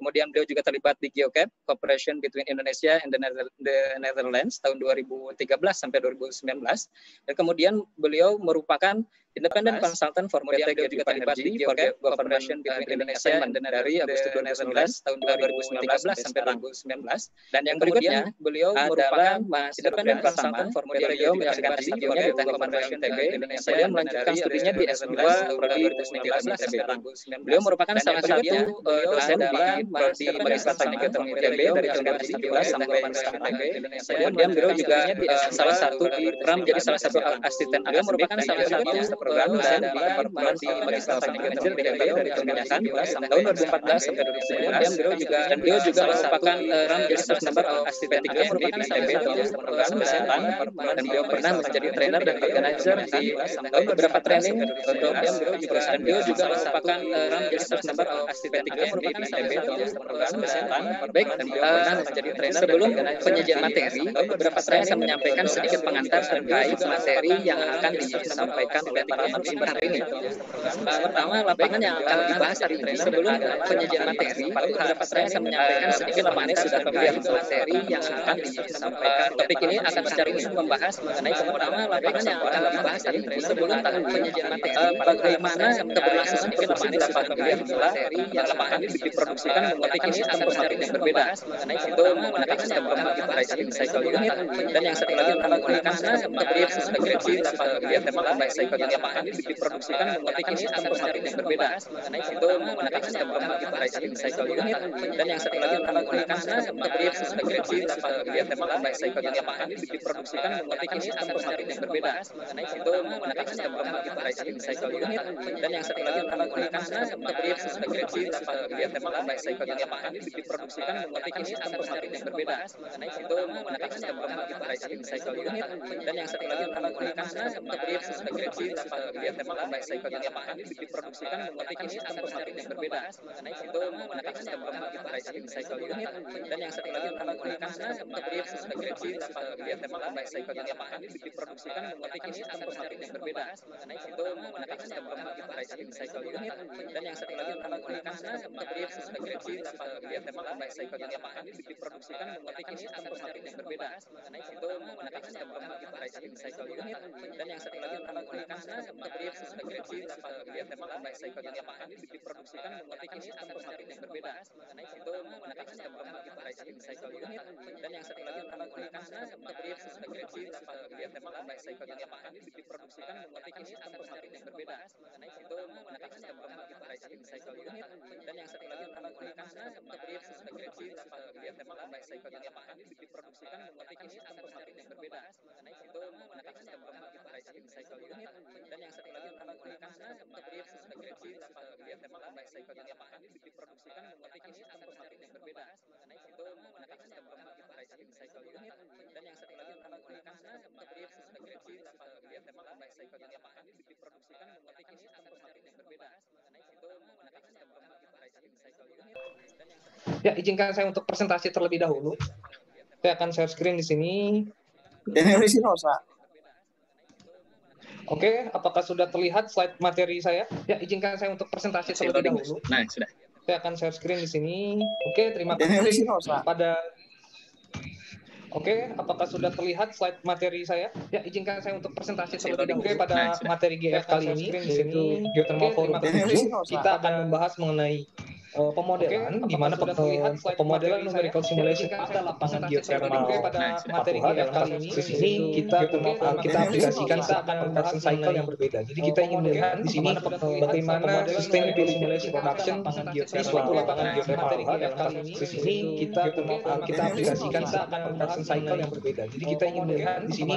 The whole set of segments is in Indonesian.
Kemudian beliau juga terlibat di Geocap, Cooperation Between Indonesia and the Netherlands tahun 2013 sampai 2019. Dan kemudian beliau merupakan Independent Consultant for PT Geotika Paribadi, Georgia Government Indonesia dari Agustus 2019 tahun 2019 sampai 2019. Dan yang berikutnya, beliau adalah Mas Independent Consultant for PT Geo Energy for Government TG Indonesia yang melanjutkan studinya di S2 tahun 2019 sampai 2019. Beliau merupakan salah satu dosen di prodi Teknik Geoteknik ITB dari tahun 2019 sampai 2019 Kemudian beliau juga salah satu, di pernah menjadi salah satu asisten. Beliau merupakan salah satu program dan dapat pertemuan di Pakistan Manager BMBO dari Kemenyakan tahun 2014 sampai 2019 beliau juga dan beliau juga merupakan orang yang staff member asisten tiga merupakan ITB program kesehatan dan beliau pernah menjadi trainer dan organizer di tahun beberapa training untuk dan beliau juga merupakan orang yang staff member asisten tiga merupakan ITB program kesehatan baik dan beliau pernah menjadi trainer sebelum penyajian materi beberapa saya menyampaikan sedikit pengantar terkait materi yang akan disampaikan oleh lapangan hari ini. Pertama, lapangan yang akan dibahas hari ini sebelum penyajian materi, pendapat saya akan menyampaikan sedikit lapangan sudah terkait materi yang akan disampaikan. Topik ini akan secara khusus membahas mengenai pertama lapangan yang akan dibahas hari ini sebelum tahun penyajian materi, bagaimana keberlangsungan produksi dapat terkait materi yang lapangan ini diproduksikan ini sistem pematik yang berbeda, itu menggunakan sistem pematik pricing cycle unit, dan yang satu lagi menggunakan sistem pematik integrasi dapat kegiatan pematik yang unit jamaah ini diproduksikan menggunakan sistem pematik yang berbeda. Itu menggunakan sistem pematik pricing cycle unit dan yang satu lagi menggunakan sistem pematik spekulasi tanpa kegiatan tema cycle unit. Jamaah ini diproduksikan menggunakan sistem pematik yang berbeda. Itu menggunakan sistem pematik pricing cycle unit dan yang satu lagi menggunakan sistem pematik spekulasi tanpa kegiatan tema cycle unit. Jamaah ini diproduksikan menggunakan sistem pematik yang berbeda. Itu menggunakan sistem pematik pricing cycle unit dan yang satu lagi menggunakan sistem pematik spekulasi tanpa kegiatan psychodynamic ini diproduksikan menggunakan sistem pematik yang berbeda itu menggunakan sistem pematik pricing cycle unit dan yang satu lagi menggunakan sistem pematik integrasi tanpa kegiatan psychodynamic ini diproduksikan menggunakan sistem pematik yang berbeda itu menggunakan sistem pematik pricing cycle unit dan yang satu lagi menggunakan sistem pematik integrasi tanpa kegiatan psychodynamic ini diproduksikan menggunakan sistem pematik yang berbeda itu menggunakan sistem pematik pricing cycle unit dan yang satu lagi menggunakan material skripsi tanpa kegiatan tema online psychology lapangan ini diproduksikan mengenai sistem nah, akan topik yang berbeda itu menggunakan sistem komputerisasi psychology dan yang satu lagi menggunakan material skripsi tanpa kegiatan tema online psychology lapangan ini diproduksikan mengenai ini akan topik yang berbeda itu menggunakan sistem komputerisasi recycling dan yang satu lagi adalah menggunakan sistem pengalian sistem direksi tanpa kemudian tema recycling yang lain ini diproduksikan menggunakan sistem pembangkit yang berbeda itu menggunakan sistem pembangkit recycling dan yang satu lagi adalah menggunakan sistem pengalian sistem direksi tanpa kemudian tema recycling yang lain ini diproduksikan menggunakan sistem pembangkit yang berbeda itu menggunakan sistem pembangkit recycling dan yang satu lagi adalah menggunakan sistem pengalian sistem direksi tanpa kemudian tema recycling yang lain ini diproduksikan menggunakan sistem pembangkit yang berbeda Ya, izinkan saya untuk presentasi terlebih dahulu. Saya akan share screen di sini. Ini sini, Oke, apakah sudah terlihat slide materi saya? Ya, izinkan saya untuk presentasi terlebih dahulu. Nah, sudah. Saya akan share screen di sini. Oke, terima kasih pada Oke, apakah sudah terlihat slide materi saya? Ya, izinkan saya untuk presentasi terlebih dahulu Oke pada nah, materi GF kali ini, yaitu geothermal forum. Kita akan membahas mengenai pemodelan di mana pemodelan numerical simulation pada lapangan nah, geothermal pada materi kita dalam ini kita kita aplikasikan akan production cycle yang berbeda. Jadi oh, kita ingin melihat di sini eh, bagaimana sustainable simulation production di suatu lapangan geothermal dalam kali ini kita kita aplikasikan akan production cycle yang berbeda. Jadi kita ingin melihat di sini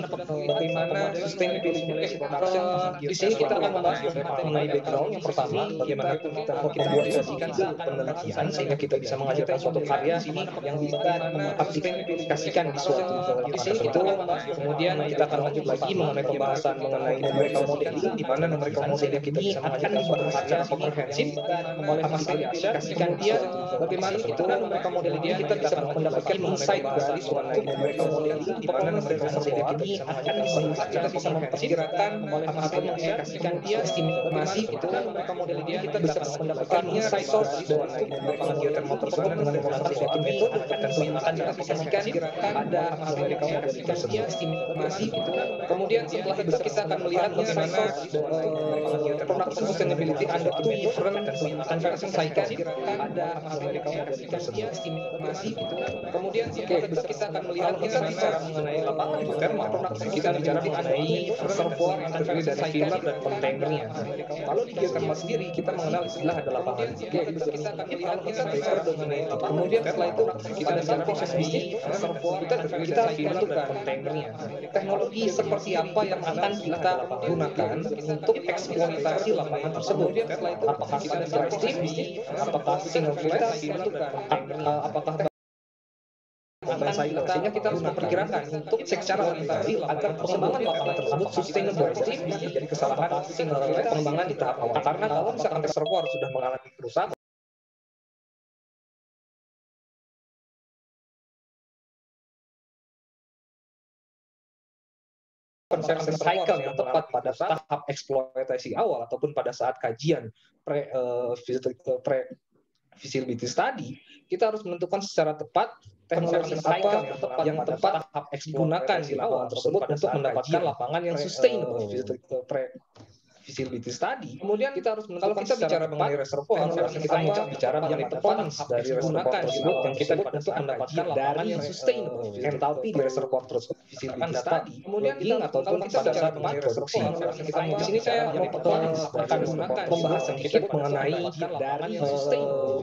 bagaimana sustainable simulation production di sini kita akan membahas mengenai background yang pertama bagaimana kita aplikasikan penelitian sehingga kita bisa menghasilkan suatu karya yang bisa mengaplikasikan di suatu itu kemudian kita akan lanjut lagi mengenai pembahasan mengenai numerical modeling di mana numerical modeling kita bisa menghasilkan suatu karya komprehensif mengaplikasikan dia bagaimana itu numerical modeling ini kita bisa mendapatkan insight dari suatu numerical modeling di mana numerical modeling ini akan bisa memperkirakan apakah mengaplikasikan dia estimasi itu numerical modeling ini kita bisa mendapatkan insight source kegiatan motor sana dengan motor yakin ini akan diaplikasikan pada hal yang aplikasinya gitu. stimulasi gitu. iya. itu gitu. kemudian setelah itu kita akan melihat bagaimana produk sustainability ada two different conversion cycle pada hal yang aplikasinya stimulasi itu kemudian setelah kita akan melihat kita bicara mengenai lapangan geotermal kita bicara mengenai reservoir yang terdiri dari filler dan kontainernya kalau di geotermal sendiri kita mengenal istilah ada lapangan geotermal iya kita kemudian setelah itu pada saat proses kita teknologi seperti apa yang akan kita gunakan untuk eksploitasi lapangan tersebut Apakah itu apakah apakah apakah single apakah sehingga kita harus memperkirakan untuk secara orientasi agar pengembangan lapangan tersebut sustainable jadi kesalahan pengembangan di tahap awal karena kalau misalkan reservoir sudah mengalami kerusakan konsensus cycle yang tepat pada tahap eksploitasi awal ataupun pada saat kajian pre uh, eh, feasibility eh, study, kita harus menentukan secara tepat teknologi apa yang tepat tahap gunakan di awal tersebut untuk mendapatkan lapangan yang sustainable oh. eh, pre facilities tadi, kemudian kita harus menentukan kalau kita bicara mengenai reservoir, kita bicara mengenai performance dari reservoir tersebut gitu. yang kita dapat untuk mendapatkan lapangan yang sustainable, entalpi di reservoir tersebut, facilities tadi, kemudian kita ataupun kita pada saat kita Di sini saya mau akan menggunakan pembahasan sedikit mengenai dari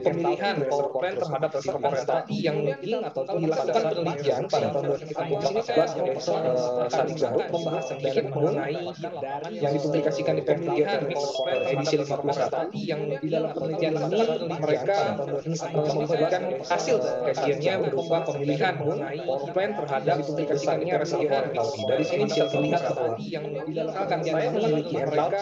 pemilihan power plant terhadap reservoir tadi yang mungkin atau dilakukan penelitian pada tahun 2014 yang Sadiq Garut membahas sedikit mengenai yang dipublikasikan di pemilihan edisi 51 tadi yang di dalam penelitian ini mereka memberikan hasil kajiannya berupa pemilihan mengenai event terhadap dipublikasikannya resmi Dari sini bisa terlihat bahwa yang di dalam kajian ini mereka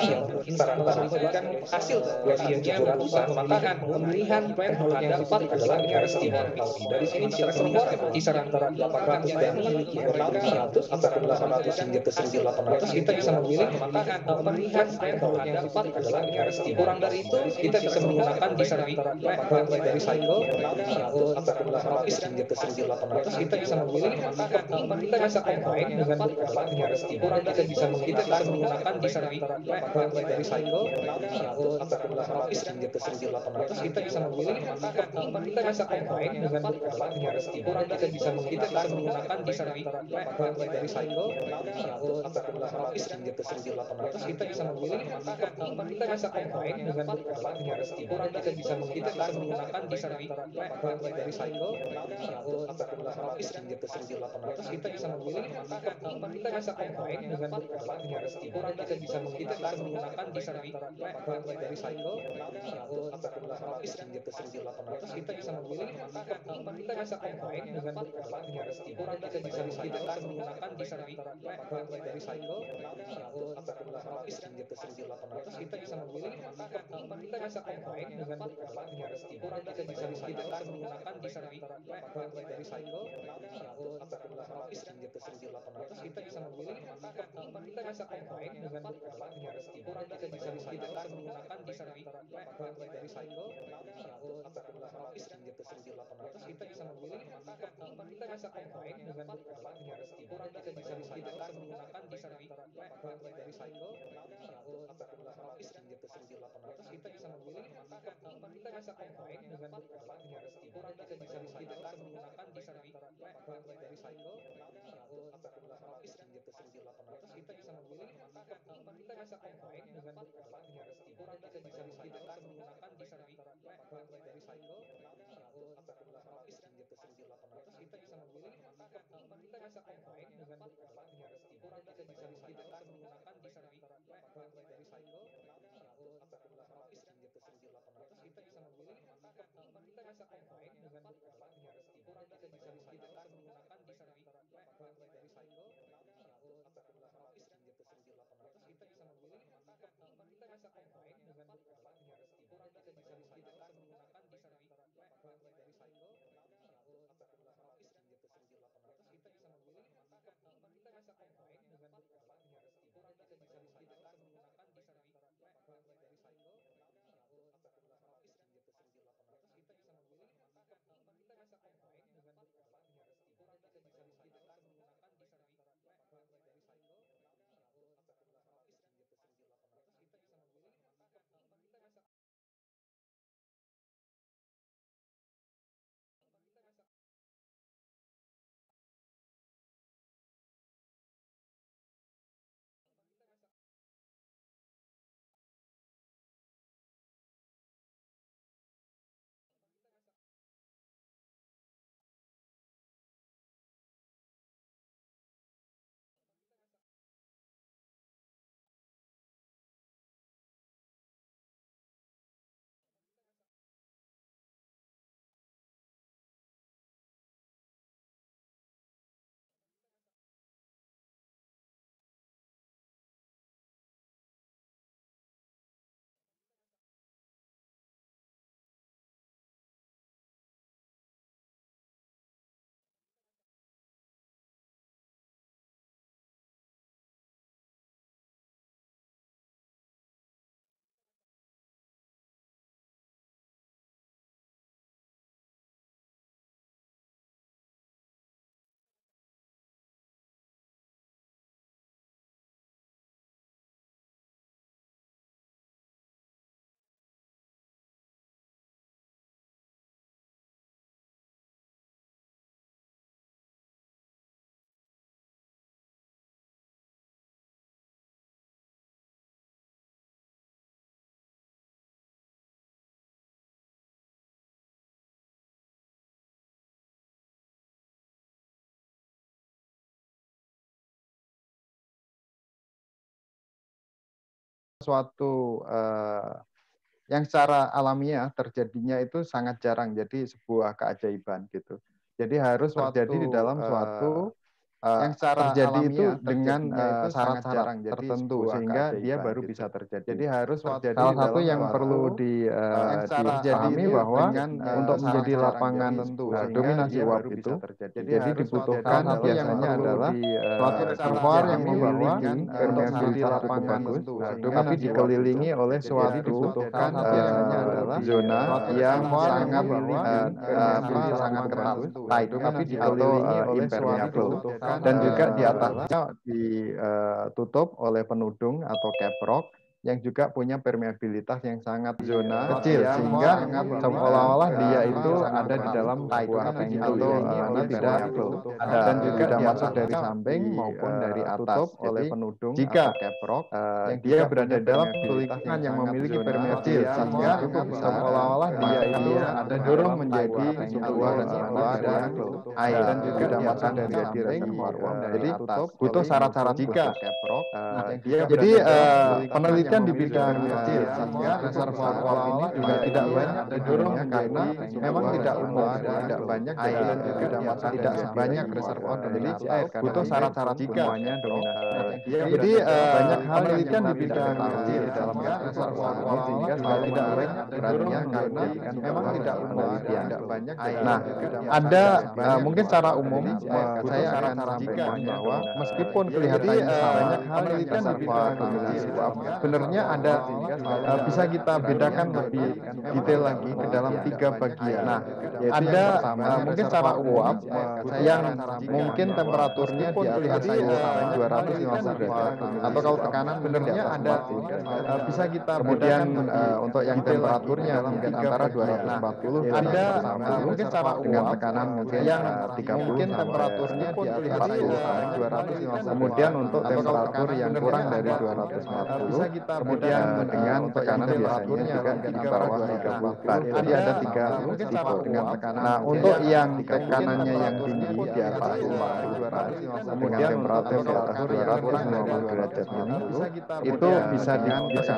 memberikan hasil kajiannya berupa pemilihan pemilihan plan terhadap dipublikasikannya resmi orbit. Dari sini bisa terlihat kisaran antara 800 dan 1.500 antara 800 hingga ke 1.800 kita bisa memilih pemilihan adalah Kurang dari itu, kita bisa menggunakan bisa referensi dari cycle hingga kita bisa memilih kita bisa combine dengan Kurang kita bisa kita bisa menggunakan dari cycle hingga kita bisa memilih kita bisa combine dengan Kurang kita bisa kita bisa menggunakan dari cycle kita bisa memilih ini kan sangat kita bisa combine dengan beberapa negara timur kita bisa menggunakan menggunakan di dari cycle atau hingga kita bisa menggunakan kita bisa combine dengan beberapa negara timur kita bisa kita bisa menggunakan di dari cycle atau hingga kita bisa menggunakan kita bisa combine dengan beberapa negara timur kita bisa kita bisa menggunakan di antara dari cycle atau hingga ke 1800 kita bisa memilih kan tempat kita bisa combine dengan beberapa merek ukuran kita bisa disatukan menggunakan desain antara dari cycle sampai 1800 kita bisa memilih tempat kita bisa combine dengan beberapa merek ukuran kita bisa disatukan menggunakan bisa antara dari cycle sampai 1800 kita bisa memilih kita bisa komplain dengan beberapa merek orang kita bisa membedakan menggunakan bisa antara dari kita bisa memilih kita bisa komplain dengan beberapa merek orang kita bisa membedakan menggunakan bisa dari kita bisa memilih kita bisa komplain dengan beberapa merek orang kita bisa membedakan menggunakan bisa dari kita bisa memilih kita bisa combine dengan beberapa merek kita bisa menggunakan menggunakan bisa antara dari cycle atau kita bisa memilih kita bisa combine dengan beberapa merek kita bisa menggunakan menggunakan bisa dari cycle atau kita bisa memilih kita bisa combine suatu uh, eh, yang secara alamiah terjadinya itu sangat jarang jadi sebuah keajaiban gitu. Jadi harus suatu, terjadi di dalam eh, suatu yang secara terjadi itu dengan eh, syarat-syarat uh, tertentu sehingga dia baru gitu. bisa terjadi. Jadi harus terjadi salah satu yang perlu di uh, dipahami bahwa eh, untuk menjadi lapangan tentu, uh, dominasi uap itu nah, jadi, jadi dibutuhkan biasanya adalah suatu reservoir yang memiliki permeabilitas lapangan tentu nah, tapi dikelilingi oleh suatu dibutuhkan zona yang sangat sangat keras tapi kan dikelilingi oleh suatu dan juga di eh, atasnya ditutup eh, oleh penudung atau caprock yang juga punya permeabilitas yang sangat iya, zona kecil ya, sehingga seolah-olah dia itu ada di dalam sebuah tank atau mana tidak ada dan juga tidak masuk dari samping eh, maupun dari atas oleh penudung jika keprok eh, dia berada dalam lingkungan yang memiliki permeabilitas sehingga seolah-olah dia itu ada dorong menjadi sebuah ada air dan juga tidak masuk dari samping maupun dari atas butuh syarat-syarat jika keprok nah, eh, jadi penelitian kan di bidang kecil ya, ya, sehingga ya, reservoir ini iya, iya, iya. juga tidak banyak cenderungnya karena memang tidak umum tidak banyak air dan tidak masalah tidak sebanyak reservoir dari air butuh syarat-syarat jika jadi eh, banyak hal penelitian di bidang kecil sehingga reservoir ini juga tidak banyak beratnya karena memang tidak umum tidak banyak nah ada mungkin secara umum saya akan sampaikan bahwa meskipun kelihatannya banyak hal penelitian di bidang kecil benar sebenarnya ada iya, bisa kita bedakan ya, lebih ya, detail lagi ke dalam tiga bagian. Iya, nah, iya, ada eh, mungkin secara uap eh, eh, yang mungkin ya. temperaturnya di atas 200 250 derajat kan atau kalau tekanan sebenarnya ada bisa kita kemudian untuk yang temperaturnya mungkin antara 240 ada nah, mungkin secara dengan tekanan mungkin yang 30 mungkin temperaturnya di atas 250 kemudian untuk temperatur yang kurang dari 240 kemudian eh, dengan tekanan biasanya juga di bawah 30 bar. Jadi ada tiga tipe dengan tekanan. Nah, untuk yang tekanannya yang tinggi di atas 50 bar dengan temperatur di atas 250 derajat ini itu bisa bisa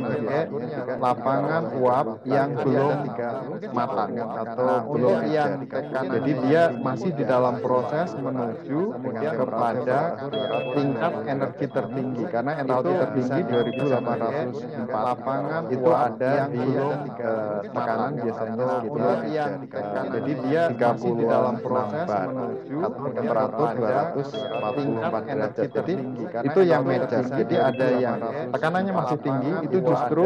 lapangan uap yang belum matang atau belum yang Jadi dia masih di dalam proses menuju kepada tingkat energi tertinggi karena energi tertinggi 2800 terus lapangan itu ada yang di tiga tekanan biasanya gitu ya. jadi dia masih di dalam proses menuju temperatur 244 derajat. Jadi itu yang meja. Jadi ada yang tekanannya masih tinggi itu justru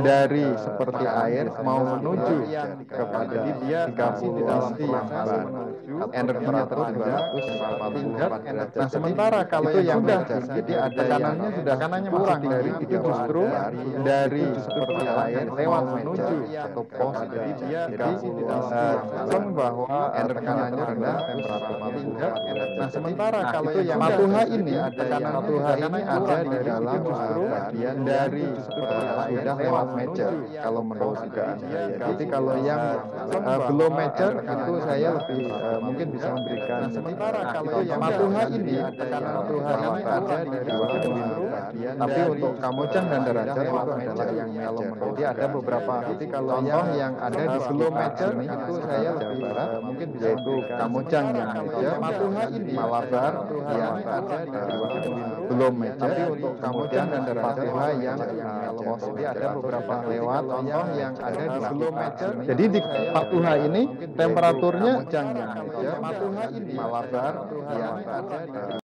dari seperti air mau menuju kepada dia 30 yang energinya terus tertinggal nah sementara kalau itu yang sudah jadi ada tekanannya sudah tekanannya masih tinggi itu justru dari, dari eh, nah, seperti nah, air lewat menuju satu pos jadi dia kan bahwa tekanannya rendah temperatur matuha nah sementara kalau yang matuha ini tekanan matuha ini ada di dalam bagian dari sudah lewat meja kalau menurut juga. jadi kalau yang belum meja itu saya lebih mungkin bisa memberikan sementara kalau yang matuha ini tekanan matuha ini ada di dalam bagian tapi untuk kamu dan derajat itu adalah yang major. Jadi ada beberapa contoh yang ada di sebelum major itu saya lebih barat mungkin bisa yaitu Kamujang yang major, Malabar yang ada di belum major, tapi untuk Kamujang dan Fatihah yang major. Jadi ada beberapa lewat contoh yang ada di sebelum major. Jadi di Fatihah ini temperaturnya Kamujang yang major, Malabar yang ada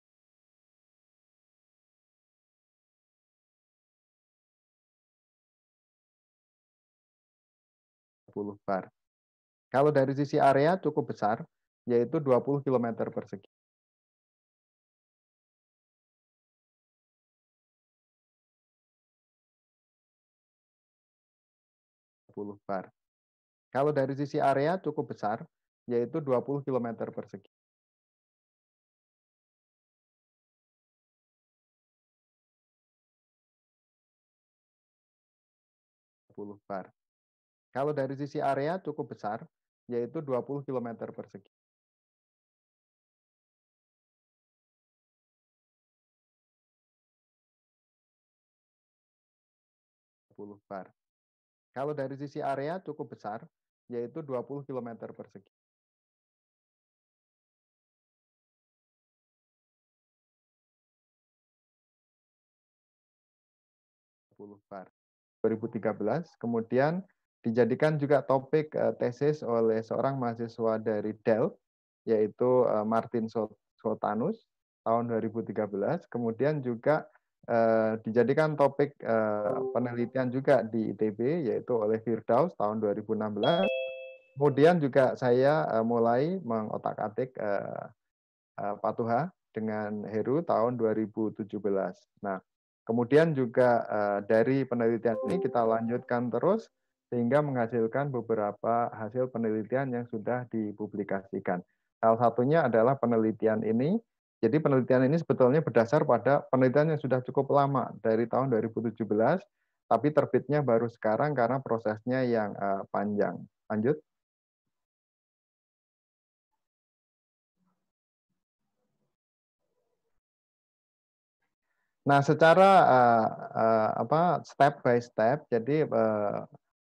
bar. Kalau dari sisi area cukup besar, yaitu 20 km persegi. bar. Kalau dari sisi area cukup besar, yaitu 20 km persegi. bar. Kalau dari sisi area cukup besar, yaitu 20 km persegi. bar. Kalau dari sisi area cukup besar, yaitu 20 km persegi. bar 2013, kemudian dijadikan juga topik eh, tesis oleh seorang mahasiswa dari Dell, yaitu eh, Martin Sotanus tahun 2013. Kemudian juga uh, dijadikan topik uh, penelitian juga di ITB, yaitu oleh Firdaus tahun 2016. Kemudian juga saya uh, mulai mengotak-atik Patuha dengan Heru tahun 2017. Nah, kemudian juga dari penelitian ini kita lanjutkan terus sehingga menghasilkan beberapa hasil penelitian yang sudah dipublikasikan. Salah satunya adalah penelitian ini. Jadi penelitian ini sebetulnya berdasar pada penelitian yang sudah cukup lama dari tahun 2017, tapi terbitnya baru sekarang karena prosesnya yang eh, panjang. Lanjut. Nah, secara uh, uh, apa step by step, jadi uh,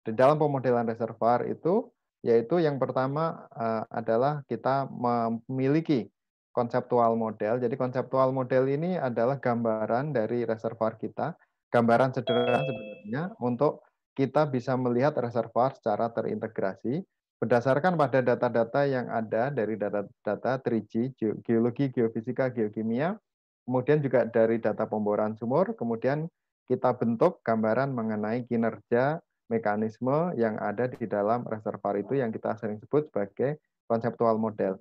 di dalam pemodelan reservoir itu yaitu yang pertama eh, adalah kita memiliki konseptual model. Jadi konseptual model ini adalah gambaran dari reservoir kita, gambaran sederhana sebenarnya untuk kita bisa melihat reservoir secara terintegrasi berdasarkan pada data-data yang ada dari data-data 3G, geologi, geofisika, geokimia, kemudian juga dari data pemboran sumur, kemudian kita bentuk gambaran mengenai kinerja mekanisme yang ada di dalam reservoir itu yang kita sering sebut sebagai konseptual model.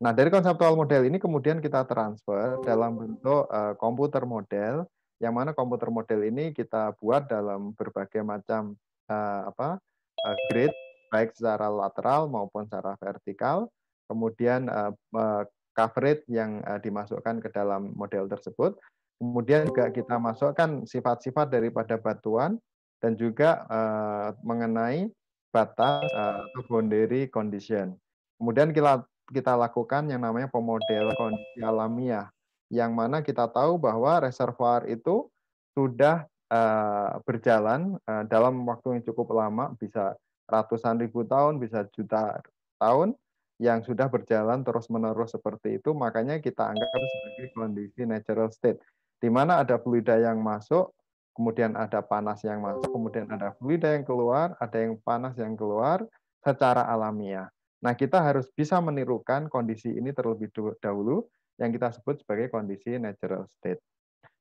Nah, dari konseptual model ini kemudian kita transfer dalam bentuk uh, komputer model, yang mana komputer model ini kita buat dalam berbagai macam uh, apa uh, grid, baik secara lateral maupun secara vertikal. Kemudian uh, uh, coverage yang uh, dimasukkan ke dalam model tersebut. Kemudian juga kita masukkan sifat-sifat daripada batuan dan juga uh, mengenai batas eh, atau uh, boundary condition. Kemudian kita kita lakukan yang namanya pemodelan kondisi alamiah ya. yang mana kita tahu bahwa reservoir itu sudah uh, berjalan uh, dalam waktu yang cukup lama, bisa ratusan ribu tahun, bisa juta tahun yang sudah berjalan terus-menerus seperti itu, makanya kita anggap sebagai kondisi natural state, di mana ada fluida yang masuk, kemudian ada panas yang masuk, kemudian ada fluida yang keluar, ada yang panas yang keluar secara alamiah. Nah, kita harus bisa menirukan kondisi ini terlebih dahulu yang kita sebut sebagai kondisi natural state.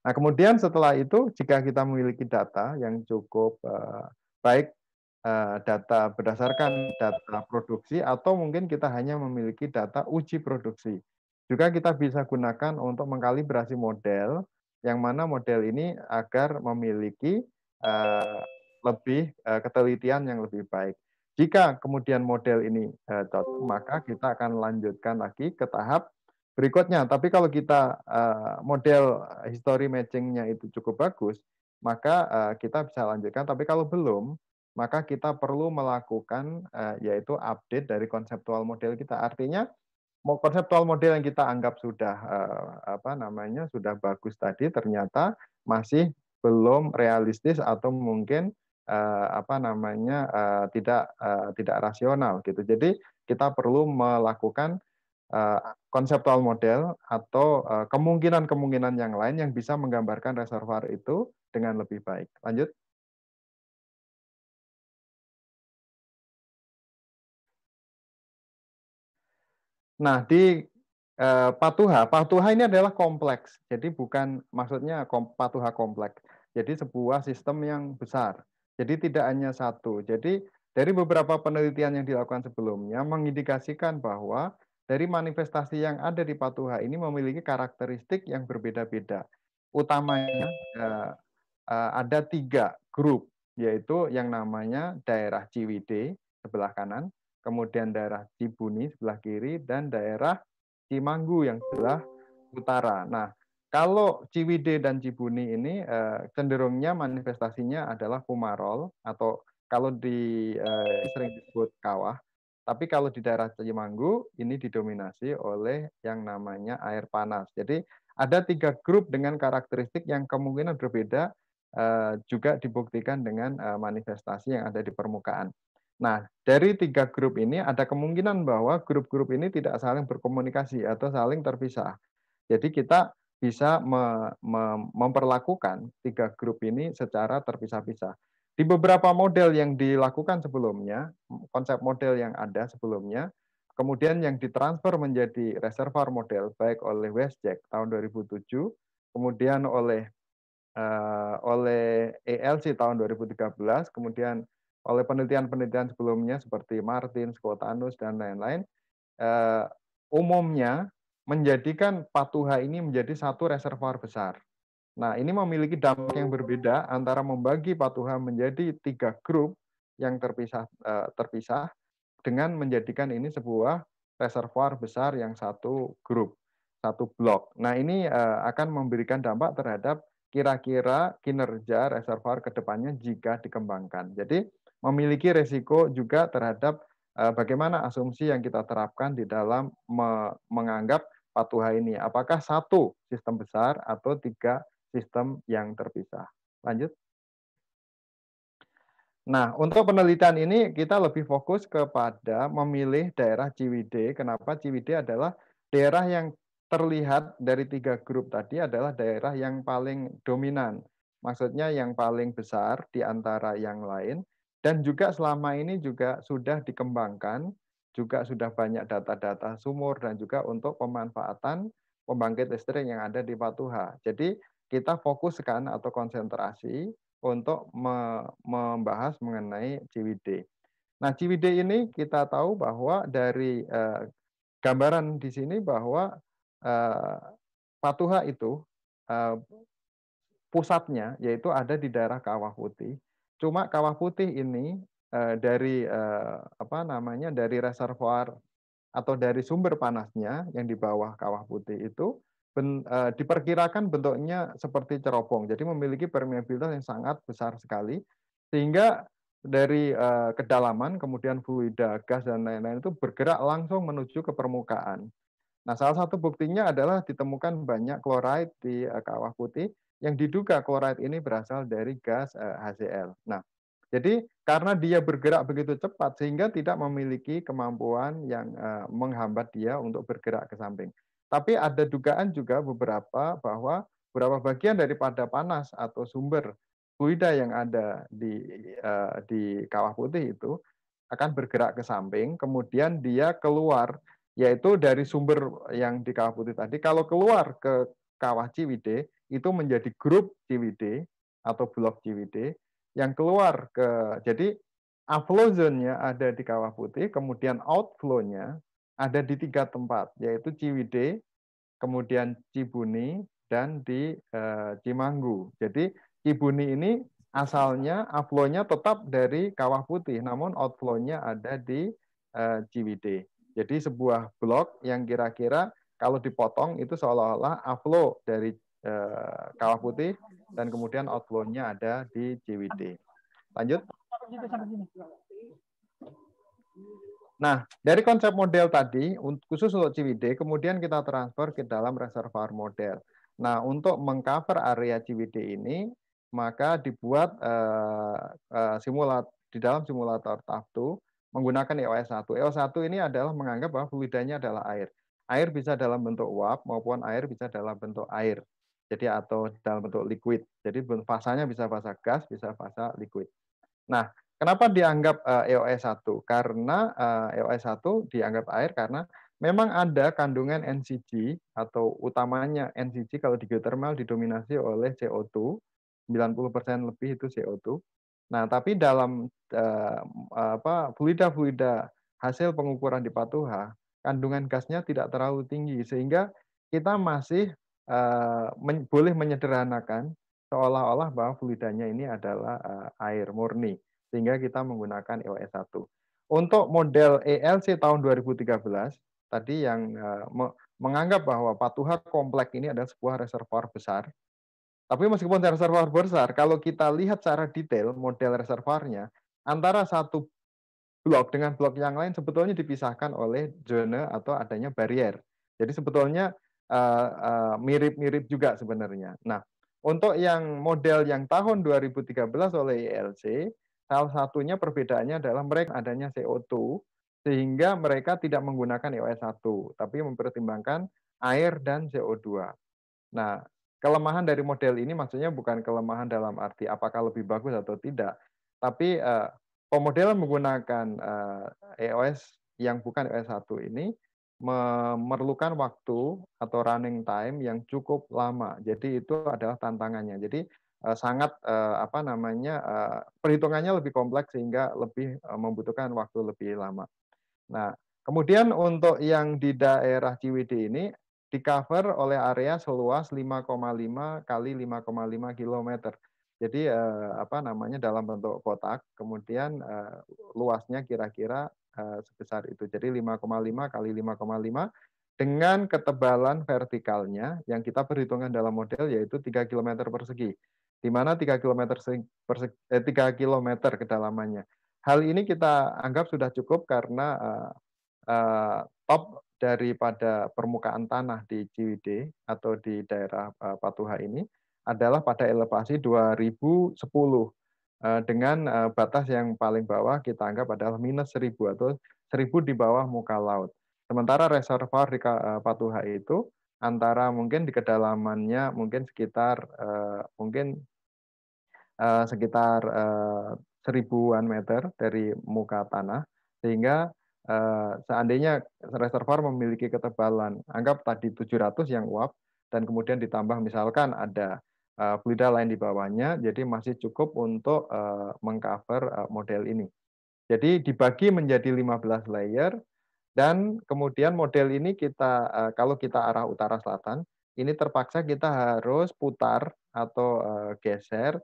Nah, kemudian setelah itu jika kita memiliki data yang cukup eh, baik eh, data berdasarkan data produksi atau mungkin kita hanya memiliki data uji produksi. Juga kita bisa gunakan untuk mengkalibrasi model yang mana model ini agar memiliki uh, lebih uh, ketelitian yang lebih baik. Jika kemudian model ini uh, cocok, maka kita akan lanjutkan lagi ke tahap berikutnya. Tapi kalau kita uh, model history matchingnya itu cukup bagus, maka uh, kita bisa lanjutkan. Tapi kalau belum, maka kita perlu melakukan uh, yaitu update dari konseptual model kita. Artinya konseptual model yang kita anggap sudah eh, apa namanya sudah bagus tadi ternyata masih belum realistis atau mungkin eh, apa namanya eh, tidak tidak rasional gitu. Jadi kita perlu melakukan konseptual model atau kemungkinan-kemungkinan yang lain yang bisa menggambarkan reservoir itu dengan lebih baik. Lanjut. Nah, di eh, patuha, patuha ini adalah kompleks. Jadi bukan maksudnya kom, patuha kompleks. Jadi sebuah sistem yang besar. Jadi tidak hanya satu. Jadi dari beberapa penelitian yang dilakukan sebelumnya mengindikasikan bahwa dari manifestasi yang ada di patuha ini memiliki karakteristik yang berbeda-beda. Utamanya eh, eh, ada tiga grup, yaitu yang namanya daerah CWD sebelah kanan, kemudian daerah Cibuni sebelah kiri, dan daerah Cimanggu yang sebelah utara. Nah, kalau Ciwide dan Cibuni ini eh, cenderungnya manifestasinya adalah fumarol atau kalau di eh, sering disebut kawah. Tapi kalau di daerah Cimanggu ini didominasi oleh yang namanya air panas. Jadi ada tiga grup dengan karakteristik yang kemungkinan berbeda eh, juga dibuktikan dengan manifestasi yang ada di permukaan. Nah, dari tiga grup ini ada kemungkinan bahwa grup-grup ini tidak saling berkomunikasi atau saling terpisah. Jadi kita bisa memperlakukan tiga grup ini secara terpisah-pisah. Di beberapa model yang dilakukan sebelumnya, konsep model yang ada sebelumnya, kemudian yang ditransfer menjadi reservoir model baik oleh Westjack tahun 2007, kemudian oleh eh, oleh ELC tahun 2013, kemudian oleh penelitian-penelitian sebelumnya seperti Martin, Skotanus, dan lain-lain, eh, umumnya menjadikan patuha ini menjadi satu reservoir besar. Nah, ini memiliki dampak yang berbeda antara membagi patuha menjadi tiga grup yang terpisah eh, terpisah dengan menjadikan ini sebuah reservoir besar yang satu grup, satu blok. Nah, ini eh, akan memberikan dampak terhadap kira-kira kinerja reservoir ke depannya jika dikembangkan. Jadi, memiliki resiko juga terhadap eh, bagaimana asumsi yang kita terapkan di dalam menganggap patuha ini. Apakah satu sistem besar atau tiga sistem yang terpisah. Lanjut. Nah, untuk penelitian ini kita lebih fokus kepada memilih daerah Ciwide. Kenapa Ciwide adalah daerah yang terlihat dari tiga grup tadi adalah daerah yang paling dominan. Maksudnya yang paling besar di antara yang lain. Dan juga selama ini juga sudah dikembangkan, juga sudah banyak data-data sumur dan juga untuk pemanfaatan pembangkit listrik yang ada di Patuha. Jadi kita fokuskan atau konsentrasi untuk membahas mengenai CWD. Nah, CWD ini kita tahu bahwa dari eh, gambaran di sini bahwa eh, Patuha itu eh, pusatnya yaitu ada di daerah Kawah Putih Cuma kawah putih ini eh, dari eh, apa namanya dari reservoir atau dari sumber panasnya yang di bawah kawah putih itu eh, diperkirakan bentuknya seperti cerobong. Jadi memiliki permeabilitas yang sangat besar sekali sehingga dari kedalaman kemudian fluida, gas dan lain-lain itu bergerak langsung menuju ke permukaan. Nah, salah satu buktinya adalah ditemukan banyak kloride di kawah putih yang diduga chloride ini berasal dari gas HCl. Eh, nah, jadi karena dia bergerak begitu cepat sehingga tidak memiliki kemampuan yang eh, menghambat dia untuk bergerak ke samping. Tapi ada dugaan juga beberapa bahwa beberapa bagian daripada panas atau sumber fluida yang ada di eh, di kawah putih itu akan bergerak ke samping, kemudian dia keluar yaitu dari sumber yang di kawah putih tadi. Kalau keluar ke Kawah Ciwide itu menjadi grup Ciwide atau blok Ciwide yang keluar ke jadi outflow zone-nya ada di Kawah Putih, kemudian outflow-nya ada di tiga tempat yaitu Ciwide, kemudian Cibuni dan di eh, Cimanggu. Jadi Cibuni ini asalnya outflow nya tetap dari Kawah Putih, namun outflow-nya ada di eh, CWD. Jadi sebuah blok yang kira-kira kalau dipotong itu seolah-olah aflo dari eh, kawah putih dan kemudian outflow-nya ada di CWD. Lanjut. Nah, dari konsep model tadi, khusus untuk CWD, kemudian kita transfer ke dalam reservoir model. Nah, untuk mengcover area CWD ini, maka dibuat uh, uh, simulat di dalam simulator TAF2 menggunakan EOS1. EOS1 ini adalah menganggap bahwa fluidanya adalah air. Air bisa dalam bentuk uap maupun air bisa dalam bentuk air. Jadi atau dalam bentuk liquid. Jadi fasanya bisa fasa gas, bisa fasa liquid. Nah, kenapa dianggap EOS1? Eh, e karena EOS1 eh, e dianggap air karena memang ada kandungan NCG atau utamanya NCG kalau di geothermal didominasi oleh CO2. 90% lebih itu CO2. Nah, tapi dalam eh, apa fluida-fluida hasil pengukuran di Patuha kandungan gasnya tidak terlalu tinggi sehingga kita masih uh, men boleh menyederhanakan seolah-olah bahwa fluidanya ini adalah uh, air murni sehingga kita menggunakan EOS 1. Untuk model ELC tahun 2013 tadi yang uh, me menganggap bahwa patuha komplek ini adalah sebuah reservoir besar. Tapi meskipun reservoir besar, kalau kita lihat secara detail model reservoirnya antara satu blok dengan blok yang lain sebetulnya dipisahkan oleh zona atau adanya barrier. Jadi sebetulnya eh, eh, mirip-mirip uh, uh, juga sebenarnya. Nah, untuk yang model yang tahun 2013 oleh ILC, salah satunya perbedaannya adalah mereka adanya CO2 sehingga mereka tidak menggunakan EOS1 tapi mempertimbangkan air dan CO2. Nah, kelemahan dari model ini maksudnya bukan kelemahan dalam arti apakah lebih bagus atau tidak, tapi uh, pemodelan menggunakan uh, eh, EOS yang bukan EOS 1 ini memerlukan waktu atau running time yang cukup lama. Jadi itu adalah tantangannya. Jadi uh, sangat uh, apa namanya uh, perhitungannya lebih kompleks sehingga lebih uh, membutuhkan waktu lebih lama. Nah, kemudian untuk yang di daerah Ciwidey ini di cover oleh area seluas 5,5 kali 5,5 kilometer. Jadi eh, apa namanya dalam bentuk kotak, kemudian eh, luasnya kira-kira eh, sebesar itu. Jadi 5,5 kali 5,5 dengan ketebalan vertikalnya yang kita perhitungkan dalam model yaitu 3 km persegi, di mana 3 km, persegi, eh, 3 km kedalamannya. Hal ini kita anggap sudah cukup karena uh, uh, top daripada permukaan tanah di Ciwidey atau di daerah eh, Patuha ini adalah pada elevasi 2010 eh, dengan eh, batas yang paling bawah kita anggap adalah minus 1000 atau 1000 di bawah muka laut. Sementara reservoir di eh, Patuha itu antara mungkin di kedalamannya mungkin sekitar mungkin sekitar seribuan meter dari muka tanah sehingga seandainya reservoir memiliki ketebalan anggap tadi 700 yang uap dan kemudian ditambah misalkan ada Fluida eh, lain di bawahnya, jadi masih cukup untuk eh, mengcover eh, model ini. Jadi dibagi menjadi 15 layer, dan kemudian model ini kita, kalau kita arah utara-selatan, ini terpaksa kita harus putar atau geser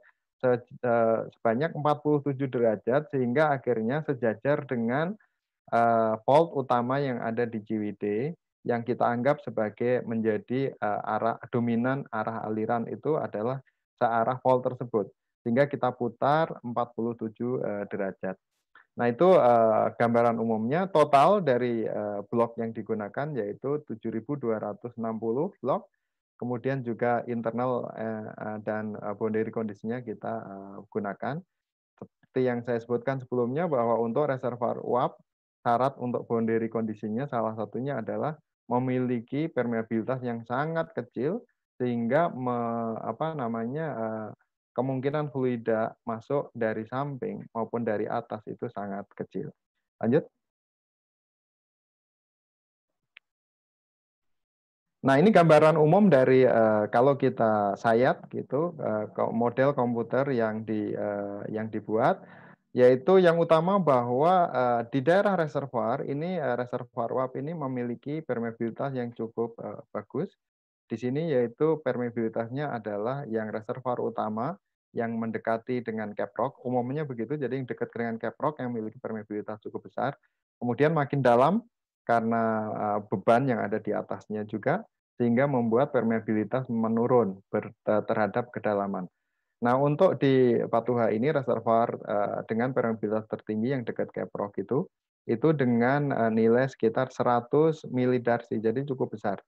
sebanyak 47 derajat sehingga akhirnya sejajar dengan fault utama yang ada di GWD, yang kita anggap sebagai menjadi eh, arah dominan arah aliran itu adalah searah volt tersebut sehingga kita putar 47 eh, derajat. Nah, itu uh, gambaran umumnya total dari uh, blok yang digunakan yaitu 7260 blok. Kemudian juga internal uh, dan boundary kondisinya kita uh, gunakan. Seperti yang saya sebutkan sebelumnya bahwa untuk reservoir uap syarat untuk boundary kondisinya salah satunya adalah memiliki permeabilitas yang sangat kecil sehingga me, apa namanya eh, kemungkinan fluida masuk dari samping maupun dari atas itu sangat kecil. Lanjut. Nah, ini gambaran umum dari eh, kalau kita sayat gitu eh, model komputer yang di yang dibuat yaitu yang utama bahwa uh, di daerah reservoir ini uh, reservoir uap ini memiliki permeabilitas yang cukup uh, bagus. Di sini yaitu permeabilitasnya adalah yang reservoir utama yang mendekati dengan caprock umumnya begitu. Jadi yang dekat dengan caprock yang memiliki permeabilitas cukup besar. Kemudian makin dalam karena uh, beban yang ada di atasnya juga sehingga membuat permeabilitas menurun terhadap kedalaman. Nah, untuk di Patuha ini reservoir uh, dengan permeabilitas tertinggi yang dekat Keprok itu itu dengan uh, nilai sekitar 100 milidarsi, jadi cukup besar.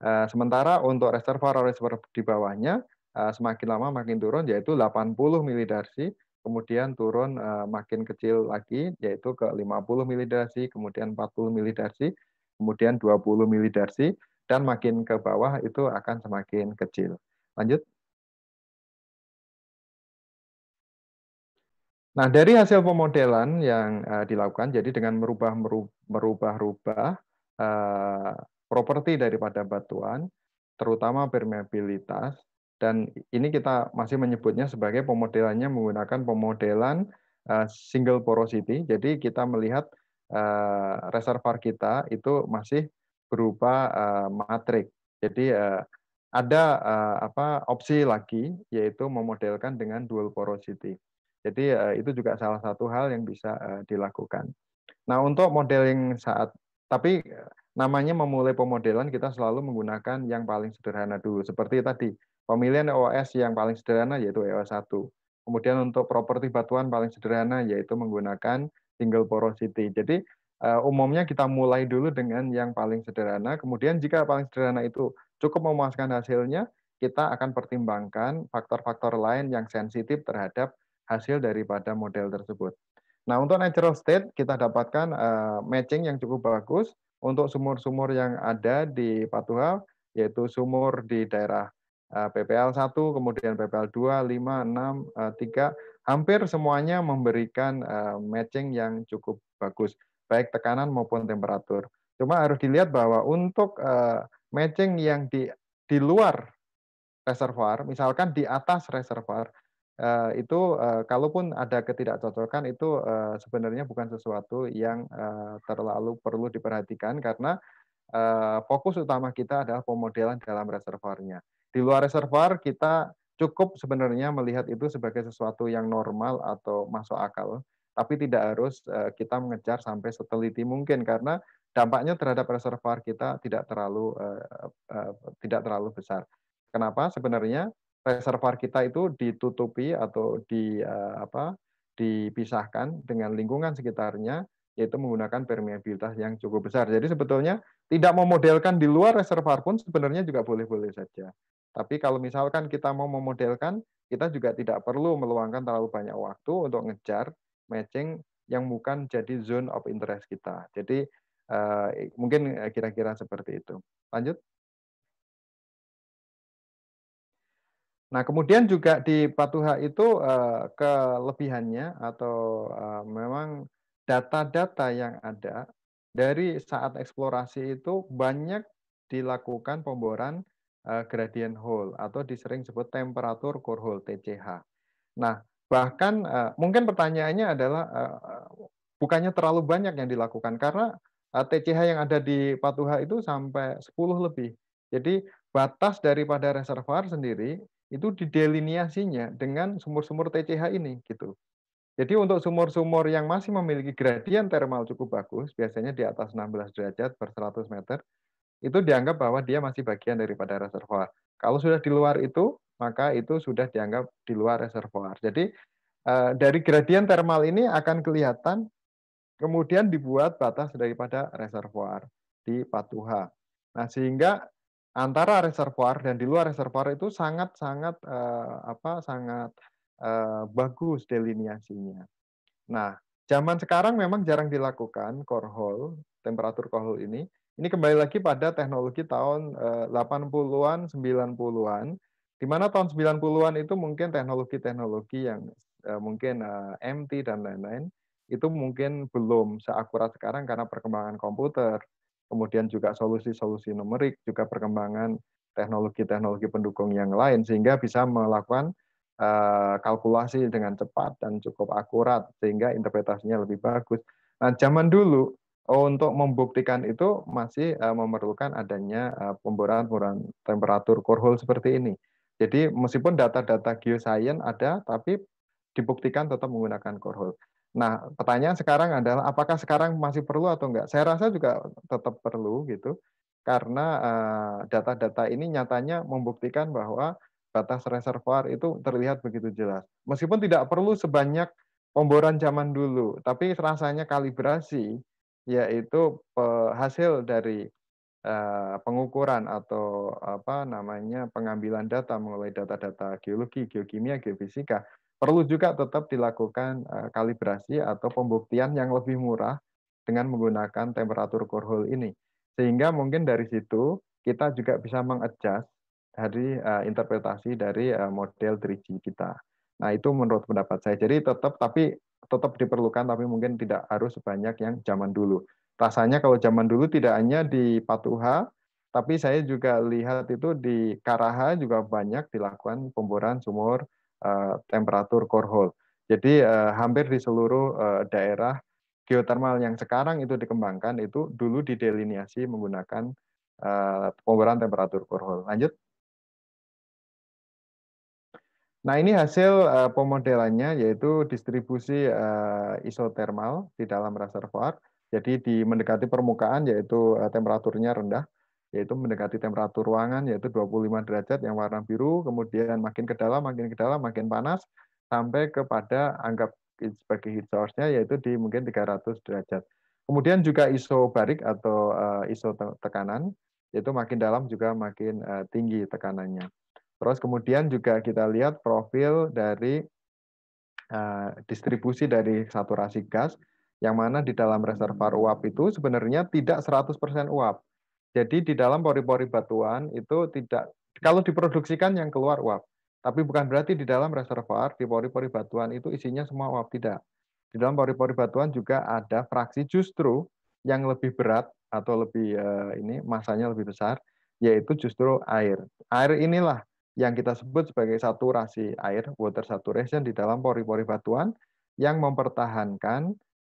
Uh, sementara untuk reservoir reservoir di bawahnya uh, semakin lama makin turun yaitu 80 milidarsi, kemudian turun uh, makin kecil lagi yaitu ke 50 milidarsi, kemudian 40 milidarsi, kemudian 20 milidarsi dan makin ke bawah itu akan semakin kecil. Lanjut. Nah, dari hasil pemodelan yang uh, dilakukan, jadi dengan merubah merubah-rubah uh, properti daripada batuan, terutama permeabilitas, dan ini kita masih menyebutnya sebagai pemodelannya menggunakan pemodelan uh, single porosity. Jadi kita melihat uh, reservoir kita itu masih berupa uh, matrik. Jadi uh, ada uh, apa opsi lagi yaitu memodelkan dengan dual porosity. Jadi eh, itu juga salah satu hal yang bisa eh, dilakukan. Nah untuk modeling saat tapi eh, namanya memulai pemodelan kita selalu menggunakan yang paling sederhana dulu. Seperti tadi pemilihan EOS yang paling sederhana yaitu EOS 1. Kemudian untuk properti batuan paling sederhana yaitu menggunakan single porosity. Jadi umumnya kita mulai dulu dengan yang paling sederhana. Kemudian jika paling sederhana itu cukup memuaskan hasilnya, kita akan pertimbangkan faktor-faktor lain yang sensitif terhadap hasil daripada model tersebut. Nah, untuk natural state kita dapatkan eh, matching yang cukup bagus untuk sumur-sumur yang ada di Patuha, yaitu sumur di daerah uh, eh, PPL 1, kemudian PPL 2, 5, 6, uh, 3, hampir semuanya memberikan eh, matching yang cukup bagus, baik tekanan maupun temperatur. Cuma harus dilihat bahwa untuk matching yang di, di luar reservoir, misalkan di atas reservoir, Eh, itu eh, kalaupun ada ketidakcocokan itu eh, sebenarnya bukan sesuatu yang terlalu perlu diperhatikan karena fokus utama kita adalah pemodelan dalam reservoirnya. Di luar reservoir kita cukup sebenarnya melihat itu sebagai sesuatu yang normal atau masuk akal, tapi tidak harus kita mengejar sampai seteliti mungkin karena dampaknya terhadap reservoir kita tidak terlalu tidak terlalu besar. Kenapa? Sebenarnya reservoir kita itu ditutupi atau di eh, apa dipisahkan dengan lingkungan sekitarnya yaitu menggunakan permeabilitas yang cukup besar. Jadi sebetulnya tidak memodelkan di luar reservoir pun sebenarnya juga boleh-boleh saja. Tapi kalau misalkan kita mau memodelkan, kita juga tidak perlu meluangkan terlalu banyak waktu untuk ngejar matching yang bukan jadi zone of interest kita. Jadi eh, mungkin kira-kira seperti itu. Lanjut. Nah, kemudian juga di Patuha itu eh, kelebihannya atau eh, memang data-data yang ada dari saat eksplorasi itu banyak dilakukan pemboran eh, gradient hole atau disering sebut temperatur core hole TCH. Nah, bahkan mungkin pertanyaannya adalah bukannya terlalu banyak yang dilakukan karena TCH yang ada di Patuha itu sampai 10 lebih. Jadi batas daripada reservoir sendiri itu didelineasinya dengan sumur-sumur TCH ini gitu. Jadi untuk sumur-sumur yang masih memiliki gradien termal cukup bagus, biasanya di atas 16 derajat per 100 meter, itu dianggap bahwa dia masih bagian daripada reservoir. Kalau sudah di luar itu, maka itu sudah dianggap di luar reservoir. Jadi eh, dari gradien termal ini akan kelihatan kemudian dibuat batas daripada reservoir di Patuha. Nah, sehingga antara reservoir dan di luar reservoir itu sangat-sangat uh, apa sangat uh, bagus deliniasinya. Nah, zaman sekarang memang jarang dilakukan core hole, temperatur core hole ini. Ini kembali lagi pada teknologi tahun 80-an, eh, 90-an di mana tahun 90-an itu mungkin teknologi-teknologi yang mungkin MT dan lain-lain itu mungkin belum seakurat sekarang karena perkembangan komputer kemudian juga solusi-solusi numerik, juga perkembangan teknologi-teknologi pendukung yang lain, sehingga bisa melakukan eh, kalkulasi dengan cepat dan cukup akurat, sehingga interpretasinya lebih bagus. Nah, zaman dulu oh, untuk membuktikan itu masih eh, memerlukan adanya eh, pemboran-pemboran temperatur core hole seperti ini. Jadi meskipun data-data geoscience ada, tapi dibuktikan tetap menggunakan core hole. Nah, pertanyaan sekarang adalah apakah sekarang masih perlu atau enggak? Saya rasa juga tetap perlu gitu. Karena eh, data-data ini nyatanya membuktikan bahwa batas reservoir itu terlihat begitu jelas. Meskipun tidak perlu sebanyak pemboran zaman dulu, tapi rasanya kalibrasi yaitu eh, hasil dari eh, pengukuran atau apa namanya pengambilan data mengenai data-data geologi, geokimia, geofisika perlu juga tetap dilakukan eh, kalibrasi atau pembuktian yang lebih murah dengan menggunakan temperatur core hole ini. Sehingga mungkin dari situ kita juga bisa mengadjust dari uh, interpretasi dari uh, model 3G kita. Nah, itu menurut pendapat saya. Jadi tetap tapi tetap diperlukan tapi mungkin tidak harus sebanyak yang zaman dulu. Rasanya kalau zaman dulu tidak hanya di Patuha, tapi saya juga lihat itu di Karaha juga banyak dilakukan pemboran sumur Eh, temperatur core hole. Jadi eh, hampir di seluruh eh, daerah geotermal yang sekarang itu dikembangkan itu dulu didelineasi menggunakan pengeboran temperatur core hole. Lanjut. Nah, ini hasil pemodelannya yaitu distribusi isotermal di dalam reservoir. Jadi di mendekati permukaan yaitu temperaturnya rendah yaitu mendekati temperatur ruangan yaitu 25 derajat yang warna biru, kemudian makin ke dalam, makin ke dalam, makin panas sampai kepada anggap sebagai heat source-nya yaitu di mungkin 300 derajat. Kemudian juga isobarik atau eh, iso tekanan yaitu makin dalam juga makin eh, tinggi tekanannya. Terus kemudian juga kita lihat profil dari eh, distribusi dari saturasi gas yang mana di dalam reservoir uap itu sebenarnya tidak 100% uap jadi di dalam pori-pori batuan itu tidak kalau diproduksikan yang keluar uap. Tapi bukan berarti di dalam reservoir di pori-pori batuan itu isinya semua uap tidak. Di dalam pori-pori batuan juga ada fraksi justru yang lebih berat atau lebih eh, ini masanya lebih besar yaitu justru air. Air inilah yang kita sebut sebagai saturasi air water saturation di dalam pori-pori batuan yang mempertahankan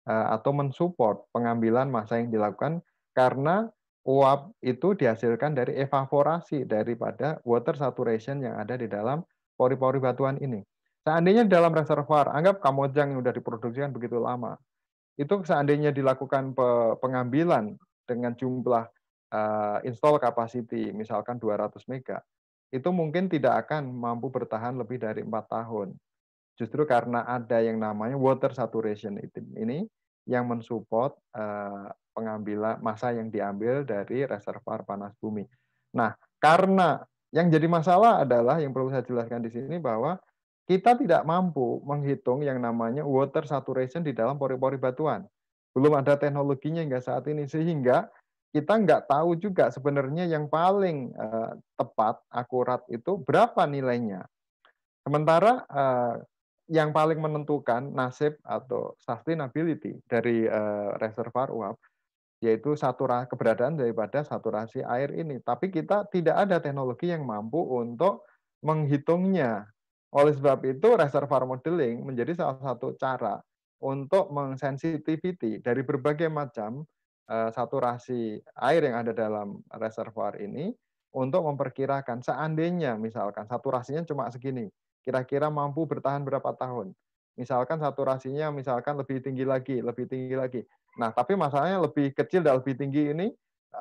eh, atau mensupport pengambilan massa yang dilakukan karena uap itu dihasilkan dari evaporasi daripada water saturation yang ada di dalam pori-pori batuan ini. Seandainya di dalam reservoir, anggap kamojang yang sudah diproduksikan begitu lama, itu seandainya dilakukan pengambilan dengan jumlah eh, install capacity, misalkan 200 mega, itu mungkin tidak akan mampu bertahan lebih dari empat tahun. Justru karena ada yang namanya water saturation ini, yang mensupport eh, pengambilan masa yang diambil dari reservoir panas bumi. Nah, karena yang jadi masalah adalah yang perlu saya jelaskan di sini bahwa kita tidak mampu menghitung yang namanya water saturation di dalam pori-pori batuan. Belum ada teknologinya hingga saat ini sehingga kita nggak tahu juga sebenarnya yang paling eh, tepat akurat itu berapa nilainya. Sementara eh, yang paling menentukan nasib atau sustainability dari uh, reservoir uap yaitu saturasi keberadaan daripada saturasi air ini. Tapi kita tidak ada teknologi yang mampu untuk menghitungnya. Oleh sebab itu reservoir modeling menjadi salah satu cara untuk mensensitivity dari berbagai macam uh, eh, saturasi air yang ada dalam reservoir ini untuk memperkirakan seandainya misalkan saturasinya cuma segini, kira-kira mampu bertahan berapa tahun. Misalkan saturasinya misalkan lebih tinggi lagi, lebih tinggi lagi. Nah, tapi masalahnya lebih kecil dan lebih tinggi ini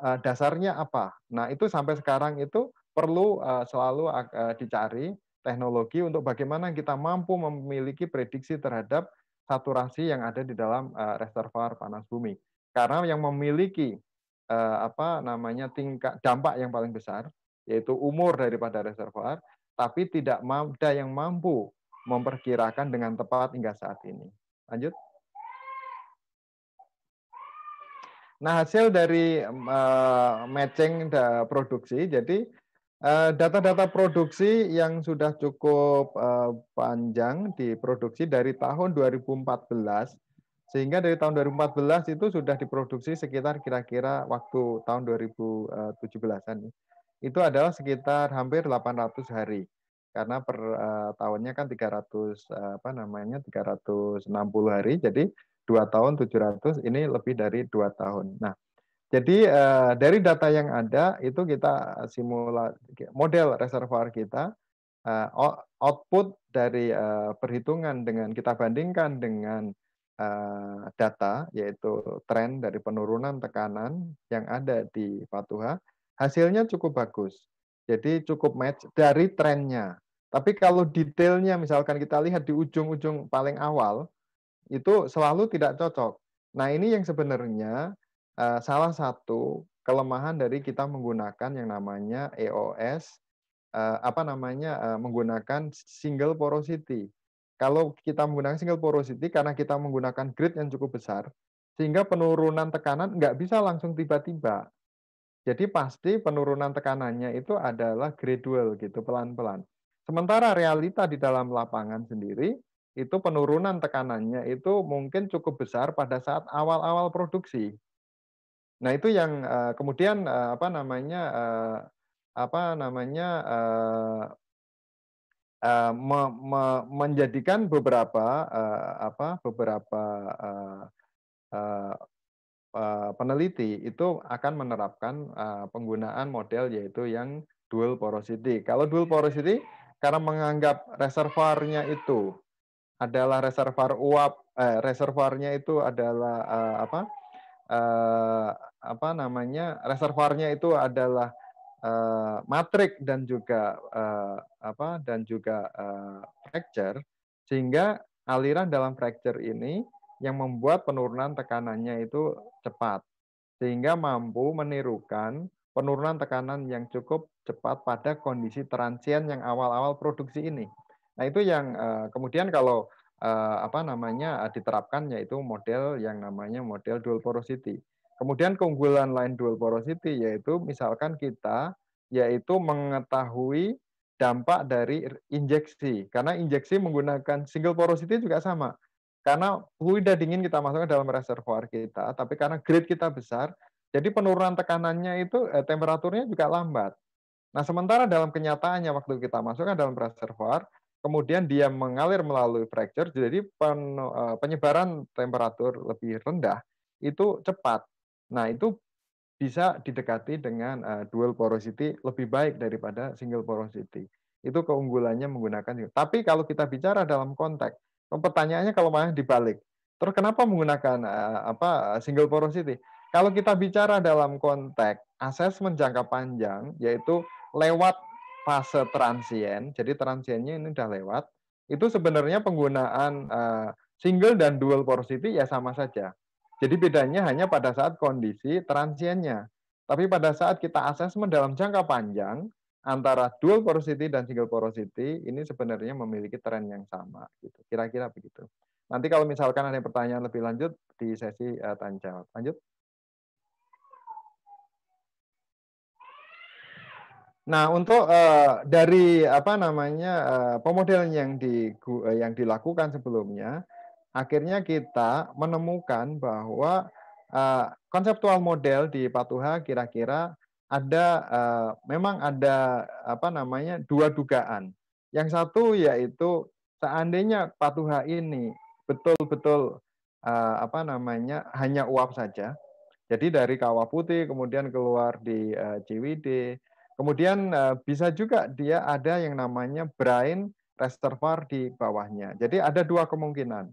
eh, dasarnya apa? Nah, itu sampai sekarang itu perlu eh, selalu eh, dicari teknologi untuk bagaimana kita mampu memiliki prediksi terhadap saturasi yang ada di dalam reservoir panas bumi. Karena yang memiliki apa namanya tingkat dampak yang paling besar yaitu umur daripada reservoir tapi tidak ada yang mampu memperkirakan dengan tepat hingga saat ini. Lanjut. Nah, hasil dari uh, matching da produksi, jadi eh, data-data uh, produksi yang sudah cukup uh, panjang diproduksi dari tahun 2014, sehingga dari tahun 2014 itu sudah diproduksi sekitar kira-kira waktu tahun 2017-an itu adalah sekitar hampir 800 hari karena per uh, tahunnya kan 300 uh, eh, apa namanya 360 hari jadi dua tahun 700 ini lebih dari dua tahun. Nah, jadi uh, dari data yang ada itu kita simulasi model reservoir kita uh, output dari uh, perhitungan dengan kita bandingkan dengan data yaitu tren dari penurunan tekanan yang ada di Patuha hasilnya cukup bagus. Jadi cukup match dari trennya. Tapi kalau detailnya misalkan kita lihat di ujung-ujung paling awal, itu selalu tidak cocok. Nah ini yang sebenarnya eh, salah satu kelemahan dari kita menggunakan yang namanya EOS, uh, eh, apa namanya uh, menggunakan single porosity. Kalau kita menggunakan single porosity karena kita menggunakan grid yang cukup besar, sehingga penurunan tekanan nggak bisa langsung tiba-tiba. Jadi pasti penurunan tekanannya itu adalah gradual gitu, pelan-pelan. Sementara realita di dalam lapangan sendiri itu penurunan tekanannya itu mungkin cukup besar pada saat awal-awal produksi. Nah, itu yang eh, kemudian eh, apa namanya eh, apa namanya menjadikan beberapa apa beberapa Eh, peneliti itu akan menerapkan eh, penggunaan model yaitu yang dual porosity. Kalau dual porosity karena menganggap reservoirnya itu adalah reservoir uap, eh, reservoirnya itu adalah eh, apa? Eh, apa namanya? Reservoirnya itu adalah eh, matrik dan juga eh, apa? Dan juga eh, fracture sehingga aliran dalam fracture ini yang membuat penurunan tekanannya itu cepat sehingga mampu menirukan penurunan tekanan yang cukup cepat pada kondisi transien yang awal-awal produksi ini. Nah, itu yang eh, kemudian kalau eh, apa namanya eh, diterapkan yaitu model yang namanya model dual porosity. Kemudian keunggulan lain dual porosity yaitu misalkan kita yaitu mengetahui dampak dari injeksi karena injeksi menggunakan single porosity juga sama karena fluida dingin kita masukkan dalam reservoir kita, tapi karena grade kita besar, jadi penurunan tekanannya itu eh, temperaturnya juga lambat. Nah, sementara dalam kenyataannya waktu kita masukkan dalam reservoir, kemudian dia mengalir melalui fracture, jadi pen, eh, penyebaran temperatur lebih rendah itu cepat. Nah, itu bisa didekati dengan eh, dual porosity lebih baik daripada single porosity. Itu keunggulannya menggunakan. Tapi kalau kita bicara dalam konteks Oh, pertanyaannya kalau malah dibalik. Terus kenapa menggunakan eh, apa eh, single porosity? Kalau kita bicara dalam konteks asesmen jangka panjang, yaitu lewat fase transien, jadi transiennya ini sudah lewat, itu sebenarnya penggunaan eh, single dan dual porosity ya sama saja. Jadi bedanya hanya pada saat kondisi transiennya. Tapi pada saat kita asesmen dalam jangka panjang, antara dual porosity dan single porosity ini sebenarnya memiliki tren yang sama gitu. Kira-kira begitu. Nanti kalau misalkan ada pertanyaan lebih lanjut di sesi uh, tanya jawab. Lanjut. Nah, untuk uh, dari apa namanya uh, pemodelan yang di uh, yang dilakukan sebelumnya, akhirnya kita menemukan bahwa uh, konseptual model di Patuha kira-kira ada uh, memang ada apa namanya dua dugaan. Yang satu yaitu seandainya patuha ini betul-betul uh, apa namanya hanya uap saja. Jadi dari kawah putih kemudian keluar di uh, Ciwidey, kemudian uh, bisa juga dia ada yang namanya brain reservoir di bawahnya. Jadi ada dua kemungkinan.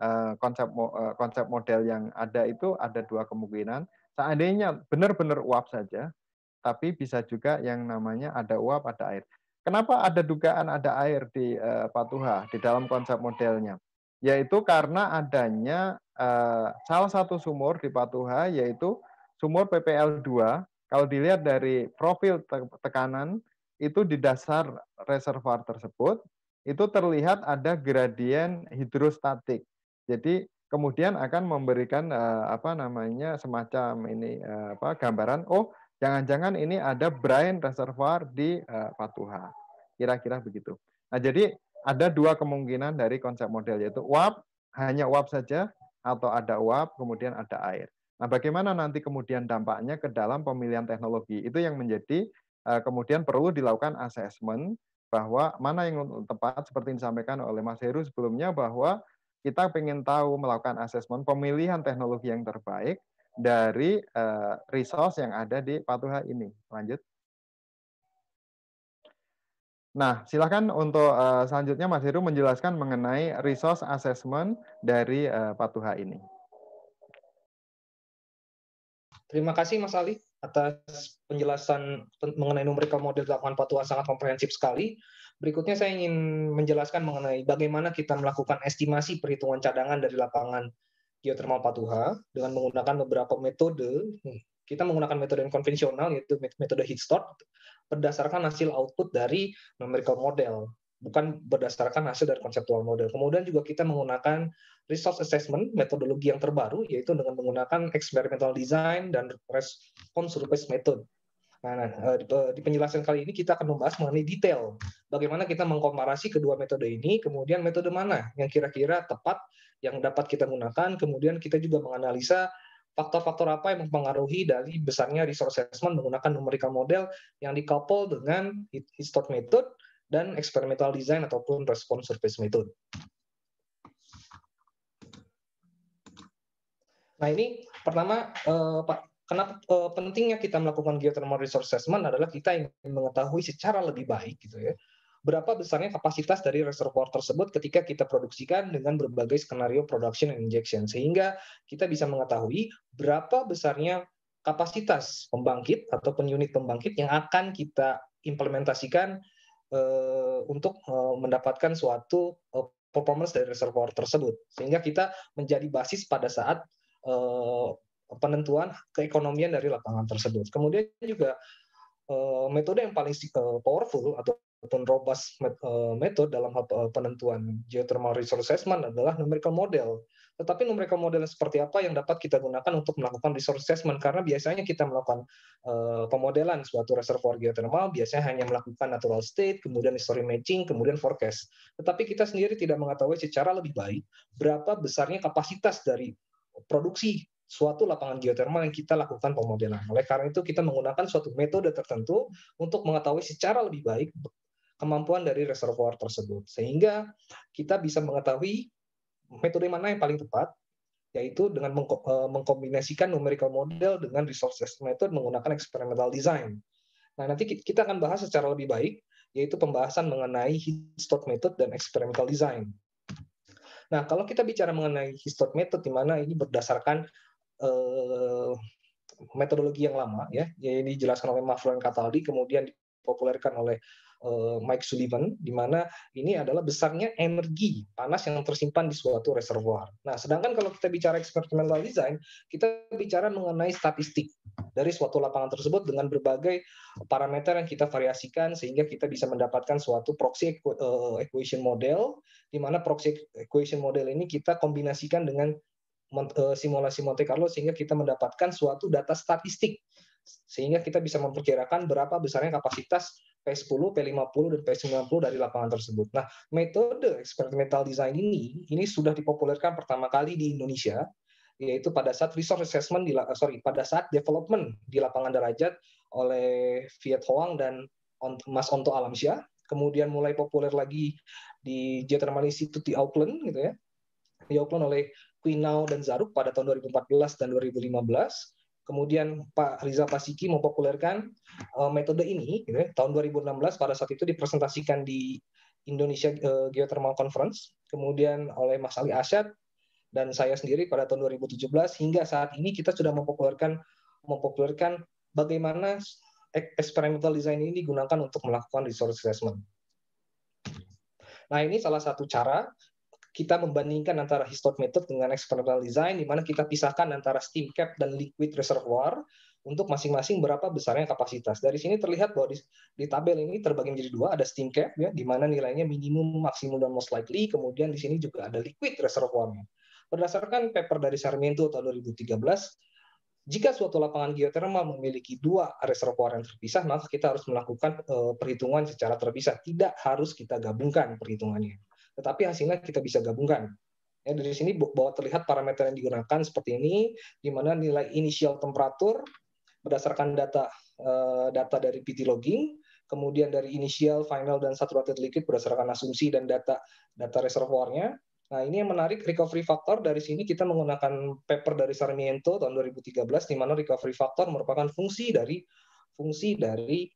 Uh, konsep uh, konsep model yang ada itu ada dua kemungkinan. Seandainya benar-benar uap saja, tapi bisa juga yang namanya ada uap, ada air. Kenapa ada dugaan ada air di uh, Patuha di dalam konsep modelnya? Yaitu karena adanya uh, salah satu sumur di Patuha yaitu sumur PPL2. Kalau dilihat dari profil te tekanan itu di dasar reservoir tersebut itu terlihat ada gradien hidrostatik. Jadi kemudian akan memberikan eh, apa namanya semacam ini apa gambaran oh Jangan-jangan ini ada brine reservoir di uh, Patuha. Kira-kira begitu. Nah, jadi ada dua kemungkinan dari konsep model yaitu uap, hanya uap saja atau ada uap kemudian ada air. Nah, bagaimana nanti kemudian dampaknya ke dalam pemilihan teknologi? Itu yang menjadi uh, kemudian perlu dilakukan assessment bahwa mana yang tepat seperti yang disampaikan oleh Mas Heru sebelumnya bahwa kita ingin tahu melakukan assessment pemilihan teknologi yang terbaik dari uh, resource yang ada di Patuha ini. Lanjut. Nah, silakan untuk uh, selanjutnya Mas Heru menjelaskan mengenai resource assessment dari uh, Patuha ini. Terima kasih Mas Ali atas penjelasan mengenai numerical model dilakukan Patuha sangat komprehensif sekali. Berikutnya saya ingin menjelaskan mengenai bagaimana kita melakukan estimasi perhitungan cadangan dari lapangan geothermal patuha dengan menggunakan beberapa metode. Hmm, kita menggunakan metode yang konvensional yaitu metode heat start berdasarkan hasil output dari numerical model, bukan berdasarkan hasil dari konseptual model. Kemudian juga kita menggunakan resource assessment, metodologi yang terbaru yaitu dengan menggunakan experimental design dan response surface method. Nah, nah, eh, eh, di penjelasan kali ini kita akan membahas mengenai detail bagaimana kita mengkomparasi kedua metode ini, kemudian metode mana yang kira-kira tepat yang dapat kita gunakan. Kemudian kita juga menganalisa faktor-faktor apa yang mempengaruhi dari besarnya resource assessment menggunakan numerical model yang dikapel dengan historic method dan experimental design ataupun response surface method. Nah ini pertama eh, Pak, kenapa eh, pentingnya kita melakukan geothermal resource assessment adalah kita ingin mengetahui secara lebih baik gitu ya berapa besarnya kapasitas dari reservoir tersebut ketika kita produksikan dengan berbagai skenario production and injection sehingga kita bisa mengetahui berapa besarnya kapasitas pembangkit ataupun unit pembangkit yang akan kita implementasikan uh, untuk uh, mendapatkan suatu uh, performance dari reservoir tersebut sehingga kita menjadi basis pada saat uh, penentuan keekonomian dari lapangan tersebut. Kemudian juga metode yang paling powerful atau ataupun robust eh, method dalam hal eh, penentuan geothermal resource assessment adalah numerical model. Tetapi numerical model seperti apa yang dapat kita gunakan untuk melakukan resource assessment? Karena biasanya kita melakukan uh, pemodelan suatu reservoir geothermal, biasanya hanya melakukan natural state, kemudian history matching, kemudian forecast. Tetapi kita sendiri tidak mengetahui secara lebih baik berapa besarnya kapasitas dari produksi suatu lapangan geothermal yang kita lakukan pemodelan. Oleh karena itu kita menggunakan suatu metode tertentu untuk mengetahui secara lebih baik kemampuan dari reservoir tersebut. Sehingga kita bisa mengetahui metode mana yang paling tepat, yaitu dengan e, mengkombinasikan numerical model dengan resource method menggunakan experimental design. Nah, nanti kita akan bahas secara lebih baik, yaitu pembahasan mengenai histot method dan experimental design. Nah, kalau kita bicara mengenai histot method, di mana ini berdasarkan eh, metodologi yang lama, ya, yang dijelaskan oleh Mafro dan Cataldi, kemudian dipopulerkan oleh Eh, Mike Sullivan, di mana ini adalah besarnya energi panas yang tersimpan di suatu reservoir. Nah, sedangkan kalau kita bicara experimental design, kita bicara mengenai statistik dari suatu lapangan tersebut dengan berbagai parameter yang kita variasikan sehingga kita bisa mendapatkan suatu proxy eh, equation model, di mana proxy equation model ini kita kombinasikan dengan eh, simulasi Monte Carlo sehingga kita mendapatkan suatu data statistik sehingga kita bisa memperkirakan berapa besarnya kapasitas P10, P50, dan P90 dari lapangan tersebut. Nah, metode experimental design ini ini sudah dipopulerkan pertama kali di Indonesia yaitu pada saat resource assessment di eh, sorry pada saat development di lapangan derajat oleh Viet Hoang dan Mas Onto Alamsyah kemudian mulai populer lagi di Geothermal Institute di Auckland gitu ya di Auckland oleh Quinau dan Zaruk pada tahun 2014 dan 2015 kemudian Pak Riza Pasiki mempopulerkan uh, metode ini gitu ya, tahun 2016 pada saat itu dipresentasikan di Indonesia eh, Geothermal Conference kemudian oleh Mas Ali Asyad dan saya sendiri pada tahun 2017 hingga saat ini kita sudah mempopulerkan mempopulerkan bagaimana experimental design ini digunakan untuk melakukan resource assessment. Nah, ini salah satu cara kita membandingkan antara historic method dengan experimental design, di mana kita pisahkan antara steam cap dan liquid reservoir untuk masing-masing berapa besarnya kapasitas. Dari sini terlihat bahwa di, di tabel ini terbagi menjadi dua, ada steam cap, ya, di mana nilainya minimum, maksimum, dan most likely, kemudian di sini juga ada liquid reservoirnya. Berdasarkan paper dari Sarmiento tahun 2013, jika suatu lapangan geotermal memiliki dua reservoir yang terpisah, maka kita harus melakukan eh, perhitungan secara terpisah. Tidak harus kita gabungkan perhitungannya tetapi hasilnya kita bisa gabungkan. Ya, dari sini bahwa terlihat parameter yang digunakan seperti ini, di mana nilai inisial temperatur berdasarkan data eh, data dari PT logging, kemudian dari inisial, final, dan saturated liquid berdasarkan asumsi dan data data reservoirnya. Nah ini yang menarik recovery factor dari sini kita menggunakan paper dari Sarmiento tahun 2013 di mana recovery factor merupakan fungsi dari fungsi dari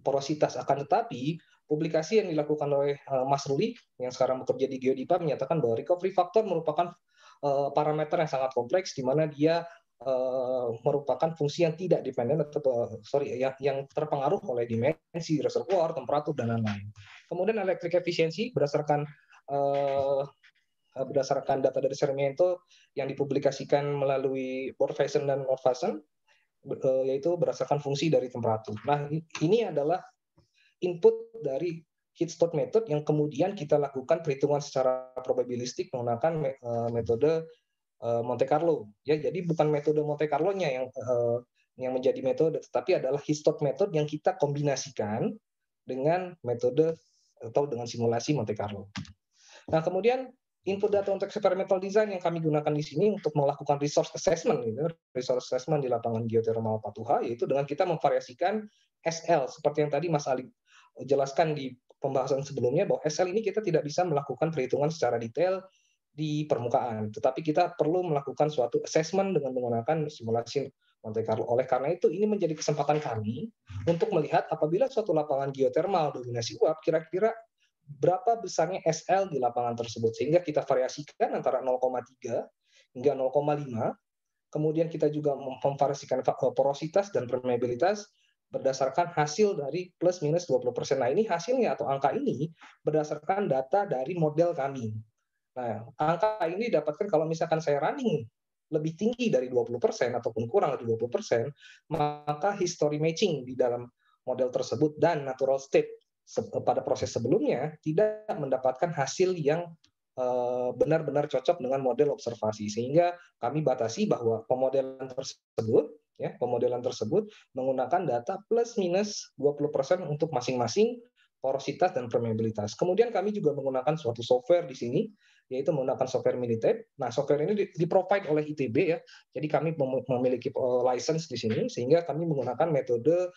porositas. Akan tetapi Publikasi yang dilakukan oleh eh, Mas Ruli yang sekarang bekerja di Geodipa menyatakan bahwa recovery factor merupakan eh, parameter yang sangat kompleks di mana dia eh, merupakan fungsi yang tidak dependen atau sorry yang, yang terpengaruh oleh dimensi reservoir, temperatur dan lain-lain. Kemudian electric efficiency berdasarkan berdasarkan data dari Sarmiento yang dipublikasikan melalui Borfason dan Norfason yaitu berdasarkan fungsi dari temperatur. Nah, ini adalah input dari stop method yang kemudian kita lakukan perhitungan secara probabilistik menggunakan eh, metode eh, Monte Carlo. Ya, jadi bukan metode Monte Carlo-nya yang eh, yang menjadi metode, tetapi adalah stop method yang kita kombinasikan dengan metode atau dengan simulasi Monte Carlo. Nah, kemudian input data untuk experimental design yang kami gunakan di sini untuk melakukan resource assessment, gitu. Ya. resource assessment di lapangan geothermal Patuha, yaitu dengan kita memvariasikan SL seperti yang tadi Mas Ali jelaskan di pembahasan sebelumnya bahwa SL ini kita tidak bisa melakukan perhitungan secara detail di permukaan, tetapi kita perlu melakukan suatu assessment dengan menggunakan simulasi Monte Carlo. Oleh karena itu, ini menjadi kesempatan kami untuk melihat apabila suatu lapangan geotermal dominasi uap, kira-kira berapa besarnya SL di lapangan tersebut, sehingga kita variasikan antara 0,3 hingga 0,5. Kemudian kita juga memvariasikan porositas dan permeabilitas berdasarkan hasil dari plus minus 20%. Nah, ini hasilnya atau angka ini berdasarkan data dari model kami. Nah, angka ini didapatkan kalau misalkan saya running lebih tinggi dari 20% persen ataupun kurang dari 20%, persen, maka history matching di dalam model tersebut dan natural state pada proses sebelumnya tidak mendapatkan hasil yang eh, benar-benar cocok dengan model observasi sehingga kami batasi bahwa pemodelan tersebut Ya, pemodelan tersebut menggunakan data plus minus 20% untuk masing-masing porositas dan permeabilitas. Kemudian kami juga menggunakan suatu software di sini, yaitu menggunakan software Minitab. Nah, software ini di-provide oleh ITB ya. Jadi kami memiliki eh, license di sini, sehingga kami menggunakan metode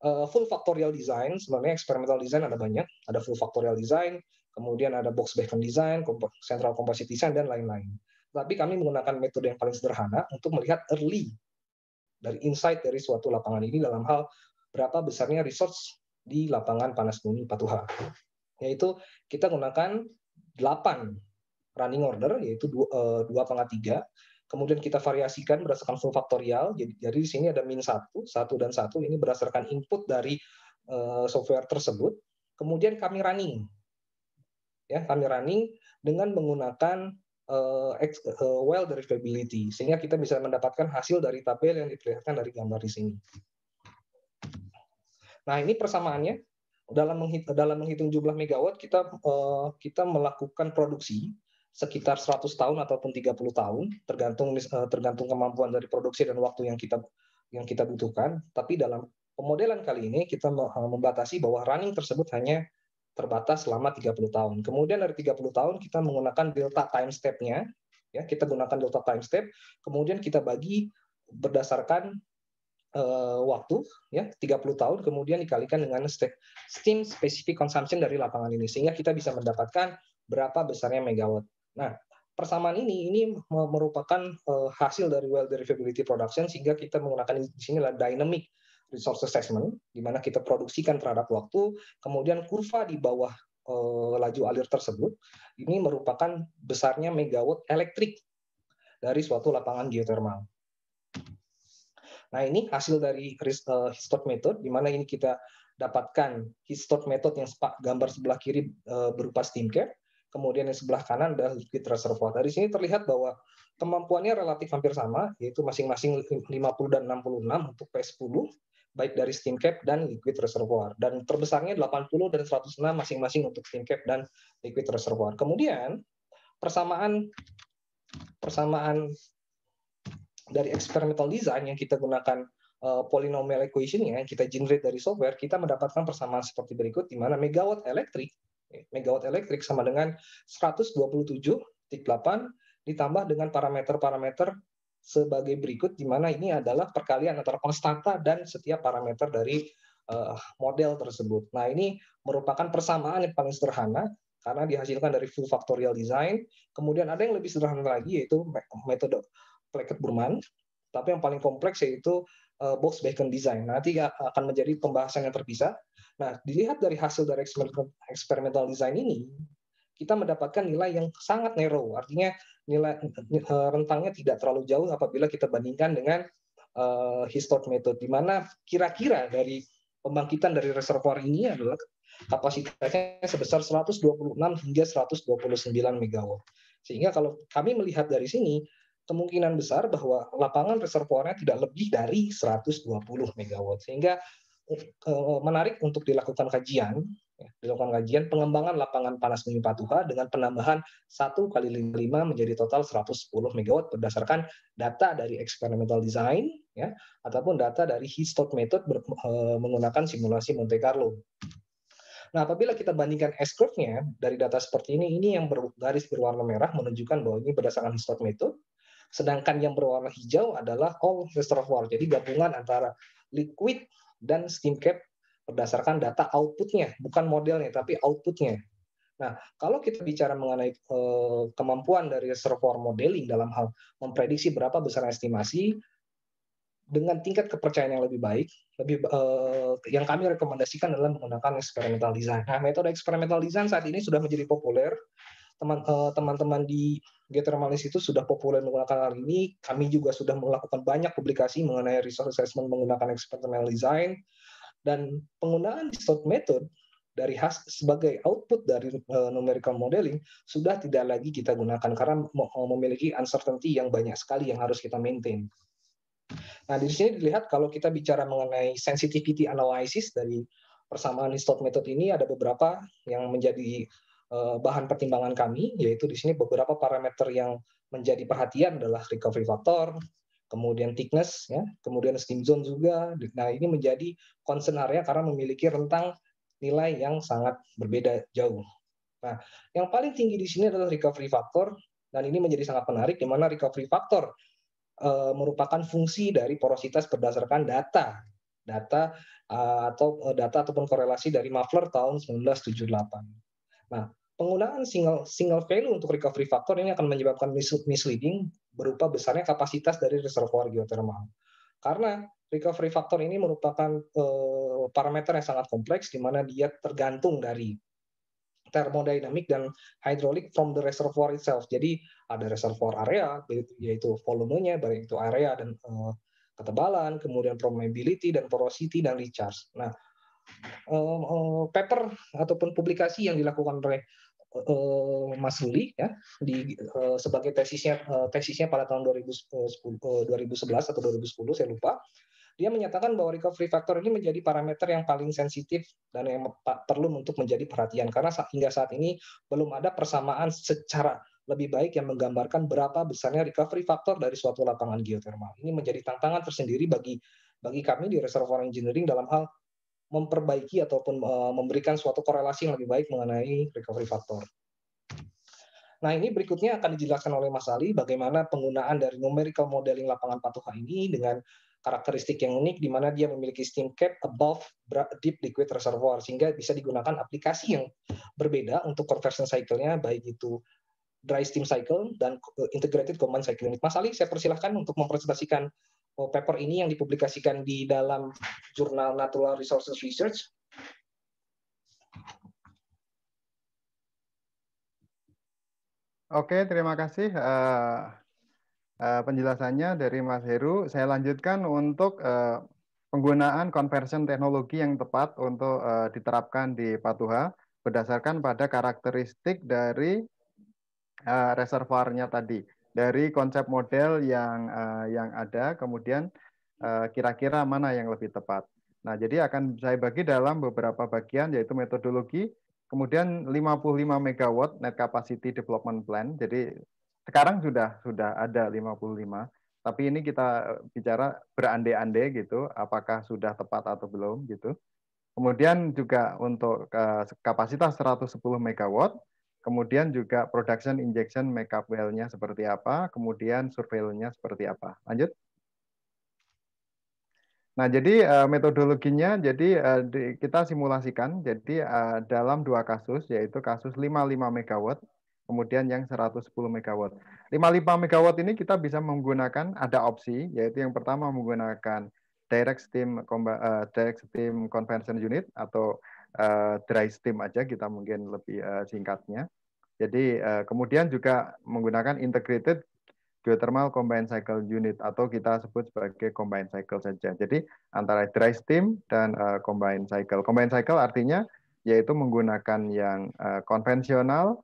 eh, full factorial design. Sebenarnya experimental design ada banyak, ada full factorial design, kemudian ada box beacon design, central composite design, dan lain-lain. Tapi kami menggunakan metode yang paling sederhana untuk melihat early dari insight dari suatu lapangan ini dalam hal berapa besarnya resource di lapangan panas bumi Patuha. Yaitu kita gunakan 8 running order, yaitu 2 pangkat 3, kemudian kita variasikan berdasarkan full faktorial, jadi, jadi di sini ada min 1, 1 dan 1, ini berdasarkan input dari eh, software tersebut, kemudian kami running. Ya, kami running dengan menggunakan uh, well sehingga kita bisa mendapatkan hasil dari tabel yang diperlihatkan dari gambar di sini. Nah, ini persamaannya dalam menghitung, dalam menghitung jumlah megawatt kita uh, kita melakukan produksi sekitar 100 tahun ataupun 30 tahun tergantung tergantung kemampuan dari produksi dan waktu yang kita yang kita butuhkan tapi dalam pemodelan kali ini kita membatasi bahwa running tersebut hanya terbatas selama 30 tahun. Kemudian dari 30 tahun kita menggunakan delta time step-nya, ya kita gunakan delta time step, kemudian kita bagi berdasarkan uh, waktu ya 30 tahun kemudian dikalikan dengan steam specific consumption dari lapangan ini sehingga kita bisa mendapatkan berapa besarnya megawatt. Nah, persamaan ini ini merupakan uh, hasil dari well derivability production sehingga kita menggunakan di sini adalah dynamic resource assessment, di mana kita produksikan terhadap waktu, kemudian kurva di bawah eh, laju alir tersebut, ini merupakan besarnya megawatt elektrik dari suatu lapangan geotermal. Nah ini hasil dari eh, histot method, di mana ini kita dapatkan histot method yang gambar sebelah kiri eh, berupa steam cap, kemudian yang sebelah kanan adalah liquid reservoir. Dari sini terlihat bahwa kemampuannya relatif hampir sama, yaitu masing-masing 50 dan 66 untuk P10, baik dari steam cap dan liquid reservoir. Dan terbesarnya 80 dan 106 masing-masing untuk steam cap dan liquid reservoir. Kemudian persamaan persamaan dari experimental design yang kita gunakan uh, polynomial equation yang kita generate dari software, kita mendapatkan persamaan seperti berikut di mana megawatt elektrik ya, megawatt elektrik sama dengan 127,8 ditambah dengan parameter-parameter sebagai berikut, di mana ini adalah perkalian antara konstanta dan setiap parameter dari uh, model tersebut. Nah, ini merupakan persamaan yang paling sederhana karena dihasilkan dari full factorial design. Kemudian ada yang lebih sederhana lagi yaitu metode Plackett-Burman, tapi yang paling kompleks yaitu uh, box Bacon design. Nanti ya, akan menjadi pembahasan yang terpisah. Nah, dilihat dari hasil dari eksperimental design ini, kita mendapatkan nilai yang sangat narrow, artinya nilai eh, rentangnya tidak terlalu jauh apabila kita bandingkan dengan uh, eh, metode, method, di mana kira-kira dari pembangkitan dari reservoir ini adalah kapasitasnya sebesar 126 hingga 129 MW. Sehingga kalau kami melihat dari sini, kemungkinan besar bahwa lapangan reservoirnya tidak lebih dari 120 MW. Sehingga eh, menarik untuk dilakukan kajian Dilakukan kajian pengembangan lapangan panas bumi Patuha dengan penambahan 1 kali 5 menjadi total 110 MW berdasarkan data dari experimental design ya ataupun data dari heat Histot method ber, e, menggunakan simulasi Monte Carlo. Nah, apabila kita bandingkan S-curve-nya dari data seperti ini, ini yang garis berwarna merah menunjukkan bahwa ini berdasarkan heat Histot method, sedangkan yang berwarna hijau adalah all reservoir, jadi gabungan antara liquid dan steam cap berdasarkan data outputnya, bukan modelnya, tapi outputnya. Nah, kalau kita bicara mengenai eh, kemampuan dari reservoir modeling dalam hal memprediksi berapa besar estimasi dengan tingkat kepercayaan yang lebih baik, lebih eh, yang kami rekomendasikan adalah menggunakan experimental design. Nah, metode experimental design saat ini sudah menjadi populer. Eh, teman-teman di Geothermalis itu sudah populer menggunakan hal ini. Kami juga sudah melakukan banyak publikasi mengenai resource assessment menggunakan experimental design dan penggunaan distort method dari has sebagai output dari e, numerical modeling sudah tidak lagi kita gunakan karena e, memiliki uncertainty yang banyak sekali yang harus kita maintain. Nah, di sini dilihat kalau kita bicara mengenai sensitivity analysis dari persamaan distort method ini ada beberapa yang menjadi e, bahan pertimbangan kami yaitu di sini beberapa parameter yang menjadi perhatian adalah recovery factor, kemudian thickness, ya, kemudian skin zone juga. Nah ini menjadi concern area karena memiliki rentang nilai yang sangat berbeda jauh. Nah, yang paling tinggi di sini adalah recovery factor, dan ini menjadi sangat menarik di mana recovery factor e, merupakan fungsi dari porositas berdasarkan data, data eh, atau eh, data ataupun korelasi dari Muffler tahun 1978. Nah, penggunaan single single value untuk recovery factor ini akan menyebabkan misleading berupa besarnya kapasitas dari reservoir geotermal. Karena recovery factor ini merupakan eh, parameter yang sangat kompleks di mana dia tergantung dari termodinamik dan hidrolik from the reservoir itself. Jadi ada reservoir area yaitu volumenya baik itu area dan eh, ketebalan, kemudian permeability dan porosity dan recharge. Nah, eh, eh paper ataupun publikasi yang dilakukan oleh Eh, Mas Ruli ya di eh, sebagai tesisnya eh, tesisnya pada tahun 2010, uh, 2011 atau 2010 saya lupa dia menyatakan bahwa recovery factor ini menjadi parameter yang paling sensitif dan yang perlu untuk menjadi perhatian karena hingga saat ini belum ada persamaan secara lebih baik yang menggambarkan berapa besarnya recovery factor dari suatu lapangan geotermal. Ini menjadi tantangan tersendiri bagi bagi kami di reservoir engineering dalam hal memperbaiki ataupun eh, memberikan suatu korelasi yang lebih baik mengenai recovery factor. Nah, ini berikutnya akan dijelaskan oleh Mas Ali bagaimana penggunaan dari numerical modeling lapangan patuha ini dengan karakteristik yang unik di mana dia memiliki steam cap above deep liquid reservoir sehingga bisa digunakan aplikasi yang berbeda untuk conversion cycle-nya baik itu dry steam cycle dan eh, integrated command cycle Mas Ali, saya persilahkan untuk mempresentasikan oh, paper ini yang dipublikasikan di dalam jurnal Natural Resources Research Oke, terima kasih uh, uh, penjelasannya dari Mas Heru. Saya lanjutkan untuk uh, penggunaan conversion teknologi yang tepat untuk uh, diterapkan di Patuha berdasarkan pada karakteristik dari uh, reservoirnya tadi dari konsep model yang uh, yang ada kemudian eh, kira-kira uh, mana yang lebih tepat. Nah, jadi akan saya bagi dalam beberapa bagian yaitu metodologi, kemudian 55 megawatt net capacity development plan. Jadi sekarang sudah sudah ada 55, tapi ini kita eh, bicara berandai-andai gitu, apakah sudah tepat atau belum gitu. Kemudian juga untuk uh, kapasitas 110 megawatt, kemudian juga production injection makeup well-nya seperti apa, kemudian surveillance-nya seperti apa. Lanjut. Nah, jadi uh, metodologinya jadi uh, di, kita simulasikan jadi uh, dalam dua kasus yaitu kasus 55 megawatt kemudian yang 110 MW. 55 megawatt ini kita bisa menggunakan ada opsi yaitu yang pertama menggunakan direct steam uh, direct steam conversion unit atau uh, dry steam aja kita mungkin lebih uh, singkatnya. Jadi uh, kemudian juga menggunakan integrated geothermal combined cycle unit atau kita sebut sebagai combined cycle saja. Jadi antara dry steam dan uh, combined cycle. Combined cycle artinya yaitu menggunakan yang uh, konvensional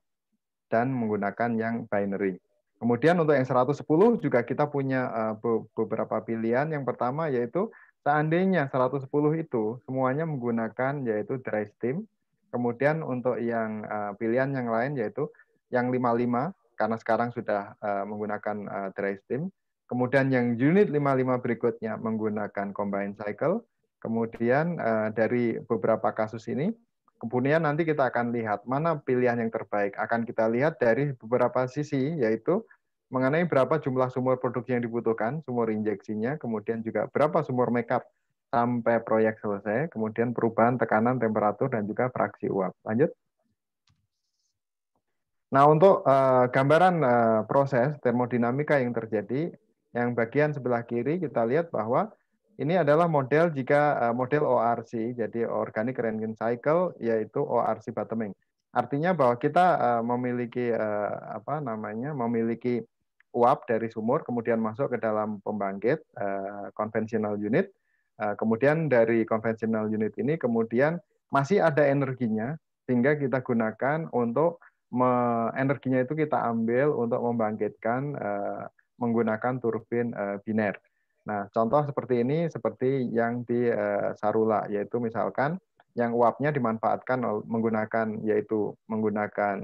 dan menggunakan yang binary. Kemudian untuk yang 110 juga kita punya beberapa pilihan. Yang pertama yaitu Seandainya 110 itu semuanya menggunakan yaitu dry steam, kemudian untuk yang uh, pilihan yang lain yaitu yang 55 karena sekarang sudah uh, menggunakan uh, dry steam, kemudian yang unit 55 berikutnya menggunakan combined cycle, kemudian uh, dari beberapa kasus ini kemudian nanti kita akan lihat mana pilihan yang terbaik akan kita lihat dari beberapa sisi yaitu mengenai berapa jumlah sumur produk yang dibutuhkan, sumur injeksinya, kemudian juga berapa sumur makeup sampai proyek selesai, kemudian perubahan tekanan, temperatur, dan juga fraksi uap. Lanjut. Nah, untuk uh, gambaran uh, proses termodinamika yang terjadi, yang bagian sebelah kiri kita lihat bahwa ini adalah model jika uh, model ORC, jadi Organic Rankine Cycle, yaitu ORC bottoming. Artinya bahwa kita uh, memiliki uh, apa namanya, memiliki uap dari sumur, kemudian masuk ke dalam pembangkit konvensional eh, uh, unit. Uh, kemudian dari konvensional unit ini kemudian masih ada energinya sehingga kita gunakan untuk me, energinya itu kita ambil untuk membangkitkan uh, menggunakan turbin uh, biner. Nah, contoh seperti ini seperti yang di uh, Sarula yaitu misalkan yang uapnya dimanfaatkan menggunakan yaitu menggunakan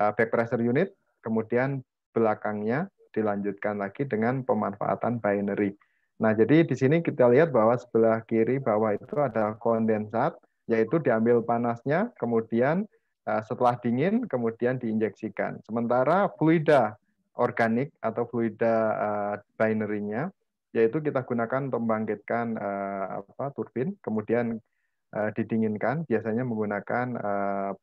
uh, back pressure unit, kemudian belakangnya dilanjutkan lagi dengan pemanfaatan binary. Nah, jadi di sini kita lihat bahwa sebelah kiri bawah itu ada kondensat, yaitu diambil panasnya, kemudian eh, setelah dingin, kemudian diinjeksikan. Sementara fluida organik atau fluida eh, binary-nya, yaitu kita gunakan untuk membangkitkan eh, apa, turbin, kemudian didinginkan, biasanya menggunakan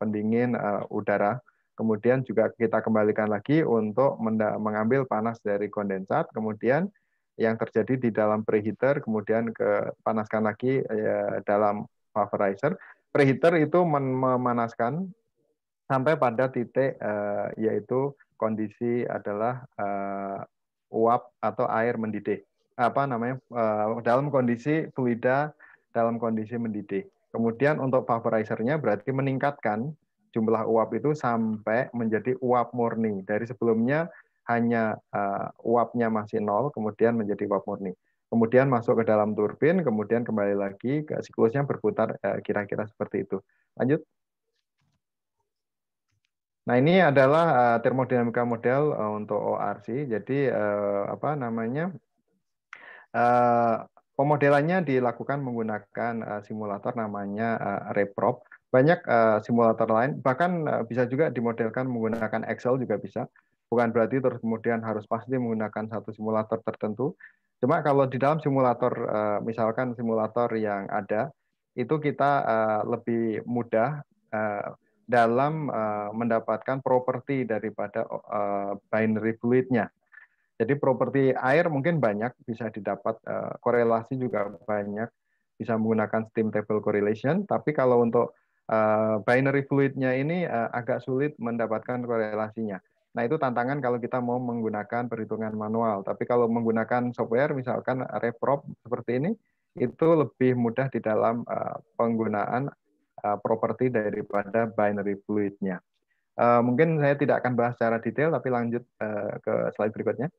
pendingin udara kemudian juga kita kembalikan lagi untuk mengambil panas dari kondensat, kemudian yang terjadi di dalam preheater, kemudian ke panaskan lagi ya, dalam vaporizer. Preheater itu memanaskan sampai pada titik eh, yaitu kondisi adalah eh, uap atau air mendidih. Apa namanya? Eh, dalam kondisi fluida, dalam kondisi mendidih. Kemudian untuk vaporizernya berarti meningkatkan jumlah uap itu sampai menjadi uap murni. Dari sebelumnya hanya eh, uapnya masih nol, kemudian menjadi uap murni. Kemudian masuk ke dalam turbin, kemudian kembali lagi ke siklusnya berputar eh, kira-kira seperti itu. Lanjut. Nah, ini adalah eh, termodinamika model untuk ORC. Jadi apa namanya? pemodelannya dilakukan menggunakan simulator namanya Reprop banyak uh, simulator lain bahkan uh, bisa juga dimodelkan menggunakan Excel juga bisa bukan berarti terus kemudian harus pasti menggunakan satu simulator tertentu cuma kalau di dalam simulator uh, misalkan simulator yang ada itu kita uh, lebih mudah uh, dalam uh, mendapatkan properti daripada uh, binary fluidnya jadi properti air mungkin banyak bisa didapat uh, korelasi juga banyak bisa menggunakan steam table correlation tapi kalau untuk Eh, binary fluidnya ini uh, agak sulit mendapatkan korelasinya. Nah itu tantangan kalau kita mau menggunakan perhitungan manual. Tapi kalau menggunakan software misalkan reprop seperti ini, itu lebih mudah di dalam uh, penggunaan uh, properti daripada binary fluidnya. Uh, mungkin saya tidak akan bahas secara detail, tapi lanjut uh, ke slide berikutnya.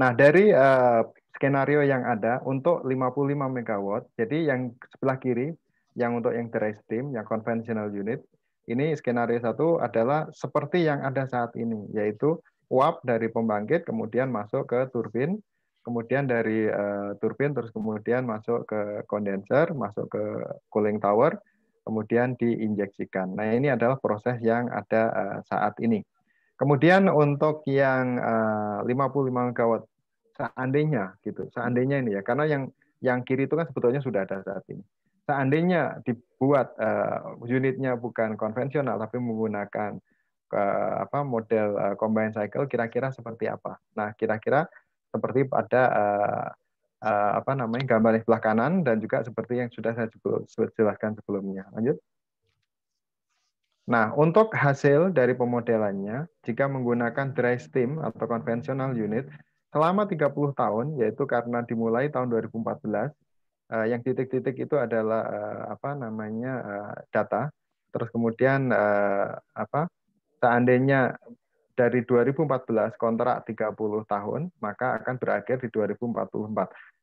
Nah, dari uh, skenario yang ada untuk 55 MW, jadi yang sebelah kiri yang untuk yang dry steam, yang konvensional unit, ini skenario satu adalah seperti yang ada saat ini, yaitu uap dari pembangkit kemudian masuk ke turbin, kemudian dari uh, turbin terus kemudian masuk ke kondenser, masuk ke cooling tower, kemudian diinjeksikan. Nah ini adalah proses yang ada uh, saat ini. Kemudian untuk yang uh, 55 MW seandainya gitu, seandainya ini ya, karena yang yang kiri itu kan sebetulnya sudah ada saat ini seandainya dibuat uh, unitnya bukan konvensional tapi menggunakan uh, apa model uh, combined cycle kira-kira seperti apa nah kira-kira seperti pada uh, uh, apa namanya gambar di sebelah kanan dan juga seperti yang sudah saya jelaskan sebelumnya lanjut Nah, untuk hasil dari pemodelannya, jika menggunakan dry steam atau konvensional unit, selama 30 tahun, yaitu karena dimulai tahun 2014 Eh, yang titik-titik itu adalah eh, apa namanya eh, data. Terus kemudian apa seandainya dari 2014 kontrak 30 tahun, maka akan berakhir di 2044.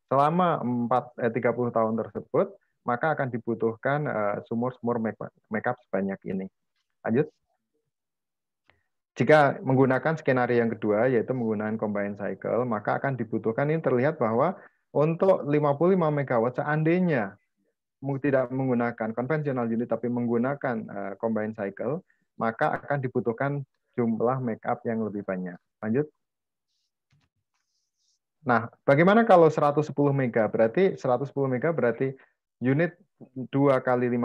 Selama 4 eh, 30 tahun tersebut, maka akan dibutuhkan sumur-sumur uh, makeup sebanyak ini. Lanjut. Jika menggunakan skenario yang kedua, yaitu menggunakan combined cycle, maka akan dibutuhkan ini terlihat bahwa untuk 55 MW seandainya tidak menggunakan konvensional unit tapi menggunakan uh, combined cycle, maka akan dibutuhkan jumlah make up yang lebih banyak. Lanjut. Nah, bagaimana kalau 110 mega? Berarti 110 mega berarti unit 2 kali 55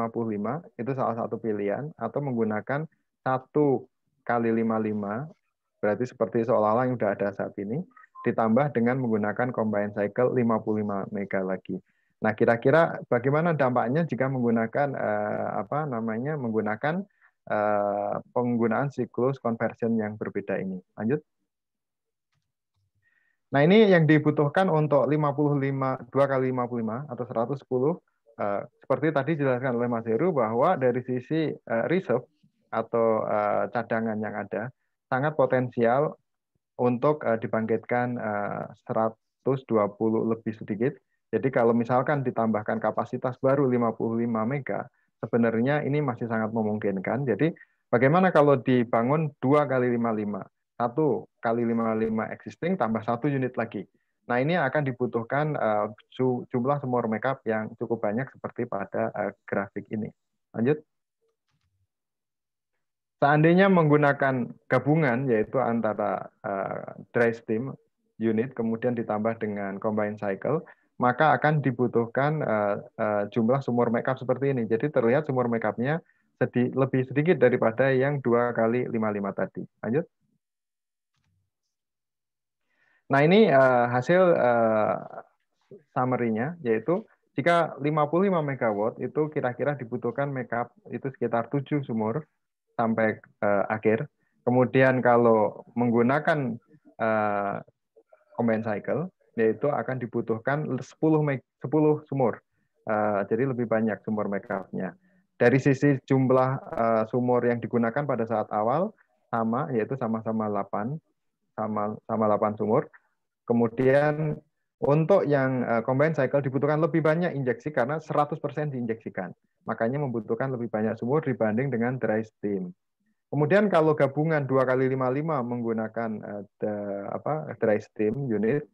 itu salah satu pilihan atau menggunakan 1 kali 55 berarti seperti seolah-olah yang sudah ada saat ini ditambah dengan menggunakan combine cycle 55 mega lagi. Nah, kira-kira bagaimana dampaknya jika menggunakan uh, apa namanya menggunakan uh, penggunaan siklus conversion yang berbeda ini? Lanjut. Nah, ini yang dibutuhkan untuk 55 2 kali 55 atau 110 Uh, eh, seperti tadi dijelaskan oleh Mas Heru bahwa dari sisi uh, reserve atau uh, cadangan yang ada sangat potensial untuk uh, dibangkitkan eh, uh, 120 lebih sedikit. Jadi kalau misalkan ditambahkan kapasitas baru 55 mega, sebenarnya ini masih sangat memungkinkan. Jadi bagaimana kalau dibangun 2 kali 55? 1 kali 55 existing tambah satu unit lagi. Nah, ini akan dibutuhkan uh, jumlah semua makeup yang cukup banyak seperti pada uh, grafik ini. Lanjut. Seandainya menggunakan gabungan yaitu antara uh, dry steam unit kemudian ditambah dengan combined cycle, maka akan dibutuhkan uh, uh, jumlah sumur makeup seperti ini. Jadi terlihat sumur makeupnya sedi lebih sedikit daripada yang dua kali 55 tadi. Lanjut. Nah ini uh, hasil uh, summary-nya yaitu jika 55 megawatt itu kira-kira dibutuhkan makeup itu sekitar 7 sumur sampai uh, akhir. Kemudian kalau menggunakan uh, eh, combine cycle, yaitu akan dibutuhkan 10, 10 sumur. Uh, jadi lebih banyak sumur makeupnya. Dari sisi jumlah uh, sumur yang digunakan pada saat awal, sama, yaitu sama-sama 8, sama, sama 8 sumur. Kemudian untuk yang combine cycle dibutuhkan lebih banyak injeksi karena 100% diinjeksikan. Makanya membutuhkan lebih banyak sumur dibanding dengan dry steam. Kemudian kalau gabungan dua kali lima menggunakan the, eh, apa, dry steam unit,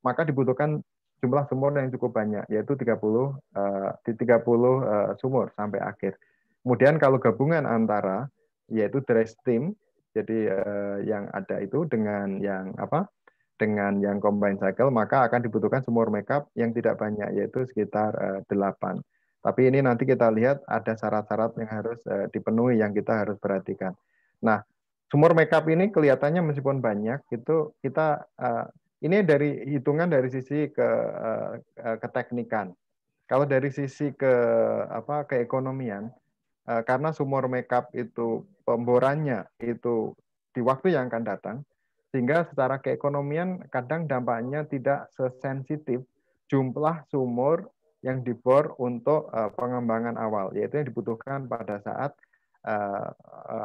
maka dibutuhkan jumlah sumur yang cukup banyak, yaitu 30 uh, di 30 uh, sumur sampai akhir. Kemudian kalau gabungan antara yaitu dry steam, jadi eh, yang ada itu dengan yang apa? dengan yang combined cycle, maka akan dibutuhkan sumur makeup yang tidak banyak, yaitu sekitar uh, eh, 8. Tapi ini nanti kita lihat ada syarat-syarat yang harus eh, dipenuhi yang kita harus perhatikan. Nah, sumur makeup ini kelihatannya meskipun banyak itu kita eh, ini dari hitungan dari sisi ke eh, keteknikan. Kalau dari sisi ke apa keekonomian karena sumur makeup itu pemborannya itu di waktu yang akan datang sehingga secara keekonomian kadang dampaknya tidak sesensitif jumlah sumur yang dibor untuk uh, pengembangan awal, yaitu yang dibutuhkan pada saat uh,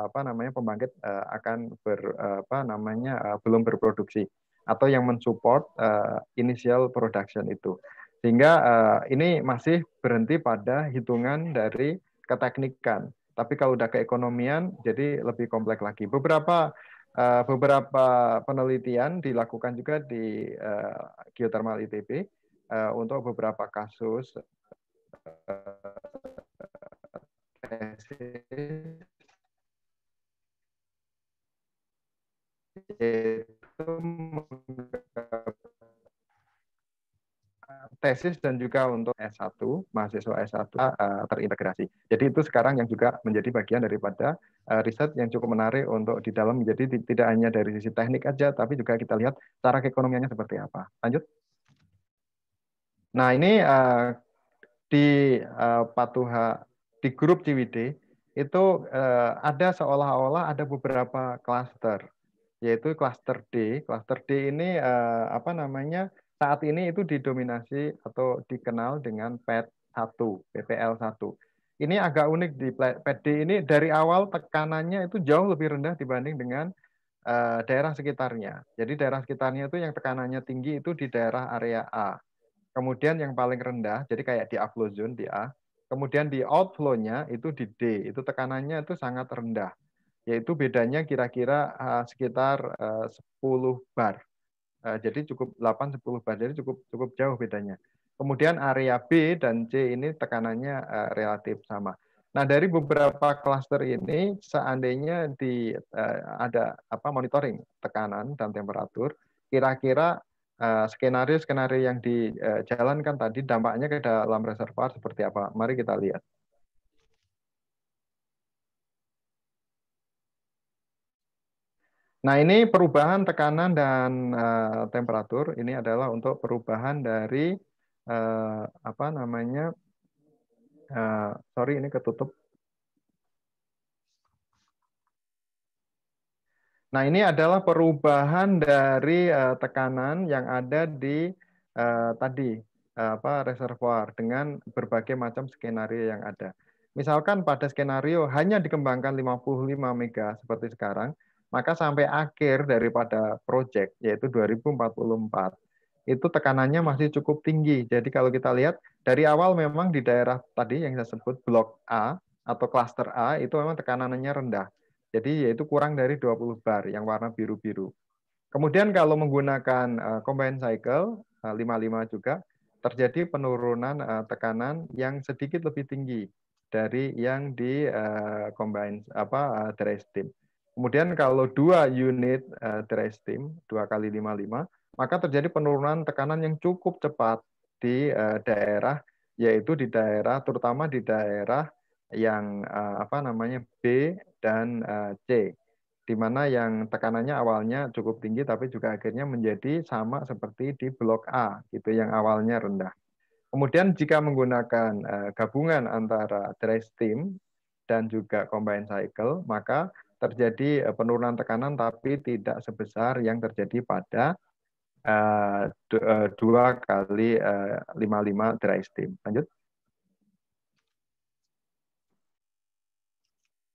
apa namanya pembangkit uh, akan ber uh, apa namanya uh, belum berproduksi atau yang mensupport uh, initial production itu. Sehingga uh, ini masih berhenti pada hitungan dari keteknikan. Tapi kalau udah keekonomian, jadi lebih kompleks lagi. Beberapa uh, beberapa penelitian dilakukan juga di uh, geothermal ITB e uh, untuk beberapa kasus tesis eh, itu tesis dan juga untuk S1, mahasiswa S1 uh, eh, terintegrasi. Jadi itu sekarang yang juga menjadi bagian daripada uh, riset yang cukup menarik untuk di dalam menjadi tidak hanya dari sisi teknik aja, tapi juga kita lihat cara keekonomiannya seperti apa. Lanjut. Nah ini uh, di uh, Patuha di grup CWD itu uh, ada seolah-olah ada beberapa klaster yaitu klaster D. Klaster D ini uh, apa namanya? Saat ini itu didominasi atau dikenal dengan PET 1, PPL 1. Ini agak unik di PET e D ini dari awal tekanannya itu jauh lebih rendah dibanding dengan uh, daerah sekitarnya. Jadi daerah sekitarnya itu yang tekanannya tinggi itu di daerah area A. Kemudian yang paling rendah, jadi kayak di upflow zone di A. Kemudian di outflow-nya itu di D, itu tekanannya itu sangat rendah. Yaitu bedanya kira-kira eh, sekitar 10 eh, bar. Eh, jadi cukup 8 10 bar, jadi cukup cukup jauh bedanya. Kemudian area B dan C ini tekanannya relatif sama. Nah, dari beberapa klaster ini seandainya di ada apa monitoring tekanan dan temperatur, kira-kira Eh, skenario-skenario yang dijalankan tadi dampaknya ke dalam reservoir seperti apa. Mari kita lihat. Nah, ini perubahan tekanan dan uh, temperatur. Ini adalah untuk perubahan dari uh, apa namanya? Uh, sorry, ini ketutup. Nah, ini adalah perubahan dari uh, tekanan yang ada di uh, tadi uh, apa reservoir dengan berbagai macam skenario yang ada. Misalkan pada skenario hanya dikembangkan 55 mega seperti sekarang, maka sampai akhir daripada proyek yaitu 2044 itu tekanannya masih cukup tinggi. Jadi kalau kita lihat dari awal memang di daerah tadi yang saya sebut blok A atau cluster A itu memang tekanannya rendah jadi yaitu kurang dari 20 bar yang warna biru-biru. Kemudian kalau menggunakan eh, combine cycle 55 eh, juga terjadi penurunan eh, tekanan yang sedikit lebih tinggi dari yang di combine apa dry steam. Kemudian kalau dua unit dry steam dua kali 55 maka terjadi penurunan tekanan yang cukup cepat di daerah yaitu di daerah terutama di daerah yang uh, apa namanya B dan uh, C di mana yang tekanannya awalnya cukup tinggi tapi juga akhirnya menjadi sama seperti di blok A gitu yang awalnya rendah. Kemudian jika menggunakan eh, gabungan antara dry steam dan juga combined cycle maka terjadi penurunan tekanan tapi tidak sebesar yang terjadi pada uh, dua kali lima dry steam. Lanjut.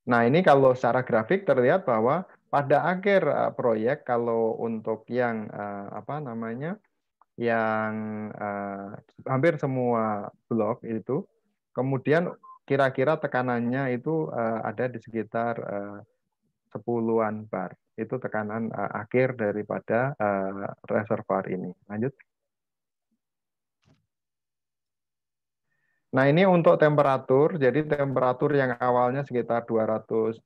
Nah, ini kalau secara grafik terlihat bahwa pada akhir eh, proyek kalau untuk yang eh, apa namanya yang uh, hampir semua blok itu kemudian kira-kira tekanannya itu uh, ada di sekitar uh, 10-an bar. Itu tekanan uh, akhir daripada uh, reservoir ini. Lanjut. Nah, ini untuk temperatur. Jadi temperatur yang awalnya sekitar 230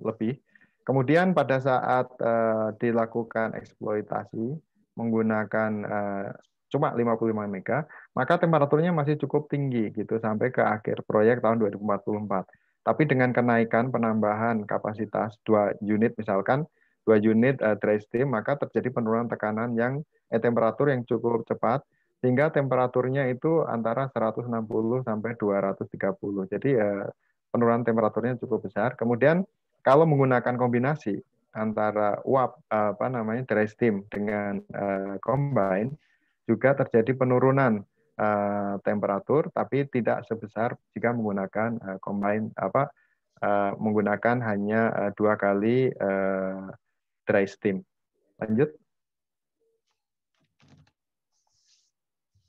lebih. Kemudian pada saat uh, dilakukan eksploitasi menggunakan uh, cuma 55 mega, maka temperaturnya masih cukup tinggi gitu sampai ke akhir proyek tahun 2044. Tapi dengan kenaikan penambahan kapasitas 2 unit misalkan 2 unit uh, dry steam, maka terjadi penurunan tekanan yang eh, temperatur yang cukup cepat sehingga temperaturnya itu antara 160 sampai 230. Jadi ya, penurunan temperaturnya cukup besar. Kemudian kalau menggunakan kombinasi antara uap apa namanya dry steam dengan eh, combine juga terjadi penurunan eh, temperatur tapi tidak sebesar jika menggunakan eh, combine apa menggunakan hanya dua kali dry steam. Lanjut.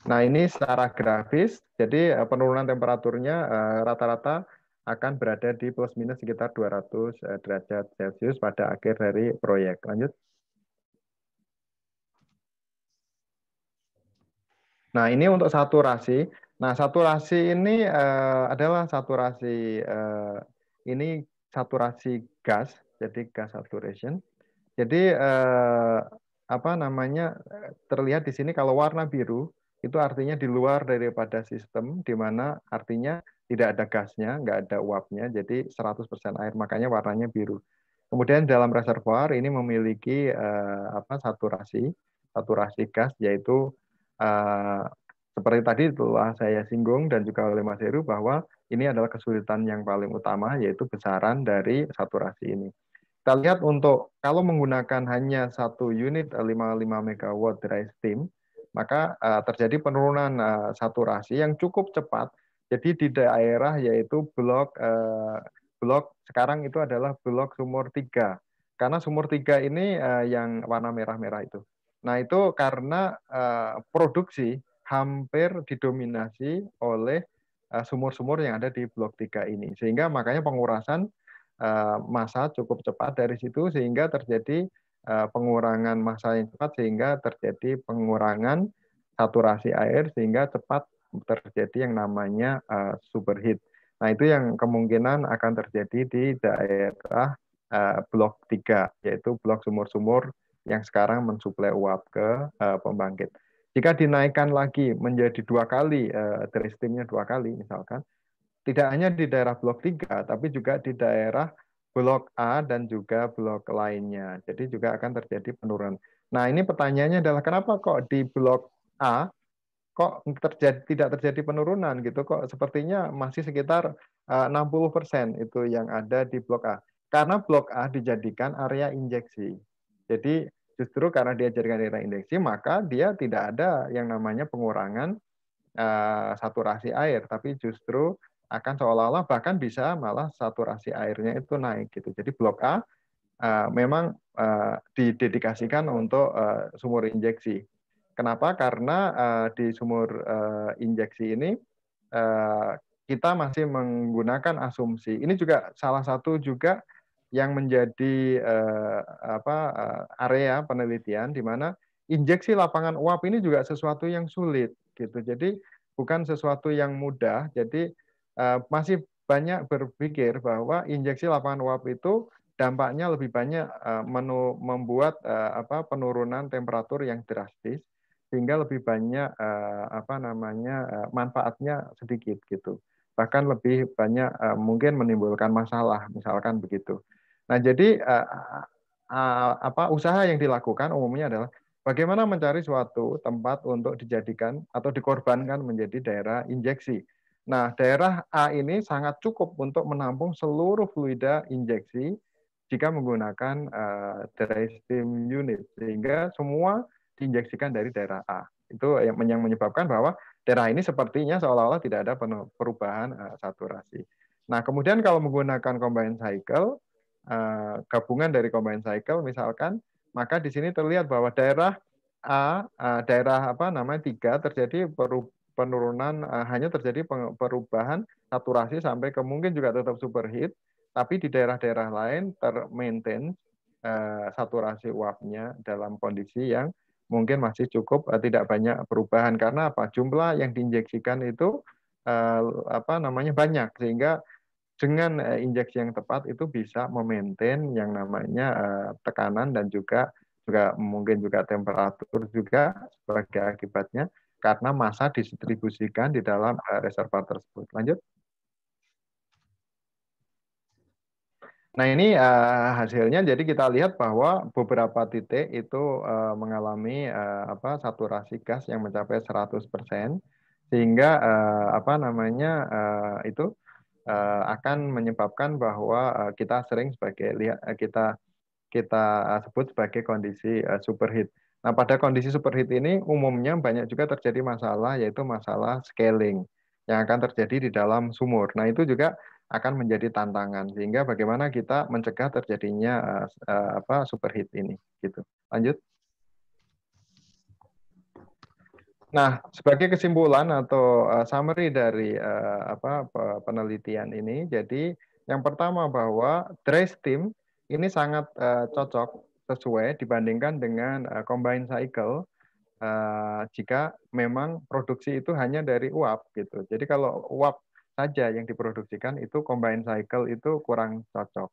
Nah, ini secara grafis, jadi eh, penurunan temperaturnya eh, rata-rata akan berada di plus minus sekitar 200 eh, derajat Celcius pada akhir dari proyek. Lanjut. Nah, ini untuk saturasi. Nah, saturasi ini adalah saturasi ini saturasi gas, jadi gas saturation. Jadi apa namanya terlihat di sini kalau warna biru itu artinya di luar daripada sistem, di mana artinya tidak ada gasnya, nggak ada uapnya, jadi 100% air, makanya warnanya biru. Kemudian dalam reservoir ini memiliki uh, apa saturasi, saturasi gas yaitu uh, seperti tadi telah saya singgung dan juga oleh Mas Heru bahwa ini adalah kesulitan yang paling utama yaitu besaran dari saturasi ini. Kita lihat untuk kalau menggunakan hanya satu unit 55 eh, MW dry steam, maka eh, terjadi penurunan eh, saturasi yang cukup cepat. Jadi di daerah yaitu blok eh, blok sekarang itu adalah blok sumur 3. Karena sumur 3 ini yang warna merah-merah itu. Nah, itu karena produksi hampir didominasi oleh sumur-sumur yang ada di blok 3 ini. Sehingga makanya pengurasan masa cukup cepat dari situ sehingga terjadi Eh, pengurangan masa yang cepat sehingga terjadi pengurangan saturasi air sehingga cepat terjadi yang namanya eh, superheat. Nah, itu yang kemungkinan akan terjadi di daerah eh, blok 3 yaitu blok sumur-sumur yang sekarang mensuplai uap ke pembangkit. Jika dinaikkan lagi menjadi dua kali teristimnya dua kali misalkan, tidak hanya di daerah blok 3 tapi juga di daerah blok A dan juga blok lainnya. Jadi juga akan terjadi penurunan. Nah, ini pertanyaannya adalah kenapa kok di blok A kok terjadi tidak terjadi penurunan gitu kok sepertinya masih sekitar 60% eh, itu yang ada di blok A. Karena blok A dijadikan area injeksi. Jadi justru karena dia jadikan area injeksi maka dia tidak ada yang namanya pengurangan eh, saturasi air tapi justru akan seolah-olah bahkan bisa malah saturasi airnya itu naik gitu. Jadi blok A uh, memang uh, didedikasikan untuk uh, sumur injeksi. Kenapa? Karena uh, di sumur uh, injeksi ini uh, kita masih menggunakan asumsi. Ini juga salah satu juga yang menjadi uh, apa uh, area penelitian di mana injeksi lapangan uap ini juga sesuatu yang sulit gitu. Jadi bukan sesuatu yang mudah. Jadi Eh, masih banyak berpikir bahwa injeksi lapangan uap itu dampaknya lebih banyak eh, membuat eh, penurunan temperatur yang drastis sehingga lebih banyak apa namanya manfaatnya sedikit gitu bahkan lebih banyak mungkin menimbulkan masalah misalkan begitu nah jadi apa usaha yang dilakukan umumnya adalah bagaimana mencari suatu tempat untuk dijadikan atau dikorbankan menjadi daerah injeksi Nah, daerah A ini sangat cukup untuk menampung seluruh fluida injeksi jika menggunakan uh, dry steam unit, sehingga semua diinjeksikan dari daerah A. Itu yang, menyebabkan bahwa daerah ini sepertinya seolah-olah tidak ada perubahan eh, saturasi. Nah, kemudian kalau menggunakan combined cycle, eh, gabungan dari combined cycle misalkan, maka di sini terlihat bahwa daerah A, daerah apa namanya tiga terjadi perubahan penurunan uh, hanya terjadi perubahan saturasi sampai ke mungkin juga tetap superheat, tapi di daerah-daerah lain termaintain uh, eh, saturasi uapnya dalam kondisi yang mungkin masih cukup uh, tidak banyak perubahan karena apa jumlah yang diinjeksikan itu uh, apa namanya banyak sehingga dengan uh, injeksi yang tepat itu bisa memaintain yang namanya uh, tekanan dan juga juga mungkin juga temperatur juga sebagai akibatnya karena massa distribusikan di dalam eh, reservoir tersebut. Lanjut. Nah ini uh, hasilnya jadi kita lihat bahwa beberapa titik itu uh, mengalami uh, apa saturasi gas yang mencapai 100% sehingga uh, apa namanya uh, itu uh, akan menyebabkan bahwa uh, kita sering sebagai lihat uh, kita kita sebut sebagai kondisi uh, superheat. Nah, pada kondisi superheat ini umumnya banyak juga terjadi masalah yaitu masalah scaling yang akan terjadi di dalam sumur. Nah, itu juga akan menjadi tantangan sehingga bagaimana kita mencegah terjadinya eh, eh, apa superheat ini gitu. Lanjut. Nah, sebagai kesimpulan atau eh, summary dari apa penelitian ini, jadi yang pertama bahwa dry steam ini sangat cocok sesuai dibandingkan dengan uh, eh, combine cycle uh, jika memang produksi itu hanya dari uap gitu. Jadi kalau uap saja yang diproduksikan itu combine cycle itu kurang cocok.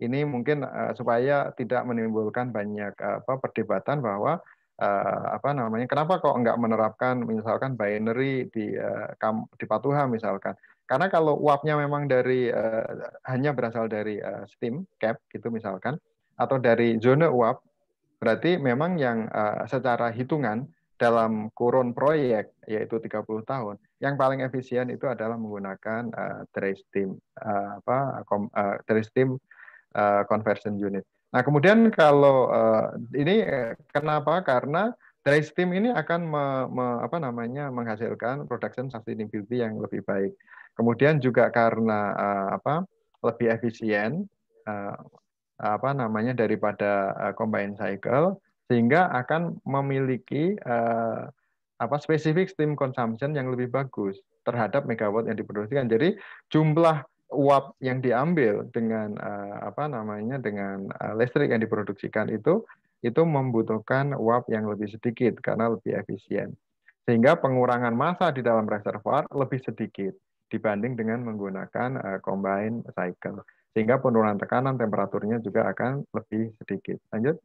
Ini mungkin uh, supaya tidak menimbulkan banyak uh, apa perdebatan bahwa uh, apa namanya kenapa kok nggak menerapkan misalkan binary di uh, di Patuha misalkan karena kalau uapnya memang dari uh, hanya berasal dari uh, steam cap gitu misalkan atau dari zona uap, berarti memang yang uh, secara hitungan dalam kurun proyek yaitu 30 tahun, yang paling efisien itu adalah menggunakan uh, trace team uh, eh, apa kom, uh, trace team uh, conversion unit. Nah, kemudian kalau uh, ini kenapa? Karena Trace Team ini akan me, me, apa namanya menghasilkan production sustainability yang lebih baik. Kemudian juga karena uh, apa lebih efisien uh, apa namanya daripada uh, combined cycle sehingga akan memiliki eh, apa spesifik steam consumption yang lebih bagus terhadap megawatt yang diproduksikan. Jadi jumlah uap yang diambil dengan eh, apa namanya dengan listrik yang diproduksikan itu itu membutuhkan uap yang lebih sedikit karena lebih efisien. Sehingga pengurangan massa di dalam reservoir lebih sedikit dibanding dengan menggunakan uh, combined cycle sehingga penurunan tekanan temperaturnya juga akan lebih sedikit. Lanjut.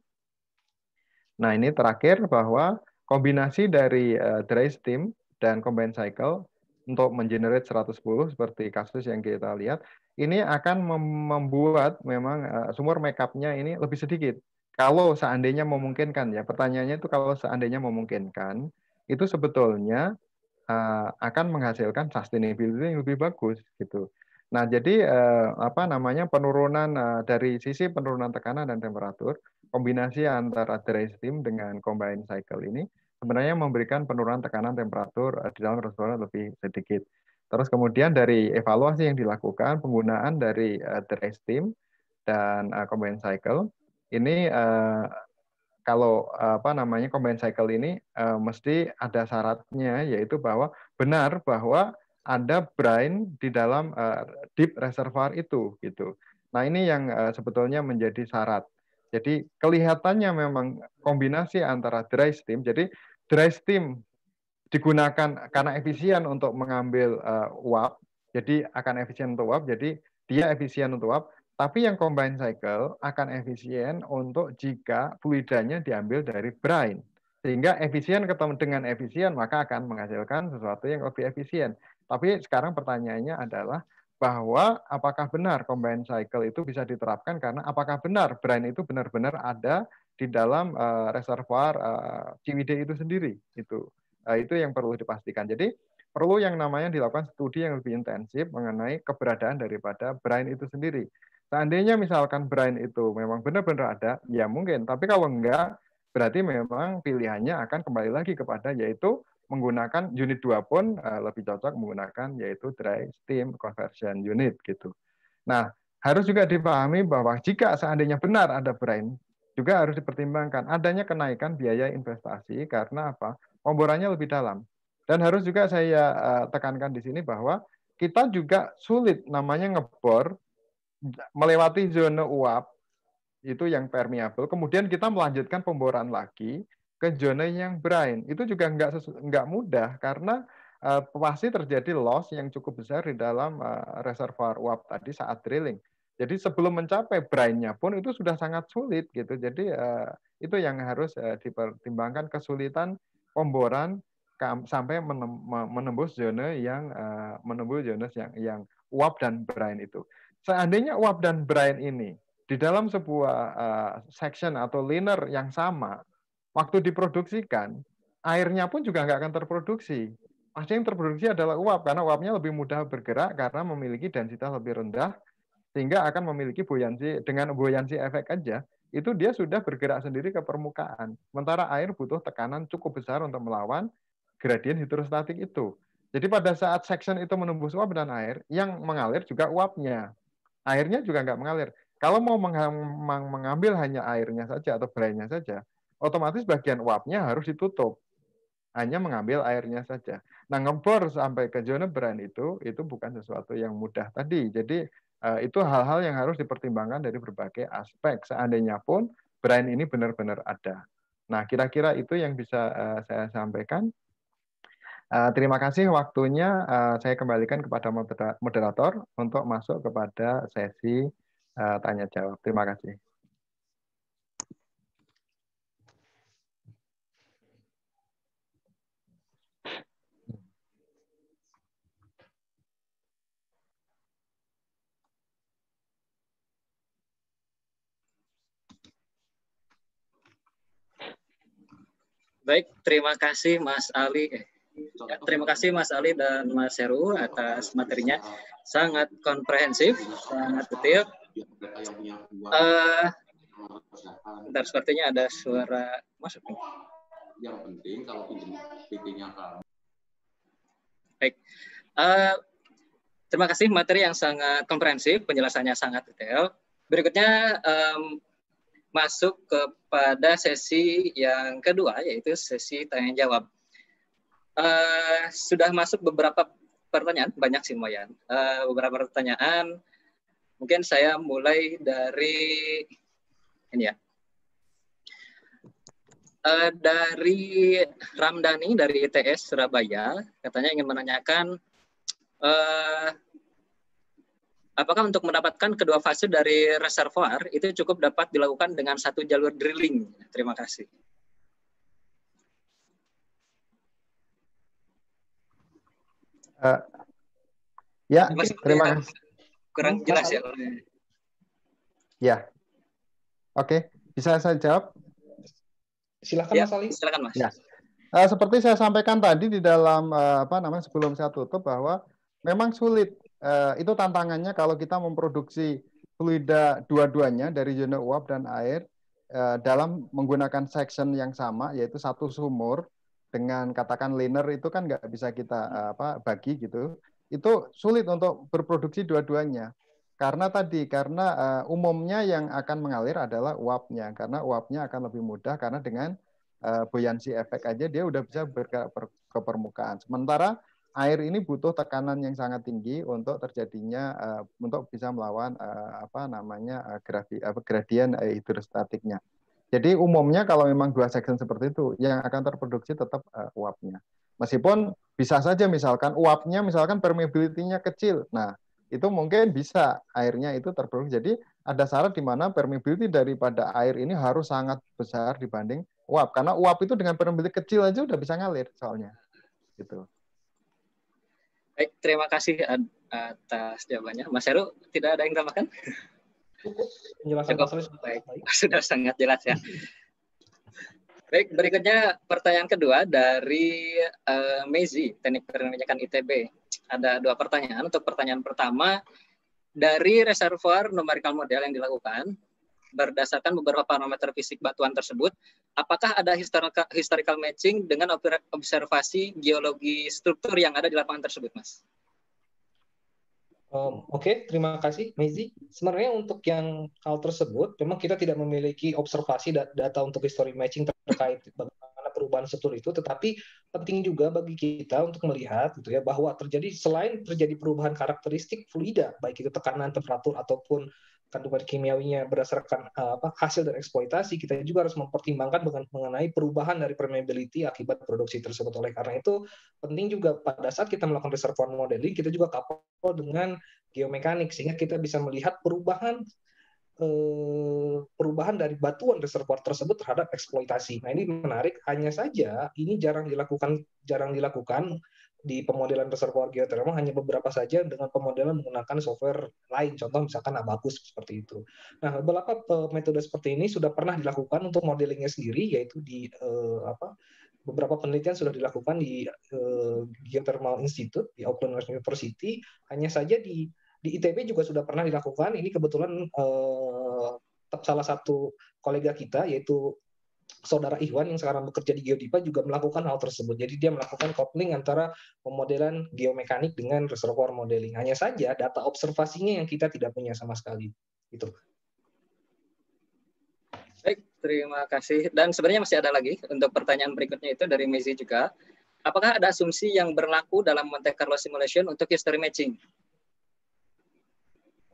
Nah, ini terakhir bahwa kombinasi dari eh, dry steam dan combined cycle untuk mengenerate 110 seperti kasus yang kita lihat, ini akan membuat memang eh, sumur makeupnya ini lebih sedikit. Kalau seandainya memungkinkan ya, pertanyaannya itu kalau seandainya memungkinkan, itu sebetulnya eh, akan menghasilkan sustainability yang lebih bagus gitu. Nah, jadi eh, apa namanya penurunan eh, dari sisi penurunan tekanan dan temperatur, kombinasi antara dry steam dengan combined cycle ini sebenarnya memberikan penurunan tekanan temperatur eh, di dalam reservoir lebih sedikit. Terus kemudian dari evaluasi yang dilakukan penggunaan dari eh, dry steam dan eh, combined cycle ini eh, kalau eh, apa namanya combined cycle ini eh, mesti ada syaratnya yaitu bahwa benar bahwa ada brine di dalam uh, deep reservoir itu gitu. Nah, ini yang uh, sebetulnya menjadi syarat. Jadi kelihatannya memang kombinasi antara dry steam. Jadi dry steam digunakan karena efisien untuk mengambil uh, uap. Jadi akan efisien untuk uap. Jadi dia efisien untuk uap, tapi yang combined cycle akan efisien untuk jika fluidanya diambil dari brine sehingga efisien ketemu dengan efisien maka akan menghasilkan sesuatu yang lebih efisien. Tapi sekarang pertanyaannya adalah bahwa apakah benar combine cycle itu bisa diterapkan karena apakah benar brain itu benar-benar ada di dalam uh, reservoir uh, Ciwidey itu sendiri itu uh, itu yang perlu dipastikan. Jadi perlu yang namanya dilakukan studi yang lebih intensif mengenai keberadaan daripada brain itu sendiri. Seandainya misalkan brain itu memang benar-benar ada, ya mungkin. Tapi kalau enggak, berarti memang pilihannya akan kembali lagi kepada yaitu menggunakan unit dua pun uh, lebih cocok menggunakan yaitu dry steam conversion unit gitu. Nah, harus juga dipahami bahwa jika seandainya benar ada brain juga harus dipertimbangkan adanya kenaikan biaya investasi karena apa? Pemborannya lebih dalam. Dan harus juga saya uh, tekankan di sini bahwa kita juga sulit namanya ngebor melewati zona uap itu yang permeable. Kemudian kita melanjutkan pemboran lagi ke zona yang brain. Itu juga nggak nggak mudah karena uh, pasti terjadi loss yang cukup besar di dalam uh, reservoir uap tadi saat drilling. Jadi sebelum mencapai brainnya pun itu sudah sangat sulit gitu. Jadi uh, itu yang harus uh, dipertimbangkan kesulitan pemboran sampai menembus zona yang uh, menembus zona yang yang uap dan brain itu. Seandainya uap dan brain ini di dalam sebuah uh, section atau liner yang sama, Waktu diproduksikan, airnya pun juga nggak akan terproduksi. Pasti yang terproduksi adalah uap, karena uapnya lebih mudah bergerak karena memiliki densitas lebih rendah, sehingga akan memiliki buoyansi, dengan buoyansi efek aja, itu dia sudah bergerak sendiri ke permukaan. Sementara air butuh tekanan cukup besar untuk melawan gradien hidrostatik itu. Jadi pada saat section itu menembus uap dan air, yang mengalir juga uapnya. Airnya juga nggak mengalir. Kalau mau mengambil hanya airnya saja atau berainya saja, otomatis bagian uapnya harus ditutup. Hanya mengambil airnya saja. Nah, ngebor sampai ke zona brand itu, itu bukan sesuatu yang mudah tadi. Jadi, eh, itu hal-hal yang harus dipertimbangkan dari berbagai aspek. Seandainya pun brand ini benar-benar ada. Nah, kira-kira itu yang bisa eh, saya sampaikan. Eh, terima kasih waktunya. Saya kembalikan kepada moderator untuk masuk kepada sesi tanya jawab. Terima kasih. Baik, terima kasih Mas Ali. Eh, ya, terima kasih Mas Ali dan Mas Heru atas materinya. Sangat komprehensif, sangat detail. Uh, bentar, sepertinya ada suara masuk. Yang penting kalau pt Baik. Uh, terima kasih materi yang sangat komprehensif, penjelasannya sangat detail. Berikutnya um, masuk kepada sesi yang kedua yaitu sesi tanya jawab. Uh, eh, sudah masuk beberapa pertanyaan, banyak sih Moyan. Uh, eh, beberapa pertanyaan, mungkin saya mulai dari ini ya. Uh, dari Ramdhani dari ITS Surabaya, katanya ingin menanyakan uh, apakah untuk mendapatkan kedua fase dari reservoir itu cukup dapat dilakukan dengan satu jalur drilling? Terima kasih. Uh, ya, Mas, terima kasih. Kurang hmm, jelas ya. Ya. Oke, bisa saya jawab? Silakan ya, Mas Ali. Silakan Mas. Ya. Uh, seperti saya sampaikan tadi di dalam uh, apa namanya sebelum saya tutup bahwa memang sulit Eh, itu tantangannya kalau kita memproduksi fluida dua-duanya dari zona uap dan air eh, dalam menggunakan section yang sama yaitu satu sumur dengan katakan liner itu kan nggak bisa kita eh, apa bagi gitu itu sulit untuk berproduksi dua-duanya karena tadi karena umumnya yang akan mengalir adalah uapnya karena uapnya akan lebih mudah karena dengan uh, buoyancy efek aja dia udah bisa bergerak ke permukaan sementara air ini butuh tekanan yang sangat tinggi untuk terjadinya uh, untuk bisa melawan uh, apa namanya uh, grafi, uh, gradien uh, hidrostatiknya. Jadi umumnya kalau memang dua section seperti itu yang akan terproduksi tetap uh, uapnya. Meskipun bisa saja misalkan uapnya misalkan permeability-nya kecil. Nah, itu mungkin bisa airnya itu terproduksi. Jadi ada syarat di mana permeability daripada air ini harus sangat besar dibanding uap karena uap itu dengan permeability kecil aja udah bisa ngalir soalnya. Gitu. Baik, terima kasih atas jawabannya. Mas Heru, tidak ada yang tambahkan? Cukup. Sudah Sudah sangat jelas ya. baik, berikutnya pertanyaan kedua dari uh, Mezi, Teknik Perminyakan ITB. Ada dua pertanyaan. Untuk pertanyaan pertama, dari reservoir numerical model yang dilakukan, berdasarkan beberapa parameter fisik batuan tersebut, apakah ada historical, matching dengan observasi geologi struktur yang ada di lapangan tersebut, Mas? Um, Oke, okay, terima kasih, Mezi. Sebenarnya untuk yang hal tersebut, memang kita tidak memiliki observasi data untuk history matching terkait bagaimana perubahan struktur itu, tetapi penting juga bagi kita untuk melihat gitu ya bahwa terjadi selain terjadi perubahan karakteristik fluida, baik itu tekanan, temperatur ataupun kandungan kimiawinya berdasarkan eh, apa, hasil dan eksploitasi, kita juga harus mempertimbangkan mengenai perubahan dari permeability akibat produksi tersebut. Oleh karena itu, penting juga pada saat kita melakukan reservoir modeling, kita juga couple dengan geomekanik, sehingga kita bisa melihat perubahan eh, perubahan dari batuan reservoir tersebut terhadap eksploitasi. Nah ini menarik, hanya saja ini jarang dilakukan, jarang dilakukan di pemodelan reservoir geothermal hanya beberapa saja dengan pemodelan menggunakan software lain, contoh misalkan Abacus seperti itu. Nah, beberapa eh, metode seperti ini sudah pernah dilakukan untuk modelingnya sendiri, yaitu di eh, apa beberapa penelitian sudah dilakukan di eh, Geothermal Institute di Auckland University. Hanya saja di di ITB juga sudah pernah dilakukan. Ini kebetulan eh, salah satu kolega kita yaitu saudara Ikhwan yang sekarang bekerja di Geodipa juga melakukan hal tersebut. Jadi dia melakukan coupling antara pemodelan geomekanik dengan reservoir modeling. Hanya saja data observasinya yang kita tidak punya sama sekali. Itu. Baik, terima kasih. Dan sebenarnya masih ada lagi untuk pertanyaan berikutnya itu dari Mezi juga. Apakah ada asumsi yang berlaku dalam Monte Carlo simulation untuk history matching?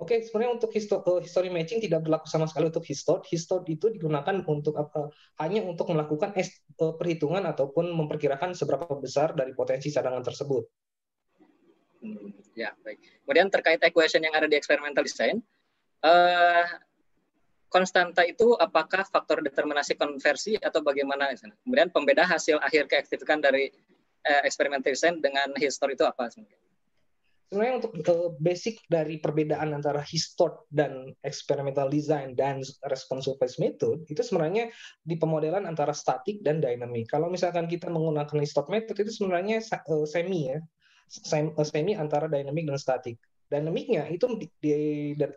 Oke, okay, sebenarnya untuk histo eh, history matching tidak berlaku sama sekali untuk histori. Histori itu digunakan untuk apa? Eh, eh, hanya untuk melakukan perhitungan ataupun memperkirakan seberapa besar dari potensi cadangan tersebut. Hmm, ya, baik. Kemudian terkait equation yang ada di experimental design, uh, konstanta itu apakah faktor determinasi konversi atau bagaimana? Kemudian pembeda hasil akhir keaktifkan dari uh, experimental design dengan histor itu apa sebenarnya? sebenarnya untuk uh, basic dari perbedaan antara histort dan experimental design dan responsive phase method itu sebenarnya di pemodelan antara statik dan dynamic. Kalau misalkan kita menggunakan histort method itu sebenarnya uh, semi ya, eh, semi, antara dynamic dan statik. Dinamiknya itu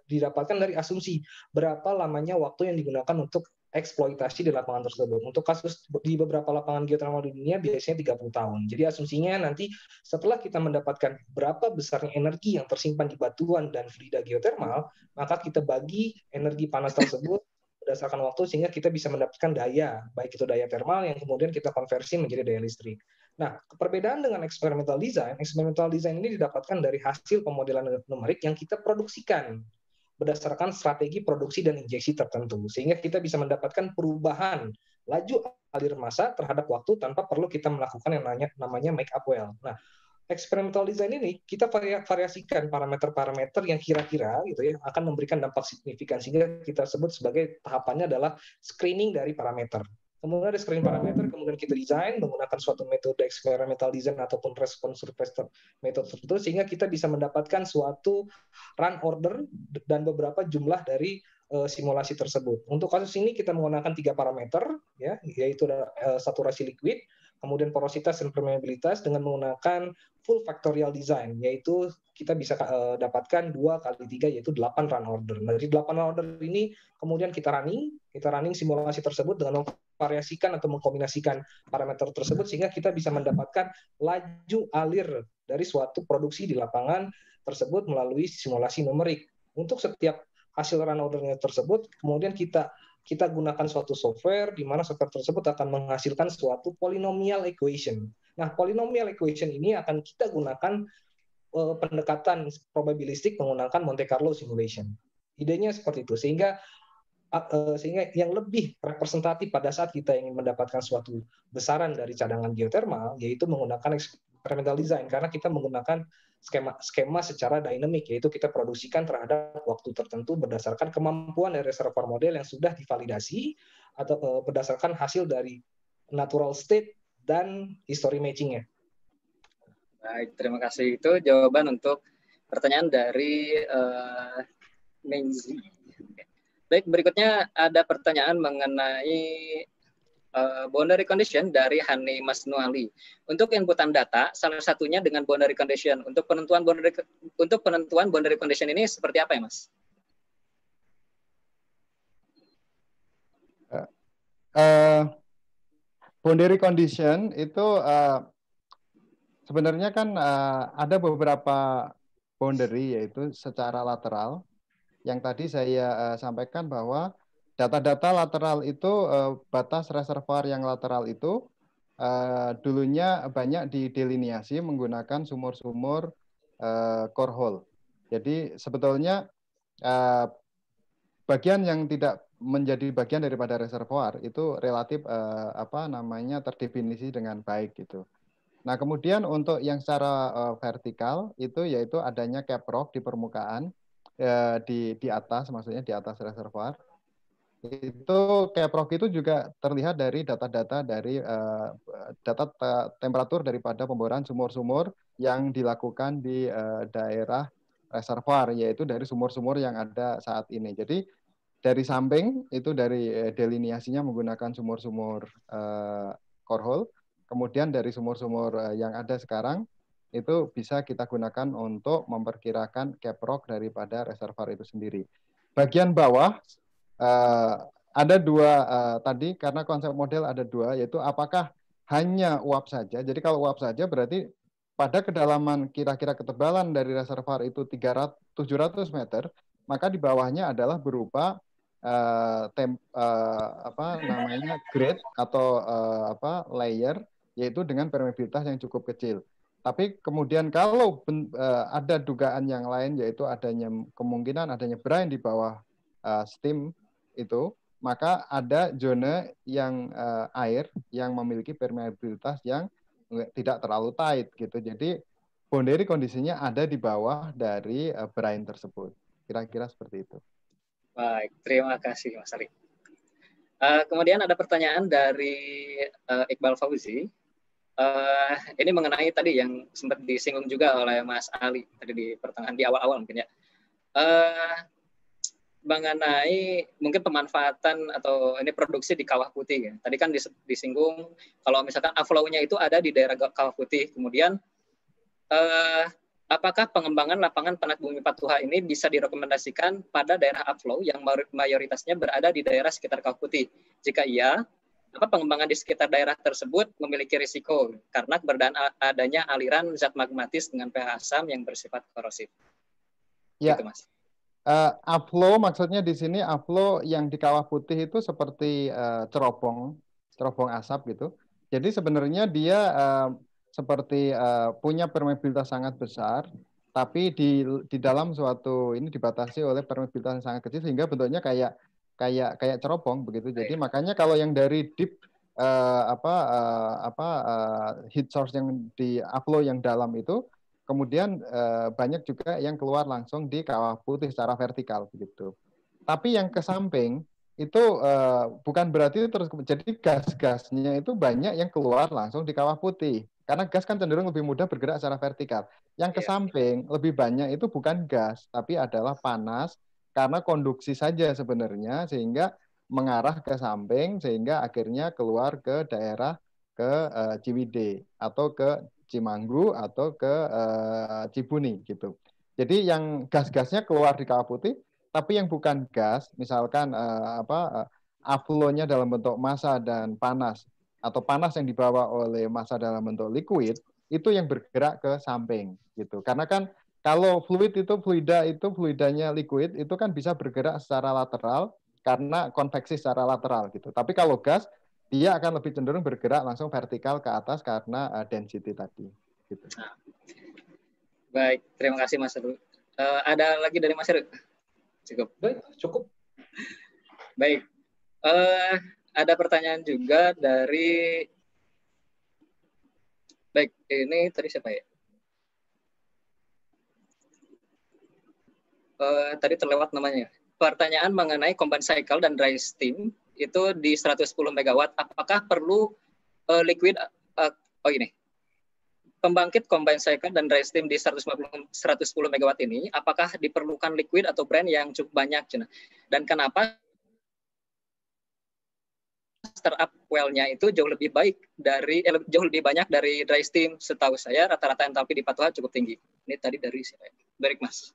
didapatkan dari asumsi berapa lamanya waktu yang digunakan untuk eksploitasi di lapangan tersebut. Untuk kasus di beberapa lapangan geotermal di dunia biasanya 30 tahun. Jadi asumsinya nanti setelah kita mendapatkan berapa besarnya energi yang tersimpan di batuan dan fluida geotermal, maka kita bagi energi panas tersebut berdasarkan waktu sehingga kita bisa mendapatkan daya, baik itu daya termal yang kemudian kita konversi menjadi daya listrik. Nah, perbedaan dengan experimental design, experimental design ini didapatkan dari hasil pemodelan numerik yang kita produksikan berdasarkan strategi produksi dan injeksi tertentu sehingga kita bisa mendapatkan perubahan laju alir massa terhadap waktu tanpa perlu kita melakukan yang namanya, namanya make up well. Nah, experimental design ini kita variasikan parameter-parameter yang kira-kira gitu ya akan memberikan dampak signifikan sehingga kita sebut sebagai tahapannya adalah screening dari parameter. Kemudian ada screen parameter, kemudian kita desain menggunakan suatu metode experimental design ataupun response surface metode tertentu sehingga kita bisa mendapatkan suatu run order dan beberapa jumlah dari uh, simulasi tersebut. Untuk kasus ini kita menggunakan tiga parameter ya, yaitu uh, saturasi liquid, kemudian porositas dan permeabilitas dengan menggunakan full factorial design, yaitu kita bisa uh, dapatkan dua kali tiga yaitu 8 run order. Nah, dari 8 run order ini kemudian kita running, kita running simulasi tersebut dengan variasikan atau mengkombinasikan parameter tersebut sehingga kita bisa mendapatkan laju alir dari suatu produksi di lapangan tersebut melalui simulasi numerik. Untuk setiap hasil run ordernya tersebut, kemudian kita kita gunakan suatu software di mana software tersebut akan menghasilkan suatu polynomial equation. Nah, polynomial equation ini akan kita gunakan uh, pendekatan probabilistik menggunakan Monte Carlo simulation. Idenya seperti itu sehingga eh, sehingga yang lebih representatif pada saat kita ingin mendapatkan suatu besaran dari cadangan geotermal yaitu menggunakan experimental design karena kita menggunakan skema skema secara dinamik yaitu kita produksikan terhadap waktu tertentu berdasarkan kemampuan dari reservoir model yang sudah divalidasi atau eh, berdasarkan hasil dari natural state dan history matchingnya. Baik, terima kasih itu jawaban untuk pertanyaan dari uh, eh, Mengzi. Baik, berikutnya ada pertanyaan mengenai uh, boundary condition dari Hani Masnuali. Untuk inputan data, salah satunya dengan boundary condition. Untuk penentuan boundary untuk penentuan boundary condition ini seperti apa ya, Mas? uh, boundary condition itu uh, sebenarnya kan uh, ada beberapa boundary yaitu secara lateral. Yang tadi saya uh, sampaikan bahwa Data-data lateral itu uh, batas reservoir yang lateral itu uh, dulunya banyak didelineasi menggunakan sumur-sumur uh, eh, core hole. Jadi sebetulnya uh, bagian yang tidak menjadi bagian daripada reservoir itu relatif uh, apa namanya terdefinisi dengan baik gitu. Nah, kemudian untuk yang secara uh, vertikal itu yaitu adanya cap rock di permukaan uh, di di atas maksudnya di atas reservoir itu keprok itu juga terlihat dari data-data dari uh, data temperatur daripada pemboran sumur-sumur yang dilakukan di uh, daerah reservoir yaitu dari sumur-sumur yang ada saat ini. Jadi dari samping itu dari eh, delineasinya menggunakan sumur-sumur uh, core hole, kemudian dari sumur-sumur yang ada sekarang itu bisa kita gunakan untuk memperkirakan keprok daripada reservoir itu sendiri. Bagian bawah uh, ada dua uh, tadi karena konsep model ada dua yaitu apakah hanya uap saja. Jadi kalau uap saja berarti pada kedalaman kira-kira ketebalan dari reservoir itu 300 700 meter, maka di bawahnya adalah berupa uh, eh, temp, uh, apa namanya grade atau uh, apa layer yaitu dengan permeabilitas yang cukup kecil. Tapi kemudian kalau ben, uh, ada dugaan yang lain yaitu adanya kemungkinan adanya brine di bawah uh, steam itu maka ada zona yang uh, air yang memiliki permeabilitas yang tidak terlalu tight gitu. Jadi boundary kondisinya ada di bawah dari uh, brine tersebut. Kira-kira seperti itu. Baik, terima kasih Mas Ari. Uh, kemudian ada pertanyaan dari uh, Iqbal Fauzi. Uh, ini mengenai tadi yang sempat disinggung juga oleh Mas Ali tadi di pertengahan di awal-awal mungkin ya. Uh, mengenai mungkin pemanfaatan atau ini produksi di Kawah Putih ya. Tadi kan disinggung kalau misalkan aflownya nya itu ada di daerah Kawah Putih. Kemudian eh, apakah pengembangan lapangan panak bumi Patuha ini bisa direkomendasikan pada daerah aflow yang mayoritasnya berada di daerah sekitar Kawah Putih? Jika iya, apa pengembangan di sekitar daerah tersebut memiliki risiko karena keberadaan adanya aliran zat magmatis dengan pH asam yang bersifat korosif. Ya. Gitu, Mas uh, aflo maksudnya di sini aflo yang di kawah putih itu seperti uh, cerobong, cerobong asap gitu. Jadi sebenarnya dia uh, seperti uh, punya permeabilitas sangat besar, tapi di di dalam suatu ini dibatasi oleh permeabilitas yang sangat kecil sehingga bentuknya kayak kayak kayak cerobong begitu. Jadi iya. makanya kalau yang dari deep uh, apa uh, apa uh, heat source yang di upload yang dalam itu Kemudian eh, banyak juga yang keluar langsung di kawah putih secara vertikal begitu. Tapi yang ke samping itu eh, bukan berarti terus jadi gas-gasnya itu banyak yang keluar langsung di kawah putih. Karena gas kan cenderung lebih mudah bergerak secara vertikal. Yang ke iya, iya. samping lebih banyak itu bukan gas, tapi adalah panas karena konduksi saja sebenarnya sehingga mengarah ke samping sehingga akhirnya keluar ke daerah ke uh, eh, Ciwidey atau ke Cimanggu atau ke uh, Cibuni gitu. Jadi yang gas-gasnya keluar di Kawah Putih, tapi yang bukan gas, misalkan uh, apa uh, dalam bentuk massa dan panas atau panas yang dibawa oleh massa dalam bentuk liquid itu yang bergerak ke samping gitu. Karena kan kalau fluid itu fluida itu fluidanya liquid itu kan bisa bergerak secara lateral karena konveksi secara lateral gitu. Tapi kalau gas dia akan lebih cenderung bergerak langsung vertikal ke atas karena uh, density tadi. Gitu. Baik, terima kasih Mas Heru. Uh, ada lagi dari Mas Heru? Cukup. Baik, cukup. Baik. Uh, ada pertanyaan juga dari Baik, ini tadi siapa ya? Uh, tadi terlewat namanya. Pertanyaan mengenai combined cycle dan dry steam itu di 110 MW apakah perlu uh, liquid uh, oh ini pembangkit combined cycle dan dry steam di 150 110 MW ini apakah diperlukan liquid atau brand yang cukup banyak Cina? dan kenapa startup well-nya itu jauh lebih baik dari eh, jauh lebih banyak dari dry steam setahu saya rata-rata yang tapi di patuha cukup tinggi. Ini tadi dari siapa? dari Mas.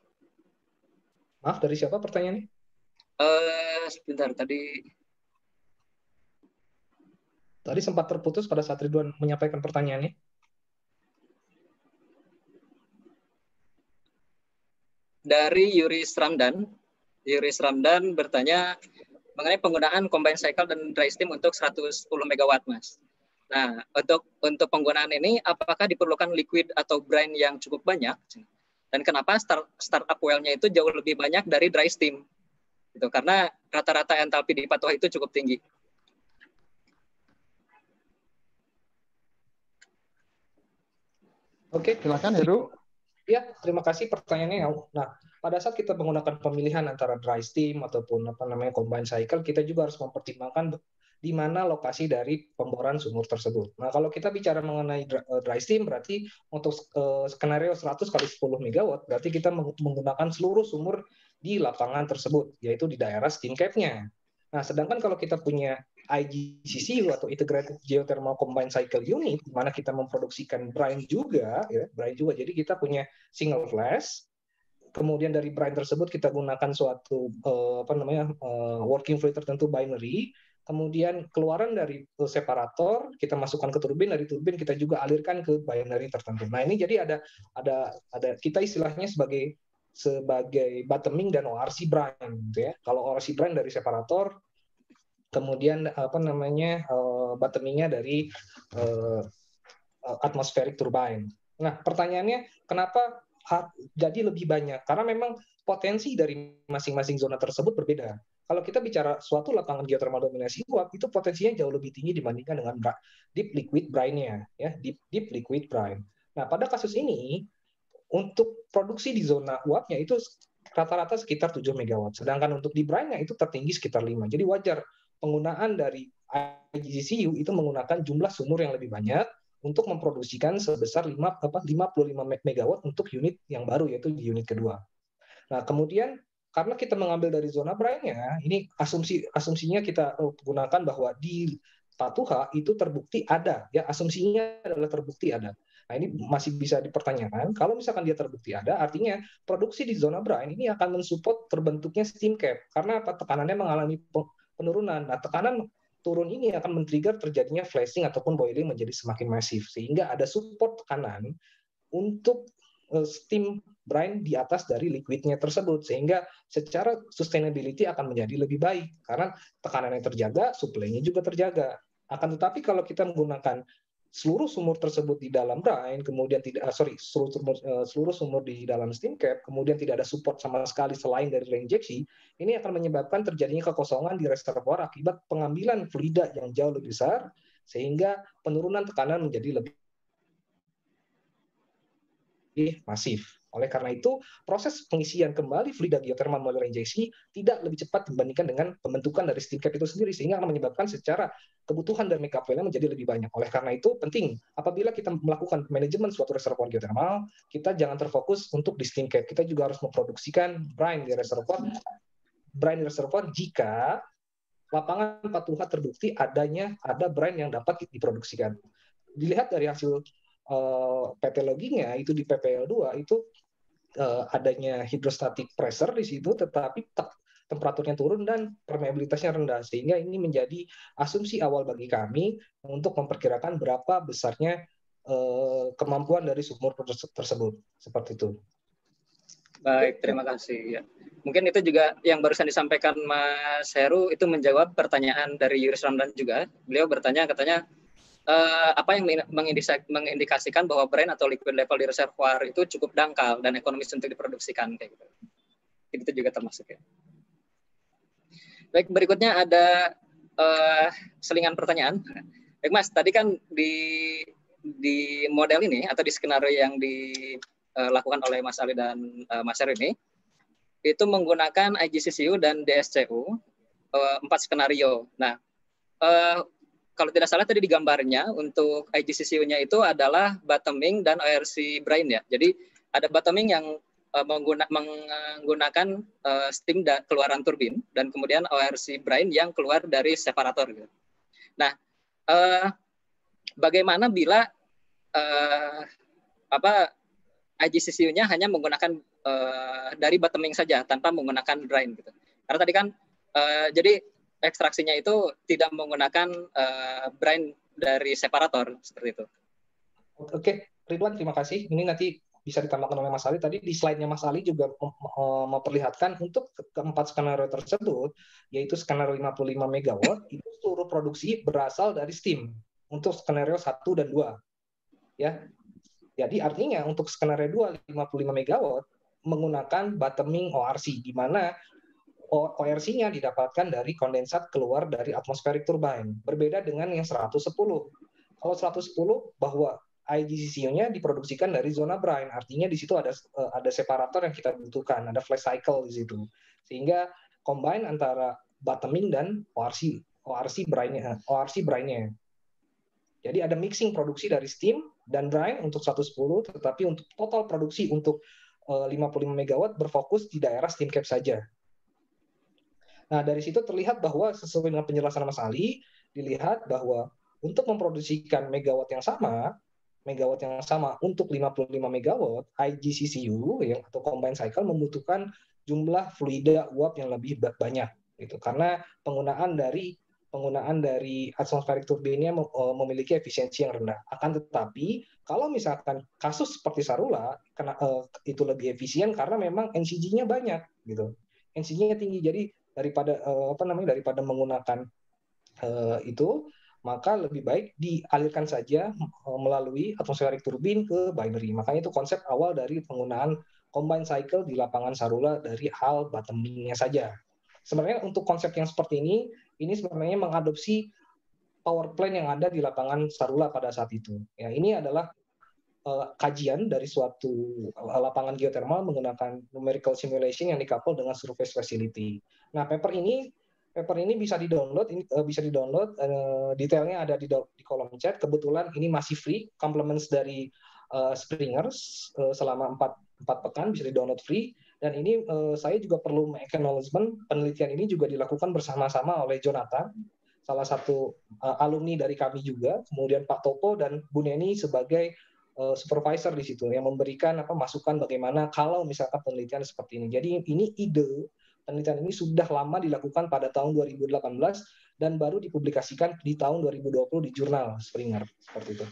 Maaf dari siapa pertanyaannya? Eh uh, sebentar tadi Tadi sempat terputus pada saat Ridwan menyampaikan pertanyaannya. Dari Yuris Ramdan. Yuris Ramdan bertanya mengenai penggunaan combine cycle dan dry steam untuk 110 MW, Mas. Nah, untuk untuk penggunaan ini apakah diperlukan liquid atau brine yang cukup banyak? Dan kenapa start, startup well-nya itu jauh lebih banyak dari dry steam? Itu karena rata-rata entalpi di Patuah itu cukup tinggi. Oke, silakan Heru. Ya, terima kasih pertanyaannya. Nah, pada saat kita menggunakan pemilihan antara dry steam ataupun apa namanya combined cycle, kita juga harus mempertimbangkan di mana lokasi dari pemboran sumur tersebut. Nah, kalau kita bicara mengenai eh, dry steam, berarti untuk eh, skenario 100 kali 10 MW, berarti kita menggunakan seluruh sumur di lapangan tersebut, yaitu di daerah steam cap-nya. Nah, sedangkan kalau kita punya IGCCU atau Integrated Geothermal Combined Cycle Unit, di mana kita memproduksikan brine juga, ya, brine juga. Jadi kita punya single flash. Kemudian dari brine tersebut kita gunakan suatu uh, apa namanya uh, working fluid tertentu binary. Kemudian keluaran dari eh, separator kita masukkan ke turbin, dari turbin kita juga alirkan ke binary tertentu. Nah ini jadi ada ada ada kita istilahnya sebagai sebagai bottoming dan ORC brine, gitu ya. Kalau ORC brine dari separator kemudian apa namanya uh, bottomingnya dari uh, atmospheric turbine. Nah, pertanyaannya kenapa jadi lebih banyak? Karena memang potensi dari masing-masing zona tersebut berbeda. Kalau kita bicara suatu lapangan geothermal dominasi uap, itu potensinya jauh lebih tinggi dibandingkan dengan deep liquid brine-nya, ya, deep, deep liquid brine. Nah, pada kasus ini, untuk produksi di zona uapnya itu rata-rata sekitar 7 MW. Sedangkan untuk di brine-nya itu tertinggi sekitar 5. Jadi wajar penggunaan dari IGCU itu menggunakan jumlah sumur yang lebih banyak untuk memproduksikan sebesar 5 apa 55 megawatt untuk unit yang baru yaitu di unit kedua. Nah, kemudian karena kita mengambil dari zona brine-nya, ini asumsi asumsinya kita eh, gunakan bahwa di Patuha itu terbukti ada ya asumsinya adalah terbukti ada. Nah, ini masih bisa dipertanyakan. Kalau misalkan dia terbukti ada, artinya produksi di zona brine ini akan mensupport terbentuknya steam cap karena apa? tekanannya mengalami penurunan. Nah, tekanan turun ini akan men-trigger terjadinya flashing ataupun boiling menjadi semakin masif sehingga ada support tekanan untuk eh, steam brine di atas dari liquidnya tersebut sehingga secara sustainability akan menjadi lebih baik karena tekanan yang terjaga, suplainya juga terjaga. Akan tetapi kalau kita menggunakan seluruh sumur tersebut di dalam drain, kemudian tidak uh, sorry seluruh sumur, eh, seluruh sumur di dalam steam cap, kemudian tidak ada support sama sekali selain dari drain ini akan menyebabkan terjadinya kekosongan di reservoir akibat pengambilan fluida yang jauh lebih besar, sehingga penurunan tekanan menjadi lebih masif. Oleh karena itu, proses pengisian kembali fluida geothermal melalui injeksi tidak lebih cepat dibandingkan dengan pembentukan dari steam cap itu sendiri, sehingga akan menyebabkan secara kebutuhan dari makeup well menjadi lebih banyak. Oleh karena itu, penting apabila kita melakukan manajemen suatu reservoir geothermal, kita jangan terfokus untuk di steam cap. Kita juga harus memproduksikan brine di reservoir, brine di reservoir jika lapangan Patuha terbukti adanya ada brine yang dapat diproduksikan dilihat dari hasil uh, eh, PT loggingnya itu di PPL2 itu uh, adanya hidrostatik pressure di situ, tetapi te temperaturnya turun dan permeabilitasnya rendah, sehingga ini menjadi asumsi awal bagi kami untuk memperkirakan berapa besarnya uh, kemampuan dari sumur tersebut, seperti itu. Baik, terima kasih. Ya. Mungkin itu juga yang barusan disampaikan Mas Heru itu menjawab pertanyaan dari Yuris Ramdan juga. Beliau bertanya katanya eh, apa yang mengindikasikan bahwa brand atau liquid level di reservoir itu cukup dangkal dan ekonomis untuk diproduksikan kayak gitu. Itu juga termasuk ya. Baik, berikutnya ada eh, selingan pertanyaan. Baik Mas, tadi kan di di model ini atau di skenario yang dilakukan eh, oleh Mas Ali dan uh, Mas Erwin ini itu menggunakan IGCCU dan DSCU uh, eh, empat skenario. Nah, uh, kalau tidak salah tadi di gambarnya untuk IGCCU-nya itu adalah bottoming dan ORC brain ya. Jadi ada bottoming yang eh, mengguna, menggunakan uh, steam da, keluaran turbin dan kemudian ORC brain yang keluar dari separator. Gitu. Nah, uh, bagaimana bila uh, apa IGCCU-nya hanya menggunakan uh, dari bottoming saja tanpa menggunakan brain? gitu. Karena tadi kan uh, jadi ekstraksinya itu tidak menggunakan uh, eh, brine dari separator seperti itu. Oke, Ridwan terima kasih. Ini nanti bisa ditambahkan oleh Mas Ali. Tadi di slide-nya Mas Ali juga eh, memperlihatkan untuk keempat skenario tersebut, yaitu skenario 55 MW, itu seluruh produksi berasal dari steam untuk skenario 1 dan 2. Ya. Jadi artinya untuk skenario 2 55 MW menggunakan bottoming ORC di mana ORC-nya didapatkan dari kondensat keluar dari atmosferik turbine. Berbeda dengan yang 110. Kalau 110 bahwa igcc nya diproduksikan dari zona brine, artinya di situ ada eh, ada separator yang kita butuhkan, ada flash cycle di situ. Sehingga combine antara bottoming dan ORC ORC brine-nya, eh, ORC brine-nya. Jadi ada mixing produksi dari steam dan brine untuk 110, tetapi untuk total produksi untuk 55 eh, MW berfokus di daerah steam cap saja. Nah, dari situ terlihat bahwa sesuai dengan penjelasan Mas Ali, dilihat bahwa untuk memproduksikan megawatt yang sama, megawatt yang sama untuk 55 megawatt, IGCCU yang atau combined cycle membutuhkan jumlah fluida uap yang lebih banyak gitu. Karena penggunaan dari penggunaan dari atmospheric turbine e, memiliki efisiensi yang rendah. Akan tetapi, kalau misalkan kasus seperti Sarula kena, uh, itu lebih efisien karena memang NCG-nya banyak gitu. NCG-nya tinggi. Jadi daripada uh, apa namanya daripada menggunakan uh, itu maka lebih baik dialirkan saja uh, melalui atmospheric turbin ke binary. Makanya itu konsep awal dari penggunaan combined cycle di lapangan Sarula dari hal bottomingnya saja. Sebenarnya untuk konsep yang seperti ini, ini sebenarnya mengadopsi power plant yang ada di lapangan Sarula pada saat itu. Ya, ini adalah Eh, kajian dari suatu lapangan geothermal menggunakan numerical simulation yang dikapal dengan surface facility. Nah, paper ini paper ini bisa di-download ini, uh, bisa di-download uh, detailnya ada di, di kolom chat. Kebetulan ini masih free complements dari uh, Springers uh, selama 4 4 pekan bisa di-download free dan ini uh, saya juga perlu acknowledgement penelitian ini juga dilakukan bersama-sama oleh Jonathan salah satu uh, alumni dari kami juga, kemudian Pak Topo dan Bu Neni sebagai Eh, supervisor di situ yang memberikan apa masukan bagaimana kalau misalkan penelitian seperti ini. Jadi ini ide penelitian ini sudah lama dilakukan pada tahun 2018 dan baru dipublikasikan di tahun 2020 di jurnal Springer seperti itu.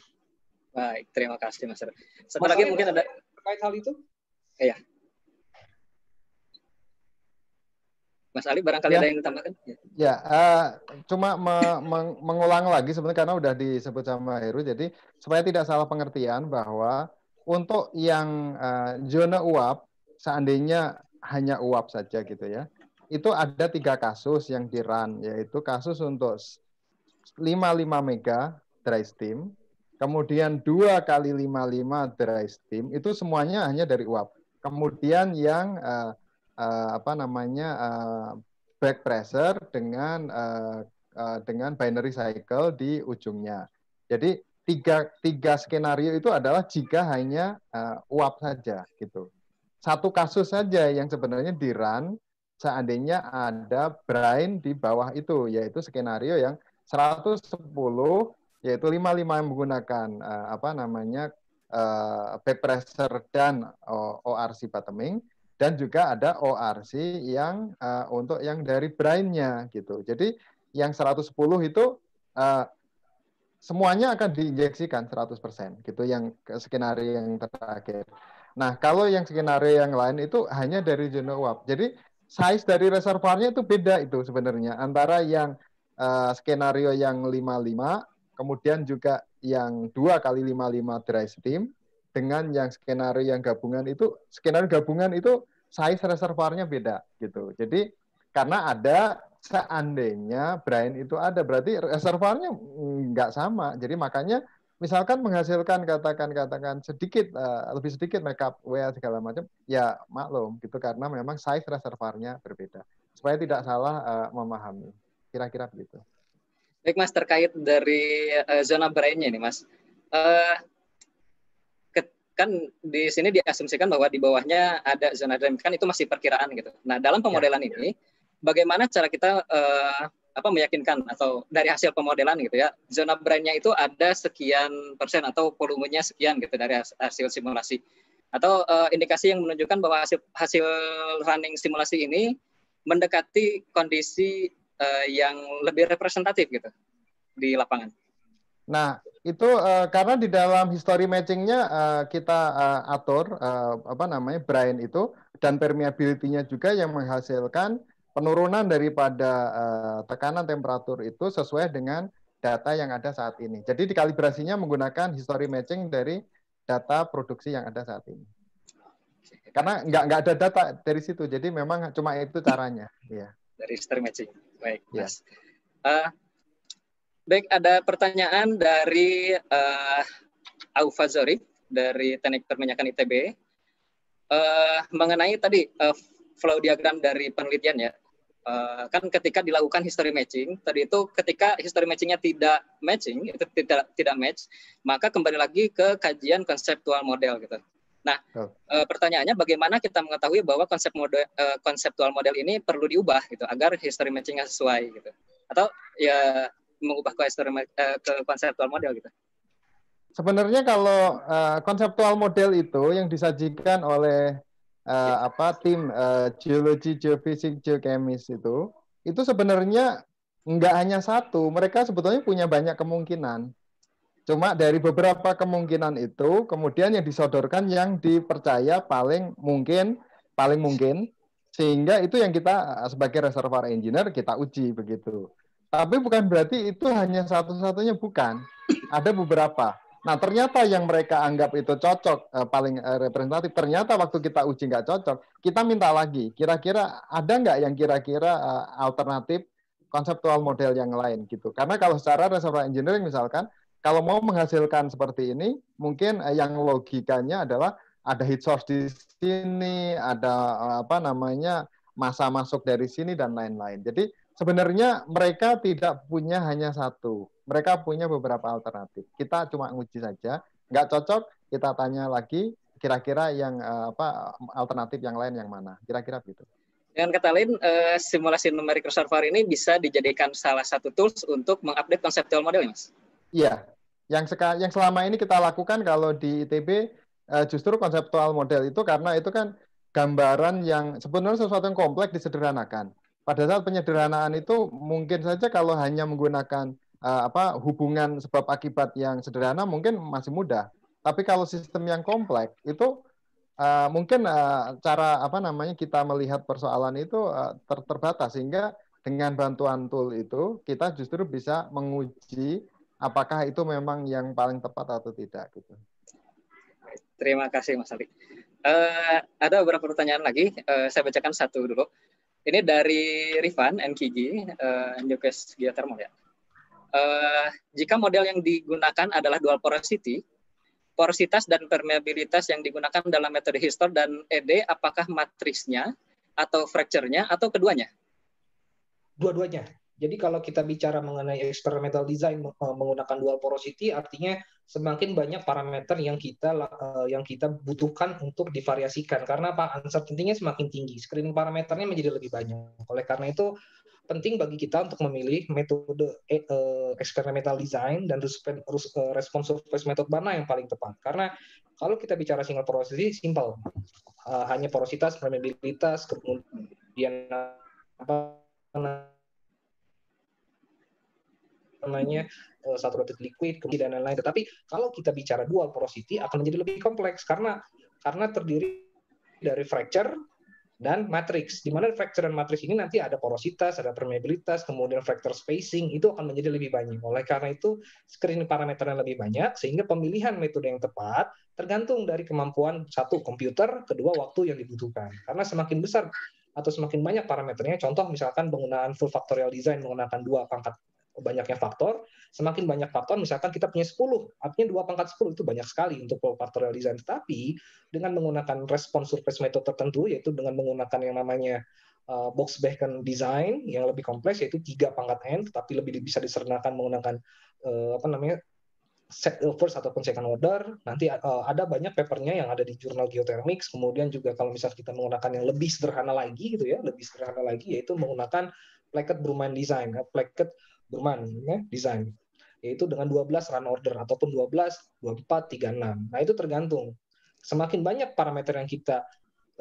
Baik, terima kasih Mas. Satu lagi mungkin ada terkait hal itu? Iya. Mas Ali barangkali ya. ada yang ditambahkan? Ya, uh, cuma me meng mengulang lagi sebenarnya karena sudah disebut sama Heru, jadi supaya tidak salah pengertian bahwa untuk yang uh, zona uap, seandainya hanya uap saja gitu ya, itu ada tiga kasus yang di diran, yaitu kasus untuk 55 mega dry steam, kemudian dua kali 55 dry steam, itu semuanya hanya dari uap. Kemudian yang uh, uh, apa namanya uh, back pressure dengan uh, uh, dengan binary cycle di ujungnya. Jadi tiga tiga skenario itu adalah jika hanya uh, uap saja gitu. Satu kasus saja yang sebenarnya di run seandainya ada brain di bawah itu yaitu skenario yang 110 yaitu 55 yang menggunakan uh, apa namanya uh, back pressure dan uh, ORC bottoming dan juga ada ORC yang uh, untuk yang dari brainnya gitu. Jadi yang 110 itu uh, semuanya akan diinjeksikan 100% gitu yang skenario yang terakhir. Nah, kalau yang skenario yang lain itu hanya dari Genoa. Jadi size dari reservoirnya itu beda itu sebenarnya antara yang uh, skenario yang 55 kemudian juga yang 2 kali 55 dry steam dengan yang skenario yang gabungan itu skenario gabungan itu size reservoirnya beda gitu. Jadi karena ada seandainya brain itu ada berarti reservoirnya nggak sama. Jadi makanya misalkan menghasilkan katakan katakan sedikit eh, lebih sedikit makeup WA segala macam ya maklum gitu karena memang size reservoirnya berbeda supaya tidak salah eh, memahami kira-kira begitu. Baik mas terkait dari eh, zona brainnya nih mas. Uh, kan di sini diasumsikan bahwa di bawahnya ada zona dynamic kan itu masih perkiraan gitu. Nah, dalam pemodelan ya. ini bagaimana cara kita uh, apa meyakinkan atau dari hasil pemodelan gitu ya, zona brandnya itu ada sekian persen atau volumenya sekian gitu dari hasil simulasi. Atau uh, indikasi yang menunjukkan bahwa hasil hasil running simulasi ini mendekati kondisi uh, yang lebih representatif gitu di lapangan. Nah, itu uh, karena di dalam history matchingnya uh, kita uh, atur uh, apa namanya brain itu dan permeability-nya juga yang menghasilkan penurunan daripada uh, tekanan temperatur itu sesuai dengan data yang ada saat ini. Jadi dikalibrasinya menggunakan history matching dari data produksi yang ada saat ini. Karena nggak nggak ada data dari situ, jadi memang cuma itu caranya. Ya. Dari history matching, baik, iya. mas. Uh, Baik, ada pertanyaan dari uh, eh, Aufa Zori dari Teknik Perminyakan ITB uh, eh, mengenai tadi uh, flow diagram dari penelitian ya. Uh, kan ketika dilakukan history matching tadi itu ketika history matchingnya tidak matching itu tidak tidak match maka kembali lagi ke kajian konseptual model gitu. Nah uh, pertanyaannya bagaimana kita mengetahui bahwa konsep model uh, konseptual model ini perlu diubah gitu agar history matchingnya sesuai gitu atau ya mengubah ke, eh, ke konseptual model gitu? Sebenarnya kalau uh, konseptual model itu yang disajikan oleh uh, apa tim uh, geologi, geofisik, geokemis itu, itu sebenarnya nggak hanya satu. Mereka sebetulnya punya banyak kemungkinan. Cuma dari beberapa kemungkinan itu, kemudian yang disodorkan yang dipercaya paling mungkin, paling mungkin, sehingga itu yang kita sebagai reservoir engineer kita uji begitu. Tapi bukan berarti itu hanya satu-satunya bukan. Ada beberapa. Nah ternyata yang mereka anggap itu cocok eh, paling eh, representatif. Ternyata waktu kita uji nggak cocok, kita minta lagi. Kira-kira ada nggak yang kira-kira eh, alternatif konseptual model yang lain gitu. Karena kalau secara reservoir engineering misalkan, kalau mau menghasilkan seperti ini, mungkin eh, yang logikanya adalah ada heat source di sini, ada eh, apa namanya masa masuk dari sini dan lain-lain. Jadi sebenarnya mereka tidak punya hanya satu. Mereka punya beberapa alternatif. Kita cuma nguji saja. Nggak cocok, kita tanya lagi kira-kira yang eh, apa alternatif yang lain yang mana. Kira-kira begitu. Dengan kata lain, eh, simulasi numerik server ini bisa dijadikan salah satu tools untuk mengupdate konseptual modelnya, Mas? Iya. Yang, yang selama ini kita lakukan kalau di ITB, eh, justru konseptual model itu karena itu kan gambaran yang sebenarnya sesuatu yang kompleks disederhanakan. Pada saat penyederhanaan itu mungkin saja kalau hanya menggunakan uh, apa hubungan sebab akibat yang sederhana mungkin masih mudah. Tapi kalau sistem yang kompleks itu uh, mungkin uh, cara apa namanya kita melihat persoalan itu uh, ter terbatas sehingga dengan bantuan tool itu kita justru bisa menguji apakah itu memang yang paling tepat atau tidak gitu. Terima kasih Mas Ali. Uh, ada beberapa pertanyaan lagi. Uh, saya bacakan satu dulu. Ini dari Rifan NKG, uh, Newcastle Geothermal ya. Uh, jika model yang digunakan adalah dual porosity, porositas dan permeabilitas yang digunakan dalam metode histor dan ED, apakah matrisnya atau frakturnya atau keduanya? Dua-duanya. Jadi kalau kita bicara mengenai experimental design eh, menggunakan dual porosity artinya semakin banyak parameter yang kita eh, yang kita butuhkan untuk divariasikan karena apa uncertainty-nya semakin tinggi, screening parameternya menjadi lebih banyak. Oleh karena itu penting bagi kita untuk memilih metode eh, experimental design dan response method mana yang paling tepat. Karena kalau kita bicara single porosity simple hanya porositas, permeabilitas, kemudian apa namanya eh, saturated liquid dan lain-lain. Tetapi kalau kita bicara dual porosity akan menjadi lebih kompleks karena karena terdiri dari fracture dan matrix. Di mana fracture dan matrix ini nanti ada porositas, ada permeabilitas, kemudian fracture spacing itu akan menjadi lebih banyak. Oleh karena itu, screening parameternya lebih banyak sehingga pemilihan metode yang tepat tergantung dari kemampuan satu komputer, kedua waktu yang dibutuhkan. Karena semakin besar atau semakin banyak parameternya, contoh misalkan penggunaan full factorial design menggunakan dua pangkat banyaknya faktor, semakin banyak faktor, misalkan kita punya 10, artinya 2 pangkat 10 itu banyak sekali untuk factorial design. Tapi dengan menggunakan response surface method tertentu, yaitu dengan menggunakan yang namanya uh, box Bacon design yang lebih kompleks, yaitu 3 pangkat n, tapi lebih bisa disernakan menggunakan uh, apa namanya set first ataupun second order. Nanti eh, ada banyak papernya yang ada di jurnal geothermics. Kemudian juga kalau misalnya kita menggunakan yang lebih sederhana lagi gitu ya, lebih sederhana lagi yaitu menggunakan placket Bruman design. Placket Berman ya, desain yaitu dengan 12 run order ataupun 12, 24, 36. Nah, itu tergantung. Semakin banyak parameter yang kita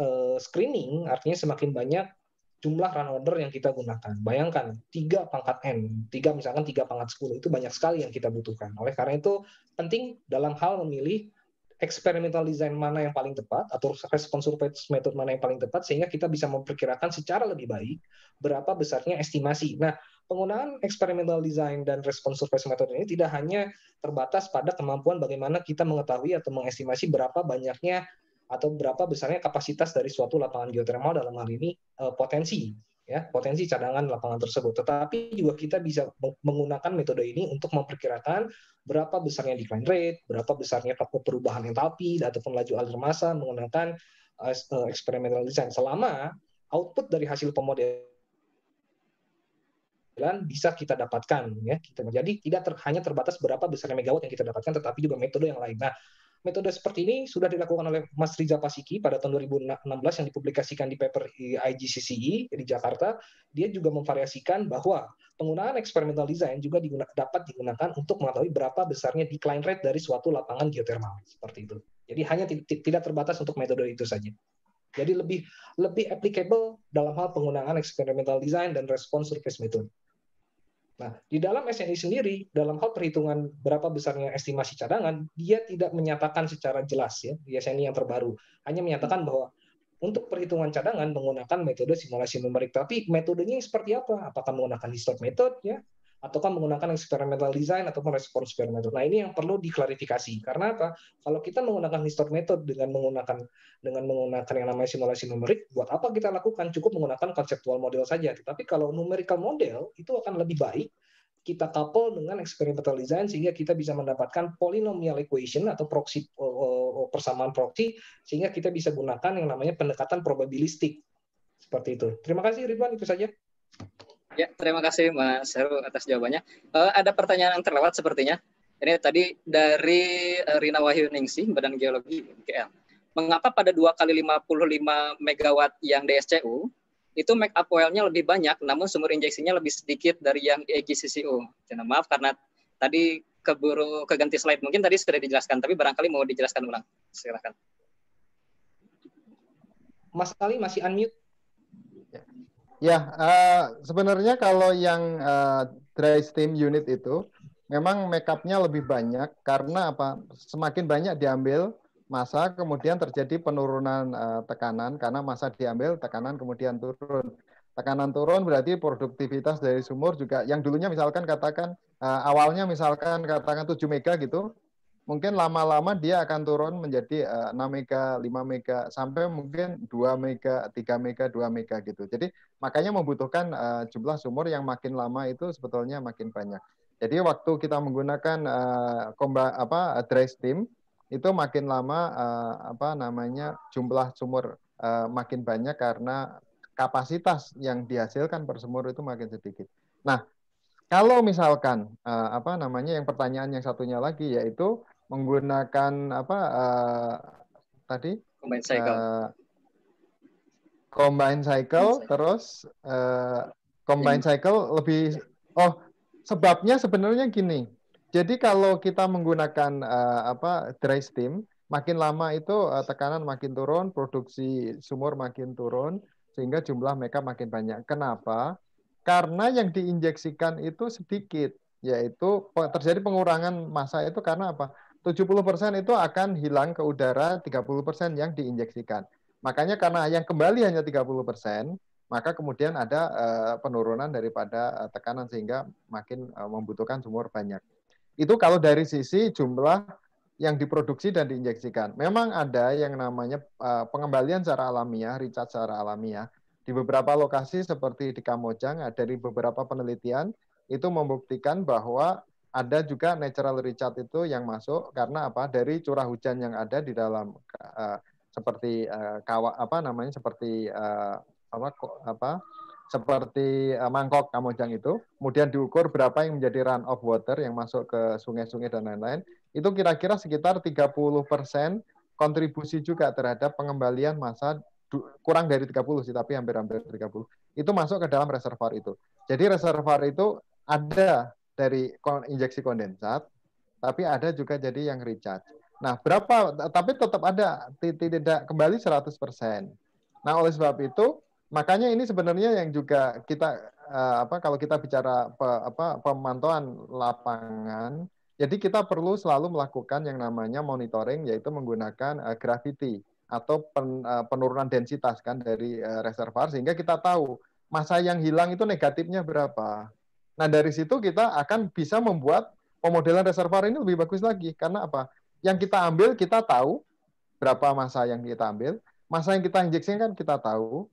uh, screening, artinya semakin banyak jumlah run order yang kita gunakan. Bayangkan, 3 pangkat N, 3 misalkan 3 pangkat 10, itu banyak sekali yang kita butuhkan. Oleh karena itu, penting dalam hal memilih experimental design mana yang paling tepat atau response survey method mana yang paling tepat sehingga kita bisa memperkirakan secara lebih baik berapa besarnya estimasi. Nah, penggunaan experimental design dan response surface method ini tidak hanya terbatas pada kemampuan bagaimana kita mengetahui atau mengestimasi berapa banyaknya atau berapa besarnya kapasitas dari suatu lapangan geotermal dalam hal ini eh, potensi ya potensi cadangan lapangan tersebut. Tetapi juga kita bisa menggunakan metode ini untuk memperkirakan berapa besarnya decline rate, berapa besarnya perubahan entalpi ataupun laju alir massa menggunakan uh, experimental design selama output dari hasil pemodelan bisa kita dapatkan ya kita gitu. jadi tidak ter, hanya terbatas berapa besarnya megawatt yang kita dapatkan tetapi juga metode yang lain nah metode seperti ini sudah dilakukan oleh Mas Riza Pasiki pada tahun 2016 yang dipublikasikan di paper IGCCE di Jakarta dia juga memvariasikan bahwa penggunaan experimental design juga diguna, dapat digunakan untuk mengetahui berapa besarnya decline rate dari suatu lapangan geotermal seperti itu jadi hanya tidak terbatas untuk metode itu saja jadi lebih lebih applicable dalam hal penggunaan experimental design dan response surface method. Nah, di dalam SNI sendiri, dalam hal perhitungan berapa besarnya estimasi cadangan, dia tidak menyatakan secara jelas ya di SNI yang terbaru. Hanya menyatakan bahwa untuk perhitungan cadangan menggunakan metode simulasi numerik. Tapi metodenya seperti apa? Apakah menggunakan distort method ya ataukah menggunakan experimental design ataupun response square method. Nah, ini yang perlu diklarifikasi. Karena apa? Kalau kita menggunakan histort method dengan menggunakan dengan menggunakan yang namanya simulasi numerik, buat apa kita lakukan? Cukup menggunakan konseptual model saja. Tetapi kalau numerical model itu akan lebih baik kita couple dengan experimental design sehingga kita bisa mendapatkan polynomial equation atau proxy eh, eh, eh, persamaan proxy sehingga kita bisa gunakan yang namanya pendekatan probabilistik seperti itu. Terima kasih Ridwan itu saja. Ya, terima kasih Mas Heru atas jawabannya. Uh, ada pertanyaan yang terlewat sepertinya. Ini tadi dari eh, Rina Wahyuningsi Badan Geologi UGM. Mengapa pada 2 kali 55 MW yang DSCU itu make up well-nya lebih banyak namun sumur injeksinya lebih sedikit dari yang EGCCU? Jangan maaf karena tadi keburu keganti slide. Mungkin tadi sudah dijelaskan tapi barangkali mau dijelaskan ulang. Silahkan. Mas Ali masih unmute. Ya. Ya, uh, sebenarnya kalau yang uh, dry steam unit itu memang makeupnya lebih banyak karena apa? Semakin banyak diambil masa, kemudian terjadi penurunan uh, tekanan karena masa diambil, tekanan kemudian turun. Tekanan turun berarti produktivitas dari sumur juga yang dulunya misalkan katakan uh, awalnya misalkan katakan 7 mega gitu, mungkin lama-lama dia akan turun menjadi uh, eh, 6 mega, 5 mega sampai mungkin 2 mega, 3 mega, 2 mega gitu. Jadi makanya membutuhkan eh, jumlah sumur yang makin lama itu sebetulnya makin banyak. Jadi waktu kita menggunakan uh, komba, apa dry steam itu makin lama apa namanya jumlah sumur makin banyak karena kapasitas yang dihasilkan per sumur itu makin sedikit. Nah, kalau misalkan apa namanya yang pertanyaan yang satunya lagi yaitu menggunakan apa uh, tadi combine cycle uh, eh, combine cycle terus uh, eh, combine cycle lebih oh sebabnya sebenarnya gini jadi kalau kita menggunakan uh, apa dry steam makin lama itu uh, tekanan makin turun produksi sumur makin turun sehingga jumlah mereka makin banyak kenapa karena yang diinjeksikan itu sedikit yaitu terjadi pengurangan massa itu karena apa 70% itu akan hilang ke udara 30% yang diinjeksikan. Makanya karena yang kembali hanya 30%, maka kemudian ada eh, penurunan daripada eh, tekanan sehingga makin eh, membutuhkan sumur banyak. Itu kalau dari sisi jumlah yang diproduksi dan diinjeksikan. Memang ada yang namanya pengembalian secara alamiah, recharge secara alamiah. Di beberapa lokasi seperti di Kamojang, dari beberapa penelitian, itu membuktikan bahwa ada juga natural richard itu yang masuk karena apa dari curah hujan yang ada di dalam uh, seperti uh, kawa apa namanya seperti uh, apa apa seperti uh, mangkok kamojang itu kemudian diukur berapa yang menjadi run of water yang masuk ke sungai-sungai dan lain-lain itu kira-kira sekitar 30% kontribusi juga terhadap pengembalian masa kurang dari 30 sih tapi hampir-hampir 30 itu masuk ke dalam reservoir itu. Jadi reservoir itu ada dari injeksi kondensat, tapi ada juga jadi yang recharge. Nah, berapa tapi tetap ada tidak kembali 100%. Nah, oleh sebab itu makanya ini sebenarnya yang juga kita eh, apa kalau kita bicara apa pemantauan lapangan, jadi kita perlu selalu melakukan yang namanya monitoring yaitu menggunakan eh, gravity atau eh, penurunan densitas kan dari reservoir sehingga kita tahu masa yang hilang itu negatifnya berapa. Nah, dari situ kita akan bisa membuat pemodelan reservoir ini lebih bagus lagi. Karena apa? Yang kita ambil, kita tahu berapa masa yang kita ambil. Masa yang kita injeksi kan kita tahu.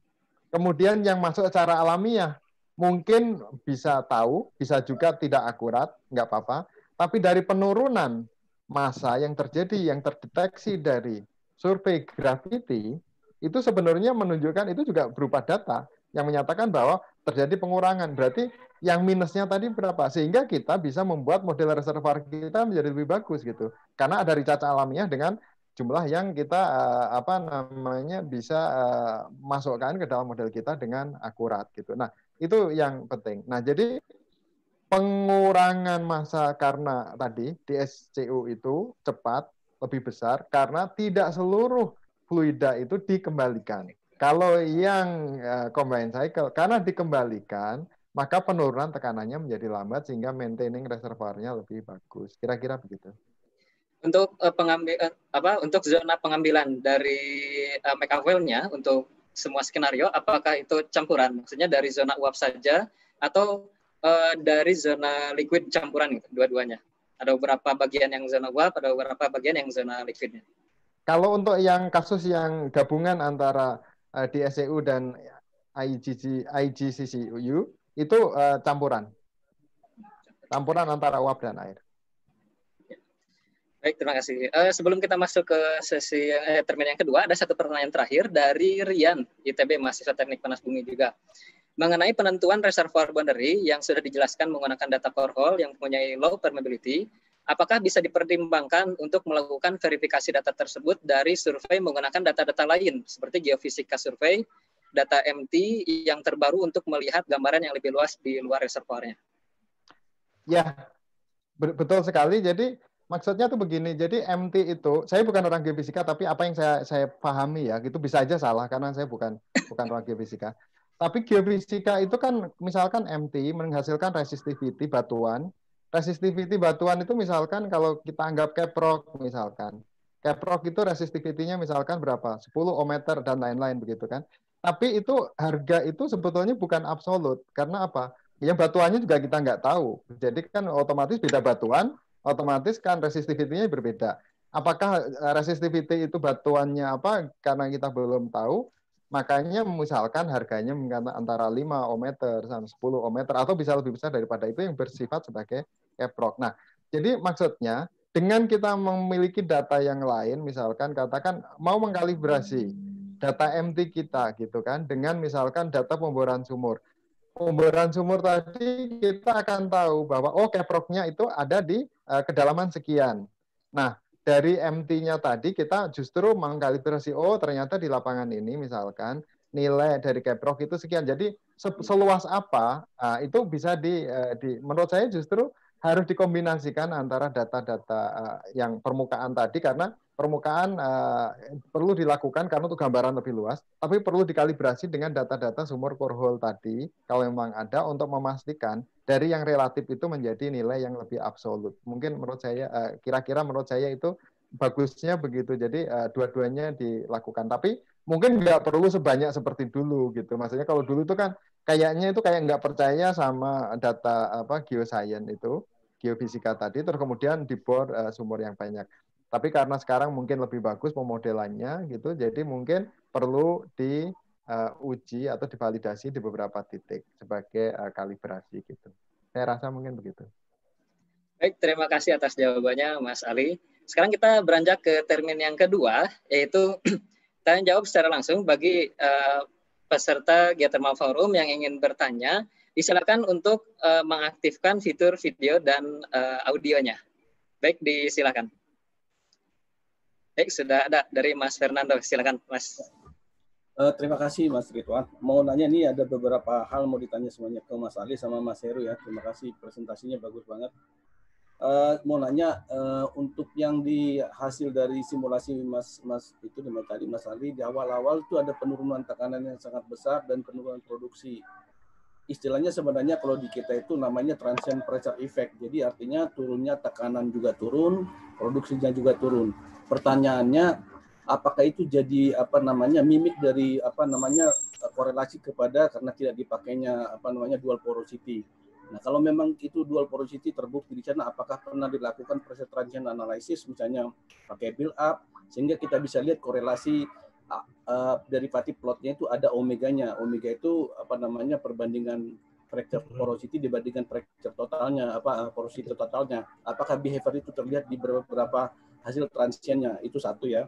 Kemudian yang masuk secara alamiah mungkin bisa tahu, bisa juga tidak akurat, nggak apa-apa. Tapi dari penurunan masa yang terjadi, yang terdeteksi dari survei gravity, itu sebenarnya menunjukkan itu juga berupa data yang menyatakan bahwa terjadi pengurangan. Berarti yang minusnya tadi berapa sehingga kita bisa membuat model reservoir kita menjadi lebih bagus gitu karena ada recharge alamiah dengan jumlah yang kita uh, apa namanya bisa uh, masukkan ke dalam model kita dengan akurat gitu nah itu yang penting nah jadi pengurangan masa karena tadi SCU itu cepat lebih besar karena tidak seluruh fluida itu dikembalikan kalau yang uh, combined cycle karena dikembalikan maka penurunan tekanannya menjadi lambat sehingga maintaining reservoirnya lebih bagus. Kira-kira begitu. Untuk eh, pengambil eh, apa untuk zona pengambilan dari uh, untuk semua skenario apakah itu campuran? Maksudnya dari zona uap saja atau uh, dari zona liquid campuran gitu, dua-duanya? Ada beberapa bagian yang zona uap, ada beberapa bagian yang zona liquidnya. Kalau untuk yang kasus yang gabungan antara uh, DSEU dan IGCCU, itu uh, campuran. Campuran antara uap dan air. Baik, terima kasih. Uh, sebelum kita masuk ke sesi eh, termin yang kedua, ada satu pertanyaan terakhir dari Rian, ITB, mahasiswa teknik panas bumi juga. Mengenai penentuan reservoir boundary yang sudah dijelaskan menggunakan data core hole yang mempunyai low permeability, apakah bisa dipertimbangkan untuk melakukan verifikasi data tersebut dari survei menggunakan data-data lain, seperti geofisika survei, data MT yang terbaru untuk melihat gambaran yang lebih luas di luar reservoirnya. Ya, betul sekali. Jadi maksudnya tuh begini. Jadi MT itu, saya bukan orang geofisika, tapi apa yang saya saya pahami ya, itu bisa aja salah karena saya bukan bukan orang geofisika. Tapi geofisika itu kan misalkan MT menghasilkan resistivity batuan. Resistivity batuan itu misalkan kalau kita anggap keprok misalkan. Keprok itu resistivitinya misalkan berapa? 10 ohm meter dan lain-lain begitu kan. Tapi itu harga itu sebetulnya bukan absolut karena apa? Yang batuannya juga kita nggak tahu. Jadi kan otomatis beda batuan, otomatis kan resistivitinya berbeda. Apakah eh, resistivity itu batuannya apa? Karena kita belum tahu, makanya misalkan harganya antara 5 meter sampai 10 meter atau bisa lebih besar daripada itu yang bersifat sebagai keprok. Nah, jadi maksudnya dengan kita memiliki data yang lain, misalkan katakan mau mengkalibrasi data MT kita gitu kan dengan misalkan data pemboran sumur. Pemboran sumur tadi kita akan tahu bahwa oh keproknya itu ada di uh, kedalaman sekian. Nah, dari MT-nya tadi kita justru mengkalibrasi oh ternyata di lapangan ini misalkan nilai dari keprok itu sekian. Jadi seluas apa uh, itu bisa di, uh, di menurut saya justru harus dikombinasikan antara data-data yang permukaan tadi karena permukaan uh, perlu dilakukan karena untuk gambaran lebih luas, tapi perlu dikalibrasi dengan data-data sumur core tadi, kalau memang ada, untuk memastikan dari yang relatif itu menjadi nilai yang lebih absolut. Mungkin menurut saya, kira eh, kira-kira menurut saya itu bagusnya begitu. Jadi uh, dua-duanya dilakukan. Tapi mungkin nggak perlu sebanyak seperti dulu gitu. Maksudnya kalau dulu itu kan kayaknya itu kayak nggak percaya sama data apa geoscience itu geofisika tadi, terus kemudian dibor uh, sumur yang banyak. Tapi karena sekarang mungkin lebih bagus pemodelannya gitu, jadi mungkin perlu diuji eh, uh, atau divalidasi di beberapa titik sebagai uh, kalibrasi gitu. Saya rasa mungkin begitu. Baik, terima kasih atas jawabannya Mas Ali. Sekarang kita beranjak ke termin yang kedua, yaitu tanya jawab secara langsung bagi uh, peserta Geothermal Forum yang ingin bertanya, disilakan untuk uh, mengaktifkan fitur video dan uh, audionya. Baik, disilakan. Baik, eh, sudah ada dari Mas Fernando. Silakan, Mas. Uh, terima kasih Mas Ridwan. Mau nanya nih ada beberapa hal mau ditanya semuanya ke Mas Ali sama Mas Heru ya. Terima kasih presentasinya bagus banget. Uh, mau nanya uh, untuk yang di hasil dari simulasi Mas Mas itu dengan tadi Mas Ali di awal-awal itu ada penurunan tekanan yang sangat besar dan penurunan produksi istilahnya sebenarnya kalau di kita itu namanya transient pressure effect. Jadi artinya turunnya tekanan juga turun, produksinya juga turun. Pertanyaannya apakah itu jadi apa namanya mimik dari apa namanya korelasi kepada karena tidak dipakainya apa namanya dual porosity. Nah, kalau memang itu dual porosity terbukti di sana, apakah pernah dilakukan pressure transient analysis misalnya pakai build up sehingga kita bisa lihat korelasi uh, pati plotnya itu ada omeganya. Omega itu apa namanya perbandingan fracture hmm. porosity dibandingkan fracture totalnya apa e, porosity totalnya. Apakah behavior itu terlihat di beberapa hasil transiennya? Itu satu ya.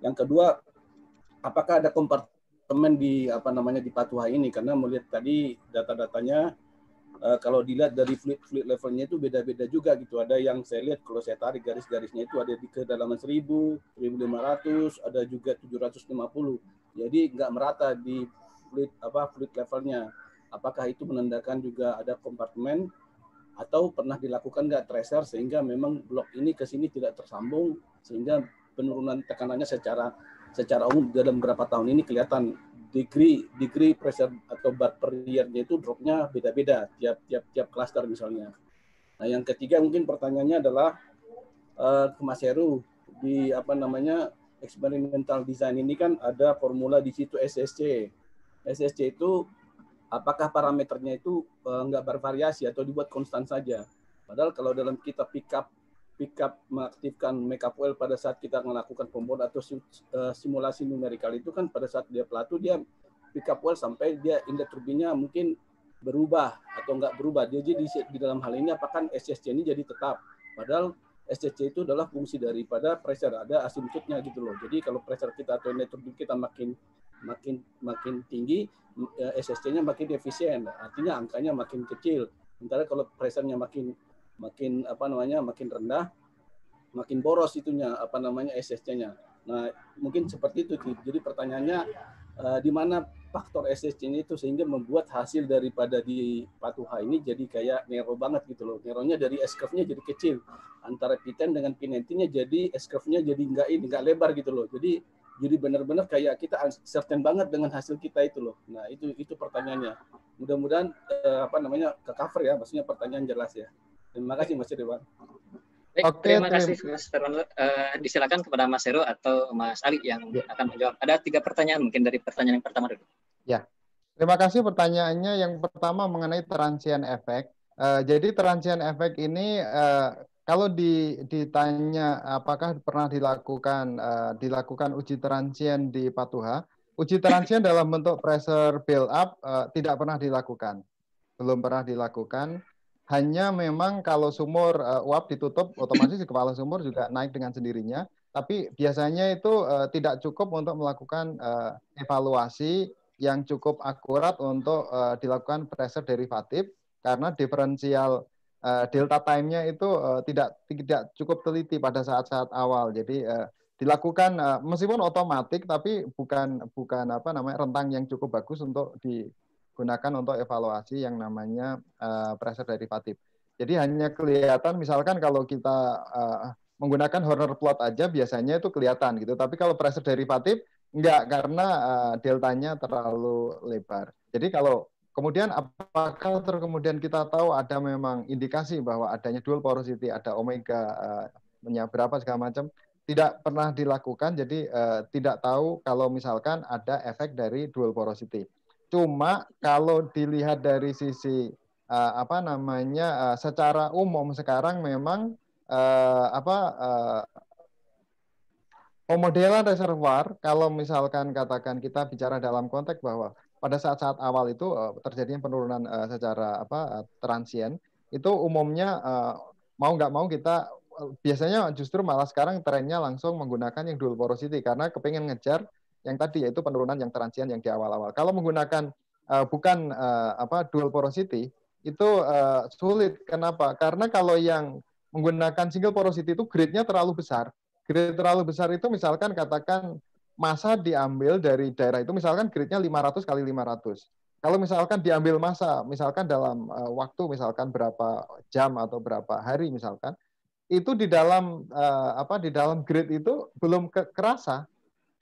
Yang kedua, apakah ada kompartemen di apa namanya di Patuha ini? Karena melihat tadi data-datanya uh, kalau dilihat dari fluid-fluid levelnya itu beda-beda juga gitu. Ada yang saya lihat kalau saya tarik garis-garisnya itu ada di kedalaman 1000, 1500, ada juga 750. Jadi nggak merata di fluid apa fluid levelnya. Apakah itu menandakan juga ada kompartemen atau pernah dilakukan nggak tracer sehingga memang blok ini ke sini tidak tersambung sehingga penurunan tekanannya secara secara umum dalam beberapa tahun ini kelihatan degree degree pressure atau bar per year itu dropnya beda-beda tiap tiap tiap klaster misalnya. Nah, yang ketiga mungkin pertanyaannya adalah uh, eh, ke Mas Heru di apa namanya experimental design ini kan ada formula di situ SSC. SSC itu apakah parameternya itu uh, nggak bervariasi atau dibuat konstan saja. Padahal kalau dalam kita pick up pick up mengaktifkan makeup well pada saat kita melakukan pembuat atau eh, simulasi numerical itu kan pada saat dia pelatu dia pick up well sampai dia indeks turbinya mungkin berubah atau enggak berubah. jadi di dalam hal ini apakah SSC ini jadi tetap. Padahal SSC itu adalah fungsi daripada pressure ada asimptotnya gitu loh. Jadi kalau pressure kita atau turbin kita makin makin makin tinggi, eh, SSC-nya makin efisien, artinya angkanya makin kecil. Sementara kalau pressure-nya makin makin apa namanya makin rendah makin boros itunya apa namanya SSC-nya. Nah mungkin seperti itu. Jadi pertanyaannya uh, di mana faktor SSC-nya itu sehingga membuat hasil daripada di patuha ini jadi kayak nero banget gitu loh. Neronya dari S curve-nya jadi kecil. Antara P10 dengan pinentinya jadi S curve-nya jadi enggak ini enggak lebar gitu loh. Jadi jadi benar-benar kayak kita certain banget dengan hasil kita itu loh. Nah itu itu pertanyaannya. Mudah-mudahan uh, apa namanya ke cover ya. Maksudnya pertanyaan jelas ya. Terima kasih Mas Irwan. Baik, Oke, terima kasih Mas Irwan. Uh, eh, disilakan kepada Mas Hero atau Mas Ali yang ya. akan menjawab. Ada tiga pertanyaan mungkin dari pertanyaan yang pertama dulu. Ya, terima kasih pertanyaannya. Yang pertama mengenai transient effect. Uh, jadi transient effect ini uh, kalau di, ditanya apakah pernah dilakukan uh, dilakukan uji transient di Patuha, uji transient dalam bentuk pressure build up uh, tidak pernah dilakukan, belum pernah dilakukan hanya memang kalau sumur uh, uap ditutup, otomatis di kepala sumur juga naik dengan sendirinya. Tapi biasanya itu uh, tidak cukup untuk melakukan uh, evaluasi yang cukup akurat untuk uh, dilakukan pressure derivatif karena diferensial uh, delta time-nya itu uh, tidak tidak cukup teliti pada saat-saat awal. Jadi uh, dilakukan uh, meskipun otomatis tapi bukan bukan apa namanya rentang yang cukup bagus untuk di gunakan untuk evaluasi yang namanya uh, pressure derivatif. Jadi hanya kelihatan misalkan kalau kita uh, menggunakan Horner plot aja biasanya itu kelihatan gitu. Tapi kalau pressure derivatif enggak karena uh, deltanya terlalu lebar. Jadi kalau kemudian apakah ter kemudian kita tahu ada memang indikasi bahwa adanya dual porosity, ada omega uh, berapa segala macam tidak pernah dilakukan jadi uh, tidak tahu kalau misalkan ada efek dari dual porosity. Cuma kalau dilihat dari sisi uh, apa namanya uh, secara umum sekarang memang uh, apa uh, pemodelan reservoir kalau misalkan katakan kita bicara dalam konteks bahwa pada saat-saat awal itu uh, terjadinya penurunan uh, secara apa uh, transien itu umumnya uh, mau nggak mau kita biasanya justru malah sekarang trennya langsung menggunakan yang dual porosity karena kepingin ngejar yang tadi yaitu penurunan yang transient yang di awal-awal. Kalau menggunakan uh, bukan uh, apa dual porosity itu uh, sulit. Kenapa? Karena kalau yang menggunakan single porosity itu grade-nya terlalu besar. Grade terlalu besar itu misalkan katakan masa diambil dari daerah itu misalkan grade-nya 500 kali 500. Kalau misalkan diambil masa, misalkan dalam uh, waktu misalkan berapa jam atau berapa hari misalkan, itu di dalam uh, apa di dalam grade itu belum ke, kerasa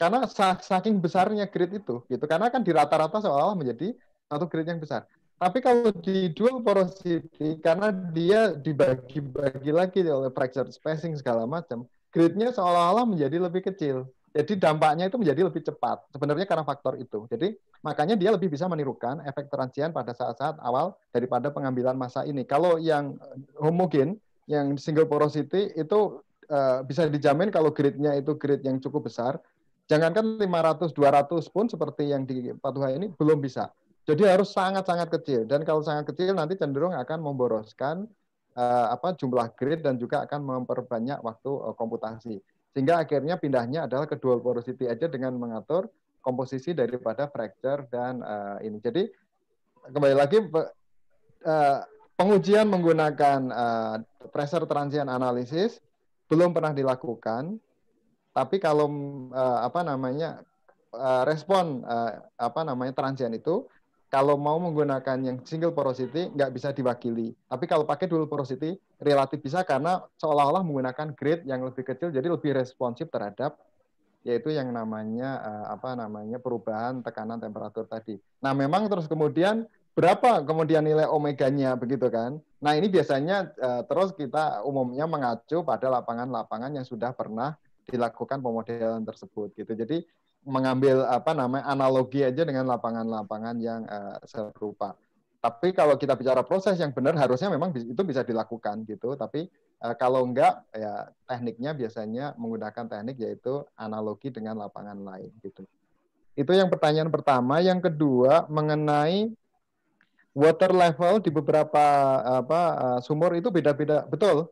karena saking besarnya grade itu, gitu. Karena kan di rata-rata seolah-olah menjadi satu grade yang besar. Tapi kalau di dual porosity, karena dia dibagi-bagi lagi oleh fracture spacing segala macam, grade-nya seolah-olah menjadi lebih kecil. Jadi dampaknya itu menjadi lebih cepat. Sebenarnya karena faktor itu. Jadi makanya dia lebih bisa menirukan efek transient pada saat-saat awal daripada pengambilan masa ini. Kalau yang eh, homogen, yang single porosity itu uh, bisa dijamin kalau grade-nya itu grade yang cukup besar, Jangankan 500, 200 pun seperti yang di Patuha ini belum bisa. Jadi harus sangat-sangat kecil dan kalau sangat kecil nanti cenderung akan memboroskan uh, apa jumlah grid dan juga akan memperbanyak waktu uh, komputasi. Sehingga akhirnya pindahnya adalah ke dual porosity aja dengan mengatur komposisi daripada fracture dan uh, ini. Jadi kembali lagi uh, pengujian menggunakan uh, pressure transient analysis belum pernah dilakukan tapi kalau uh, apa namanya uh, respon uh, apa namanya transient itu kalau mau menggunakan yang single porosity nggak bisa diwakili. Tapi kalau pakai dual porosity relatif bisa karena seolah-olah menggunakan grid yang lebih kecil jadi lebih responsif terhadap yaitu yang namanya uh, apa namanya perubahan tekanan temperatur tadi. Nah, memang terus kemudian berapa kemudian nilai omeganya begitu kan. Nah, ini biasanya uh, terus kita umumnya mengacu pada lapangan-lapangan yang sudah pernah dilakukan pemodelan tersebut gitu. Jadi mengambil apa namanya analogi aja dengan lapangan-lapangan yang uh, serupa. Tapi kalau kita bicara proses yang benar harusnya memang itu bisa dilakukan gitu. Tapi uh, kalau enggak ya tekniknya biasanya menggunakan teknik yaitu analogi dengan lapangan lain gitu. Itu yang pertanyaan pertama. Yang kedua mengenai water level di beberapa apa eh, sumur itu beda-beda betul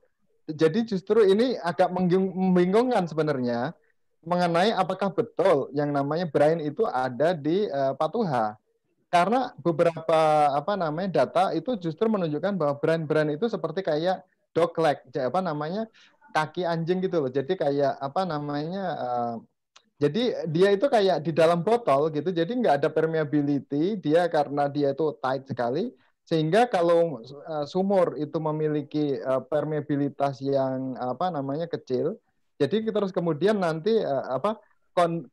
jadi justru ini agak membingungkan sebenarnya mengenai apakah betul yang namanya brain itu ada di uh, Patuha. Karena beberapa apa namanya data itu justru menunjukkan bahwa brand-brand itu seperti kayak dog leg, apa namanya kaki anjing gitu loh. Jadi kayak apa namanya uh, jadi dia itu kayak di dalam botol gitu. Jadi nggak ada permeability, dia karena dia itu tight sekali sehingga kalau eh, sumur itu memiliki eh, permeabilitas yang apa namanya kecil jadi kita harus kemudian nanti eh, apa kon,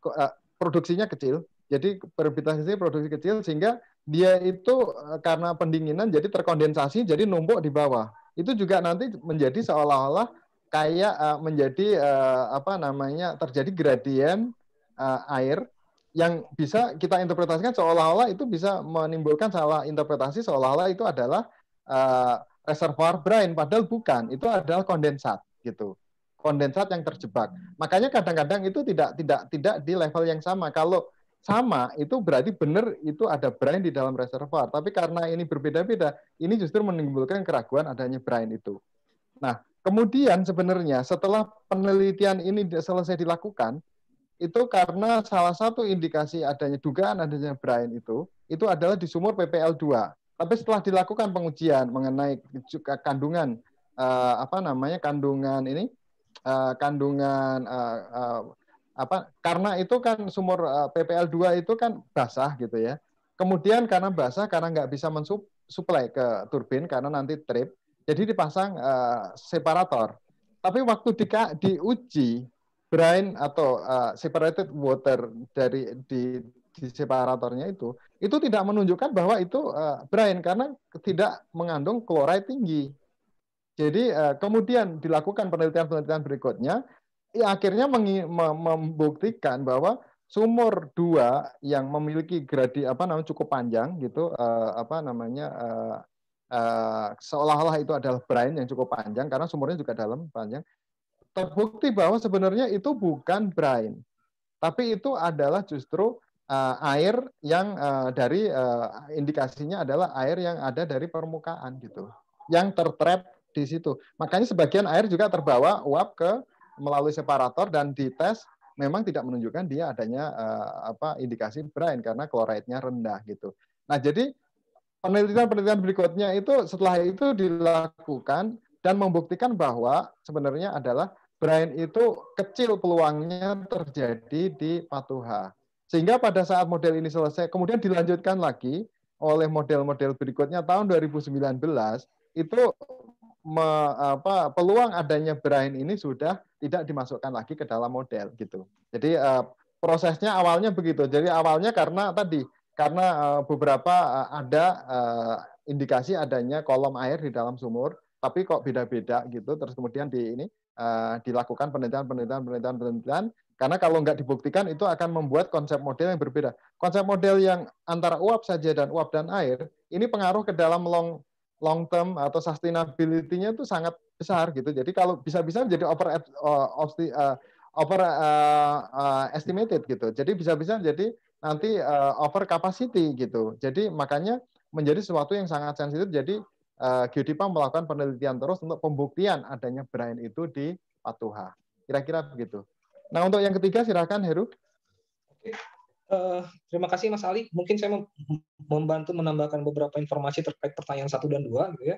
produksinya kecil jadi permeabilitasnya produksi kecil sehingga dia itu karena pendinginan jadi terkondensasi jadi numpuk di bawah itu juga nanti menjadi seolah-olah kayak menjadi apa namanya terjadi gradien air yang bisa kita interpretasikan seolah-olah itu bisa menimbulkan salah interpretasi seolah-olah itu adalah uh, reservoir brain padahal bukan itu adalah kondensat gitu kondensat yang terjebak makanya kadang-kadang itu tidak tidak tidak di level yang sama kalau sama itu berarti benar itu ada brain di dalam reservoir tapi karena ini berbeda-beda ini justru menimbulkan keraguan adanya brain itu nah kemudian sebenarnya setelah penelitian ini selesai dilakukan itu karena salah satu indikasi adanya dugaan adanya Brian itu itu adalah di sumur PPL 2 tapi setelah dilakukan pengujian mengenai kandungan uh, apa namanya kandungan ini uh, kandungan uh, uh, apa karena itu kan sumur uh, PPL 2 itu kan basah gitu ya kemudian karena basah karena nggak bisa mensuplai ke turbin karena nanti trip jadi dipasang uh, separator tapi waktu di, diuji brine atau uh, separated water dari di di separatornya itu itu tidak menunjukkan bahwa itu uh, brine karena tidak mengandung chloride tinggi. Jadi uh, kemudian dilakukan penelitian-penelitian berikutnya ya akhirnya membuktikan bahwa sumur dua yang memiliki gradi apa namanya cukup panjang gitu uh, apa namanya uh, uh, seolah-olah itu adalah brine yang cukup panjang karena sumurnya juga dalam panjang terbukti bahwa sebenarnya itu bukan brine, tapi itu adalah justru uh, air yang uh, dari uh, indikasinya adalah air yang ada dari permukaan gitu, yang tertrap di situ. Makanya sebagian air juga terbawa uap ke melalui separator dan dites memang tidak menunjukkan dia adanya uh, apa indikasi brine karena kloridnya rendah gitu. Nah, jadi penelitian-penelitian berikutnya itu setelah itu dilakukan dan membuktikan bahwa sebenarnya adalah brain itu kecil peluangnya terjadi di patuha. Sehingga pada saat model ini selesai, kemudian dilanjutkan lagi oleh model-model berikutnya tahun 2019 itu me, apa, peluang adanya brain ini sudah tidak dimasukkan lagi ke dalam model gitu. Jadi uh, prosesnya awalnya begitu. Jadi awalnya karena tadi karena uh, beberapa uh, ada uh, indikasi adanya kolom air di dalam sumur, tapi kok beda-beda gitu. Terus kemudian di ini Eh, dilakukan penelitian, penelitian, penelitian, penelitian. Karena kalau nggak dibuktikan itu akan membuat konsep model yang berbeda. Konsep model yang antara uap saja dan uap dan air ini pengaruh ke dalam long long term atau sustainability-nya itu sangat besar gitu. Jadi kalau bisa-bisa menjadi over uh, over uh, uh, estimated gitu. Jadi bisa-bisa jadi nanti uh, over capacity gitu. Jadi makanya menjadi sesuatu yang sangat sensitif. Jadi Eh, Geodipa melakukan penelitian terus untuk pembuktian adanya brain itu di Patuha. Kira-kira begitu. Nah, untuk yang ketiga silakan Heru. Uh, terima kasih Mas Ali. Mungkin saya membantu menambahkan beberapa informasi terkait pertanyaan satu dan dua, gitu ya.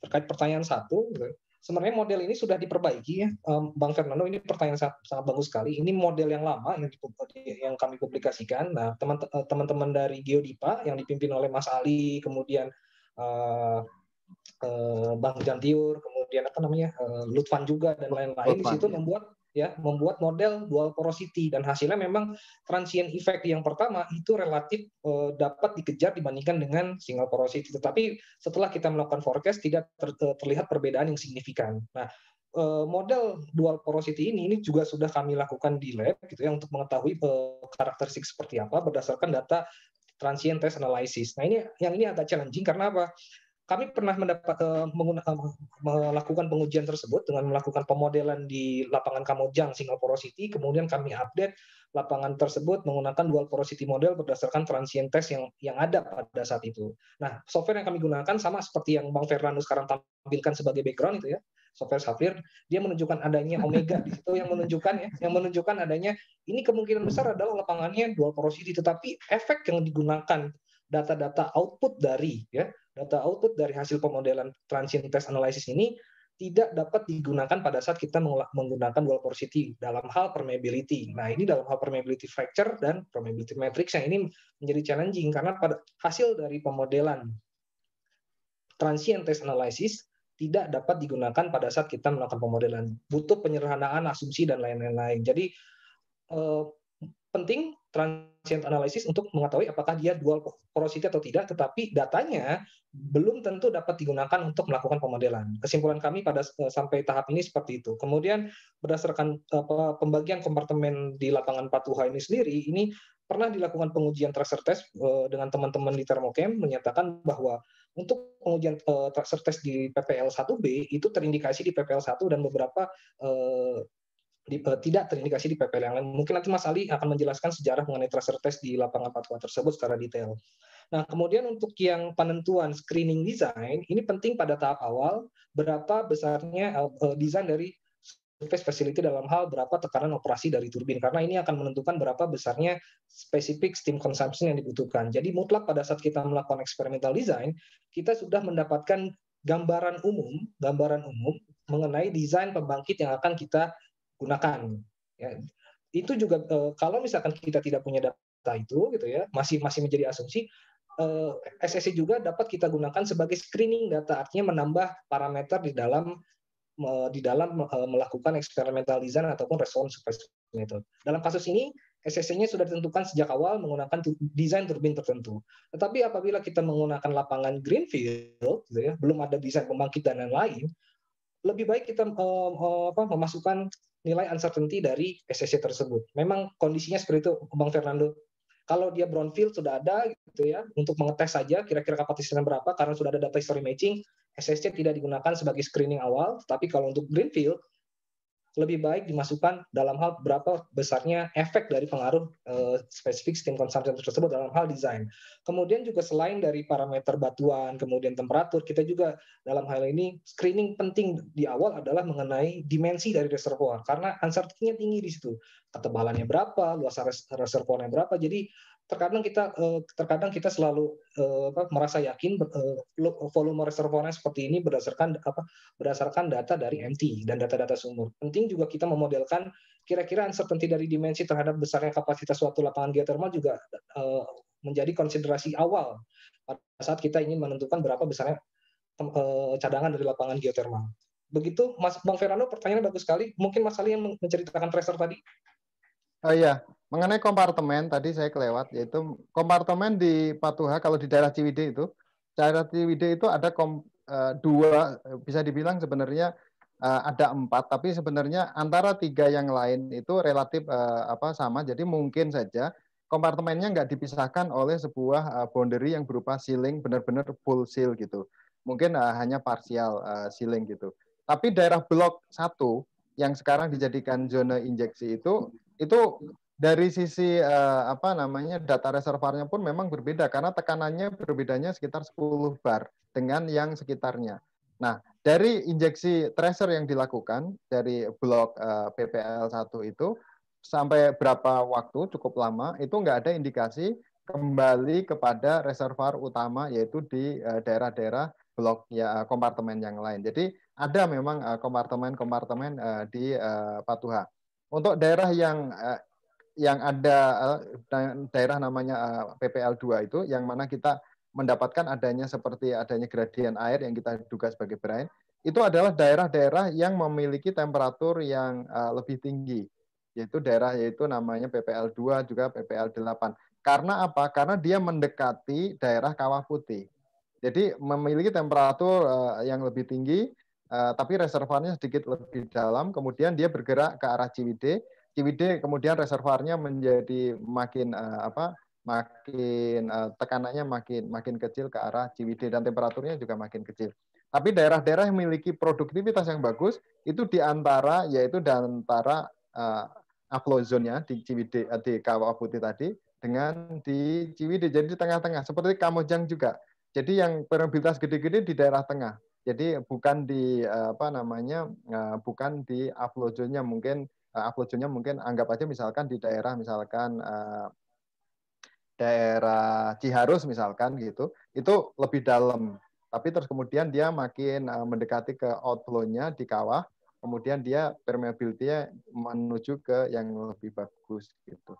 Terkait pertanyaan satu, gitu. sebenarnya model ini sudah diperbaiki ya, um, Bang Fernando. Ini pertanyaan sangat, sangat bagus sekali. Ini model yang lama yang, yang kami publikasikan. Nah, eh, teman-teman dari Geodipa yang dipimpin oleh Mas Ali, kemudian Eh, Bang Jantiur, kemudian apa namanya eh, Lutfan juga dan lain-lain di situ ya. membuat ya membuat model dual porosity dan hasilnya memang transient effect yang pertama itu relatif uh, dapat dikejar dibandingkan dengan single porosity tetapi setelah kita melakukan forecast tidak ter terlihat perbedaan yang signifikan. Nah, model dual porosity ini ini juga sudah kami lakukan di lab gitu ya untuk mengetahui karakteristik seperti apa berdasarkan data transient test analysis. Nah, ini yang ini agak challenging karena apa? kami pernah mendapat eh, eh, melakukan pengujian tersebut dengan melakukan pemodelan di lapangan Kamojang Singapore City kemudian kami update lapangan tersebut menggunakan dual porosity model berdasarkan transient test yang yang ada pada saat itu. Nah, software yang kami gunakan sama seperti yang Bang Fernando sekarang tampilkan sebagai background itu ya software Safir, dia menunjukkan adanya omega di situ yang menunjukkan ya, yang menunjukkan adanya ini kemungkinan besar adalah lapangannya dual porosity, tetapi efek yang digunakan data-data output dari ya data output dari hasil pemodelan transient test analysis ini tidak dapat digunakan pada saat kita menggunakan wall porosity dalam hal permeability. Nah, ini dalam hal permeability fracture dan permeability matrix yang ini menjadi challenging karena pada hasil dari pemodelan transient test analysis tidak dapat digunakan pada saat kita melakukan pemodelan. Butuh penyederhanaan asumsi dan lain-lain. Jadi eh, penting transient analysis untuk mengetahui apakah dia dual porosity atau tidak, tetapi datanya belum tentu dapat digunakan untuk melakukan pemodelan. Kesimpulan kami pada eh, sampai tahap ini seperti itu. Kemudian berdasarkan apa, eh, pembagian kompartemen di lapangan Patuha ini sendiri, ini pernah dilakukan pengujian tracer test eh, dengan teman-teman di Thermochem menyatakan bahwa untuk pengujian uh, tracer test di PPL 1B itu terindikasi di PPL 1 dan beberapa di, uh, tidak terindikasi di PPL yang lain. Mungkin nanti Mas Ali akan menjelaskan sejarah mengenai tracer test di lapangan fatwa tersebut secara detail. Nah, kemudian untuk yang penentuan screening design, ini penting pada tahap awal berapa besarnya uh, desain dari surface facility dalam hal berapa tekanan operasi dari turbin karena ini akan menentukan berapa besarnya specific steam consumption yang dibutuhkan. Jadi mutlak pada saat kita melakukan experimental design, kita sudah mendapatkan gambaran umum, gambaran umum mengenai desain pembangkit yang akan kita gunakan ya itu juga eh, kalau misalkan kita tidak punya data itu gitu ya masih masih menjadi asumsi eh, SSC juga dapat kita gunakan sebagai screening data artinya menambah parameter di dalam di dalam eh, melakukan eksperimental design ataupun response method. Dalam kasus ini SSC-nya sudah ditentukan sejak awal menggunakan desain turbin tertentu. Tetapi apabila kita menggunakan lapangan greenfield, gitu ya, belum ada desain pembangkit dan lain-lain, lebih baik kita memasukkan nilai uncertainty dari SSC tersebut. Memang kondisinya seperti itu, Bang Fernando. Kalau dia brownfield sudah ada gitu ya, untuk mengetes saja kira-kira kapasitasnya berapa karena sudah ada data history matching, SSC tidak digunakan sebagai screening awal, tapi kalau untuk greenfield lebih baik dimasukkan dalam hal berapa besarnya efek dari pengaruh uh, spesifik steam consumption tersebut dalam hal desain. Kemudian juga selain dari parameter batuan, kemudian temperatur, kita juga dalam hal ini screening penting di awal adalah mengenai dimensi dari reservoir karena uncertainty-nya tinggi di situ. Ketebalannya berapa, luas reservoirnya berapa. Jadi terkadang kita uh, terkadang kita selalu uh, apa, merasa yakin uh, volume reservoirnya seperti ini berdasarkan apa berdasarkan data dari MT dan data-data sumur. Penting juga kita memodelkan kira-kira uncertainty dari dimensi terhadap besarnya kapasitas suatu lapangan geotermal juga uh, menjadi konsiderasi awal pada saat kita ingin menentukan berapa besarnya uh, cadangan dari lapangan geotermal. Begitu Mas Bang Ferrando pertanyaannya bagus sekali. Mungkin Mas Ali yang menceritakan tracer tadi. Oh iya, mengenai kompartemen tadi saya kelewat yaitu kompartemen di Patuha kalau di daerah Ciwide itu, daerah Ciwide itu ada kom, uh, dua bisa dibilang sebenarnya uh, ada empat, tapi sebenarnya antara tiga yang lain itu relatif uh, apa sama, jadi mungkin saja kompartemennya nggak dipisahkan oleh sebuah uh, boundary yang berupa ceiling benar-benar full seal gitu, mungkin uh, hanya parsial uh, ceiling gitu. Tapi daerah blok satu yang sekarang dijadikan zona injeksi itu itu dari sisi uh, apa namanya data reservarnya pun memang berbeda karena tekanannya berbedanya sekitar 10 bar dengan yang sekitarnya. Nah, dari injeksi tracer yang dilakukan dari blok uh, eh, PPL1 itu sampai berapa waktu cukup lama itu nggak ada indikasi kembali kepada reservoir utama yaitu di eh, daerah-daerah uh, blok ya kompartemen yang lain. Jadi ada memang kompartemen-kompartemen uh, uh, di uh, Patuha. Untuk daerah yang eh, yang ada eh, daerah namanya eh, PPL2 itu yang mana kita mendapatkan adanya seperti adanya gradien air yang kita duga sebagai brine itu adalah daerah-daerah yang memiliki temperatur yang lebih tinggi yaitu daerah yaitu namanya PPL2 juga PPL8. Karena apa? Karena dia mendekati daerah kawah putih. Jadi memiliki temperatur yang lebih tinggi Eh, tapi reservoirnya sedikit lebih dalam, kemudian dia bergerak ke arah CWD. CWD kemudian reservoirnya menjadi makin eh, apa? makin eh, tekanannya makin makin kecil ke arah CWD dan temperaturnya juga makin kecil. Tapi daerah-daerah yang memiliki produktivitas yang bagus itu di antara yaitu di antara uh, upload zone-nya di uh, di Kawah Putih tadi dengan di CWD jadi di tengah-tengah seperti Kamojang juga. Jadi yang produktivitas gede-gede di daerah tengah. Jadi bukan di eh, apa namanya eh, bukan di upload mungkin eh, upload mungkin anggap aja misalkan di daerah misalkan daerah Ciharus misalkan gitu, itu lebih dalam. Tapi terus kemudian dia makin mendekati ke outflow-nya di kawah, kemudian dia permeability menuju ke yang lebih bagus gitu.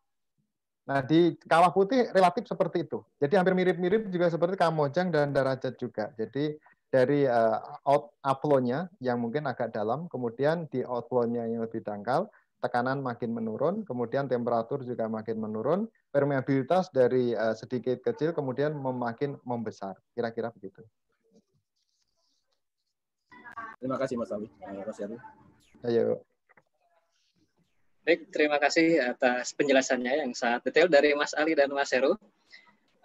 Nah, di kawah putih relatif seperti itu. Jadi hampir mirip-mirip juga seperti Kamojang dan Darajat juga. Jadi dari uh, out upflow-nya yang mungkin agak dalam, kemudian di outflow-nya yang lebih dangkal, tekanan makin menurun, kemudian temperatur juga makin menurun, permeabilitas dari eh, sedikit kecil kemudian makin membesar. Kira-kira begitu. Terima kasih Mas Ali, Mas Ayo. Baik, terima kasih atas penjelasannya yang sangat detail dari Mas Ali dan Mas Heru.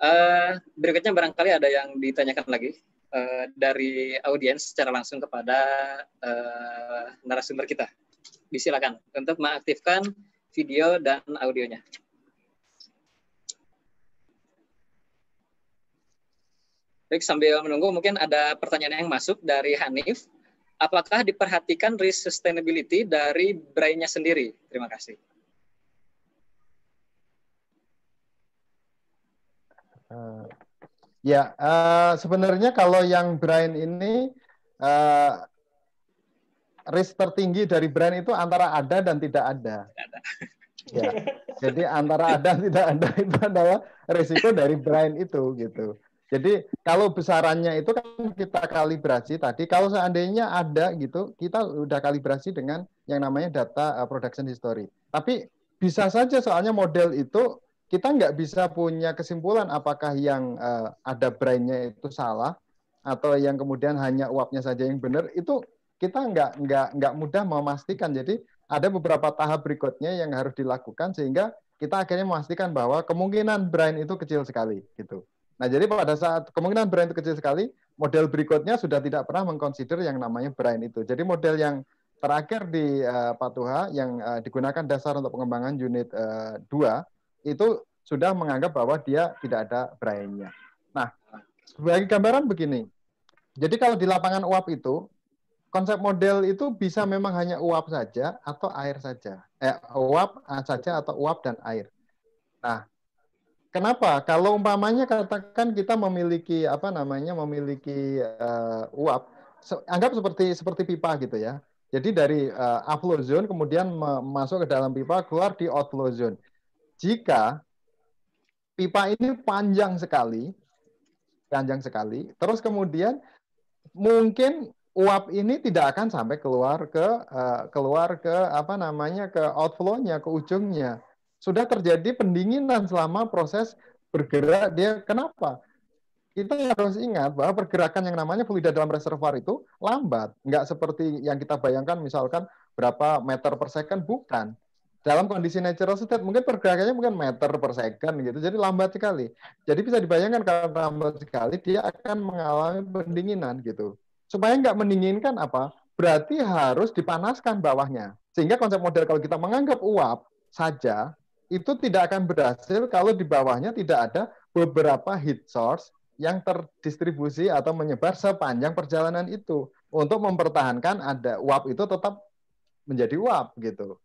Eh, berikutnya barangkali ada yang ditanyakan lagi Eh, dari audiens secara langsung kepada uh, narasumber kita. Disilakan untuk mengaktifkan video dan audionya. Baik, sambil menunggu mungkin ada pertanyaan yang masuk dari Hanif. Apakah diperhatikan risk sustainability dari brainnya sendiri? Terima kasih. Uh, Ya, uh, sebenarnya kalau yang brand ini uh, risk tertinggi dari brand itu antara ada dan tidak ada. Ya. Jadi antara ada dan tidak ada itu adalah risiko dari brand itu gitu. Jadi kalau besarannya itu kan kita kalibrasi tadi. Kalau seandainya ada gitu, kita udah kalibrasi dengan yang namanya data eh, production history. Tapi bisa saja soalnya model itu kita nggak bisa punya kesimpulan apakah yang uh, ada brainnya itu salah atau yang kemudian hanya uapnya saja yang benar itu kita nggak nggak nggak mudah memastikan jadi ada beberapa tahap berikutnya yang harus dilakukan sehingga kita akhirnya memastikan bahwa kemungkinan brain itu kecil sekali gitu nah jadi pada saat kemungkinan brain itu kecil sekali model berikutnya sudah tidak pernah mengkonsider yang namanya brain itu jadi model yang terakhir di uh, Patuha yang uh, digunakan dasar untuk pengembangan unit uh, 2 itu sudah menganggap bahwa dia tidak ada brainnya. Nah, sebagai gambaran begini. Jadi kalau di lapangan uap itu, konsep model itu bisa memang hanya uap saja atau air saja. Eh, uap saja atau uap dan air. Nah, kenapa? Kalau umpamanya katakan kita memiliki apa namanya memiliki uh, uap, anggap seperti seperti pipa gitu ya. Jadi dari uh, eh, upflow zone kemudian masuk ke dalam pipa, keluar di outflow zone jika pipa ini panjang sekali, panjang sekali, terus kemudian mungkin uap ini tidak akan sampai keluar ke uh, keluar ke apa namanya ke outflow-nya ke ujungnya. Sudah terjadi pendinginan selama proses bergerak dia kenapa? Kita harus ingat bahwa pergerakan yang namanya fluida dalam reservoir itu lambat, nggak seperti yang kita bayangkan misalkan berapa meter per second bukan dalam kondisi natural state mungkin pergerakannya mungkin meter per second gitu jadi lambat sekali jadi bisa dibayangkan kalau lambat sekali dia akan mengalami pendinginan gitu supaya nggak mendinginkan apa berarti harus dipanaskan bawahnya sehingga konsep model kalau kita menganggap uap saja itu tidak akan berhasil kalau di bawahnya tidak ada beberapa heat source yang terdistribusi atau menyebar sepanjang perjalanan itu untuk mempertahankan ada uap itu tetap menjadi uap gitu.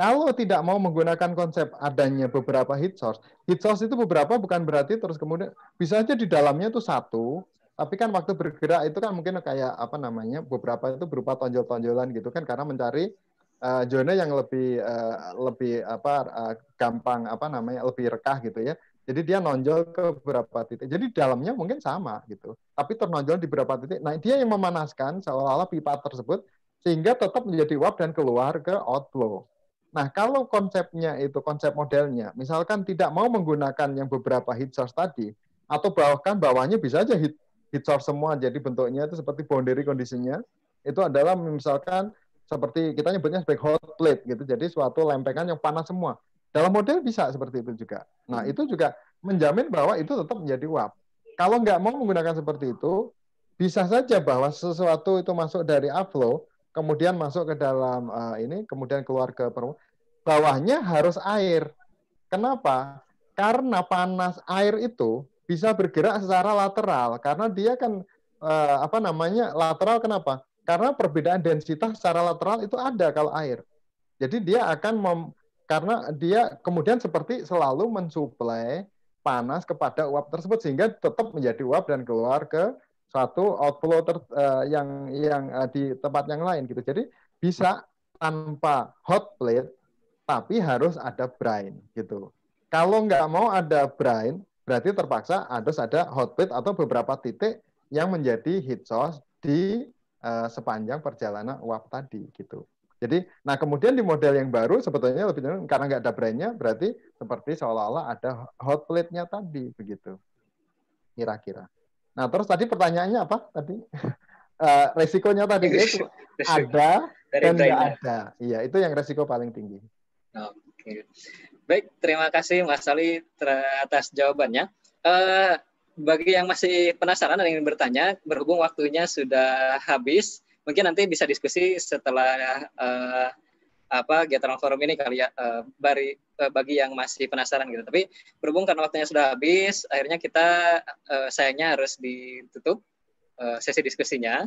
Kalau tidak mau menggunakan konsep adanya beberapa heat source, heat source itu beberapa bukan berarti terus kemudian bisa aja di dalamnya itu satu, tapi kan waktu bergerak itu kan mungkin kayak apa namanya beberapa itu berupa tonjol-tonjolan gitu kan karena mencari uh, zona yang lebih uh, lebih apa uh, gampang apa namanya lebih rekah gitu ya. Jadi dia nonjol ke beberapa titik. Jadi dalamnya mungkin sama gitu, tapi ternonjol di beberapa titik. Nah dia yang memanaskan seolah-olah pipa tersebut sehingga tetap menjadi uap dan keluar ke outflow. Nah, kalau konsepnya itu, konsep modelnya, misalkan tidak mau menggunakan yang beberapa heat source tadi, atau bahkan bawahnya bisa aja heat heat source semua, jadi bentuknya itu seperti boundary kondisinya, itu adalah misalkan seperti kita nyebutnya sebagai hot plate gitu, jadi suatu lempengan yang panas semua. Dalam model bisa seperti itu juga. Nah, hmm. itu juga menjamin bahwa itu tetap menjadi uap. Kalau nggak mau menggunakan seperti itu, bisa saja bahwa sesuatu itu masuk dari upflow, kemudian masuk ke dalam uh, ini, kemudian keluar ke Bawahnya harus air. Kenapa? Karena panas air itu bisa bergerak secara lateral karena dia kan eh, apa namanya lateral kenapa? Karena perbedaan densitas secara lateral itu ada kalau air. Jadi dia akan mem, karena dia kemudian seperti selalu mensuplai panas kepada uap tersebut sehingga tetap menjadi uap dan keluar ke satu outflow ter, uh, yang yang uh, di tempat yang lain gitu. Jadi bisa tanpa hot plate tapi harus ada brine gitu. Kalau nggak mau ada brine berarti terpaksa harus ada hot plate atau beberapa titik yang menjadi heat source di uh, sepanjang perjalanan uap tadi gitu. Jadi, nah kemudian di model yang baru sebetulnya lebih karena nggak ada brine-nya, berarti seperti seolah-olah ada hot plate-nya tadi begitu, kira-kira. Nah, terus tadi pertanyaannya apa tadi? Uh, resikonya tadi itu ada Dari dan tidak ada. Iya, itu yang resiko paling tinggi. Oke. Baik, terima kasih Mas Ali atas jawabannya. Uh, bagi yang masih penasaran dan ingin bertanya, berhubung waktunya sudah habis, mungkin nanti bisa diskusi setelah uh, apa Getaran Forum ini kali ya uh, bari, uh, bagi yang masih penasaran gitu. Tapi berhubung karena waktunya sudah habis, akhirnya kita uh, sayangnya harus ditutup uh, sesi diskusinya.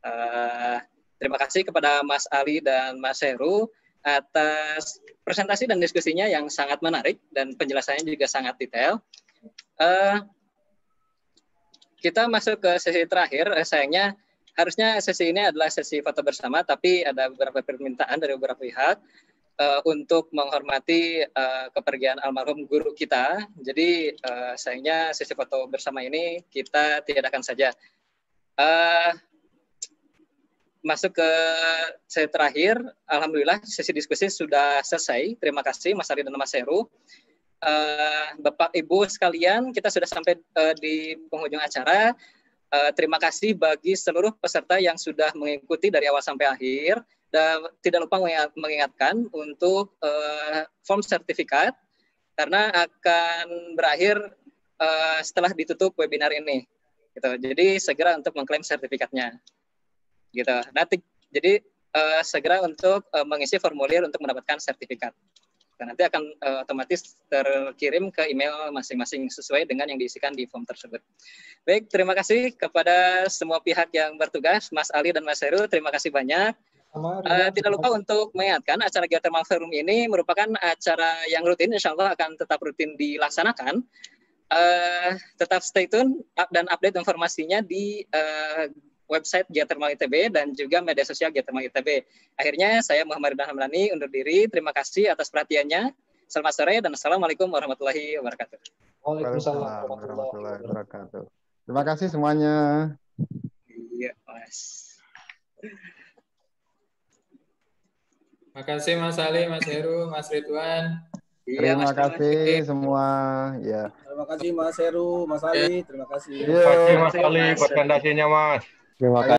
Uh, terima kasih kepada Mas Ali dan Mas Heru atas presentasi dan diskusinya yang sangat menarik dan penjelasannya juga sangat detail. Uh, kita masuk ke sesi terakhir. Sayangnya harusnya sesi ini adalah sesi foto bersama, tapi ada beberapa permintaan dari beberapa pihak uh, untuk menghormati uh, kepergian almarhum guru kita. Jadi uh, sayangnya sesi foto bersama ini kita tidak akan saja. Uh, masuk ke sesi terakhir, alhamdulillah sesi diskusi sudah selesai. Terima kasih Mas Ari dan Mas Heru. Uh, Bapak Ibu sekalian, kita sudah sampai uh, di penghujung acara. Eh, terima kasih bagi seluruh peserta yang sudah mengikuti dari awal sampai akhir. Dan tidak lupa mengingatkan untuk uh, form sertifikat karena akan berakhir uh, setelah ditutup webinar ini. Gitu. Jadi segera untuk mengklaim sertifikatnya. Gitu. Nanti jadi uh, segera untuk uh, mengisi formulir untuk mendapatkan sertifikat. Nah, nanti akan uh, otomatis terkirim ke email masing-masing sesuai dengan yang diisikan di form tersebut. Baik, terima kasih kepada semua pihak yang bertugas, Mas Ali dan Mas Heru, terima kasih banyak. Uh, tidak lupa untuk mengingatkan acara geothermal forum ini merupakan acara yang rutin, insya Allah akan tetap rutin dilaksanakan. Uh, tetap stay tune dan update informasinya di uh, website Geothermal ITB dan juga media sosial Geothermal ITB. Akhirnya saya Muhammad Ridha Hamlani undur diri. Terima kasih atas perhatiannya. Selamat sore dan Assalamualaikum warahmatullahi wabarakatuh. Waalaikumsalam warahmatullahi wabarakatuh. Terima kasih semuanya. Iya, Mas. Terima kasih Mas Ali, Mas Heru, Mas Ridwan. Iya, terima Mas kasih terima. semua. Ya. Terima kasih Mas Heru, Mas Ali. Terima kasih. Iya. Terima kasih Mas Ali, presentasinya Mas. Terima kasih.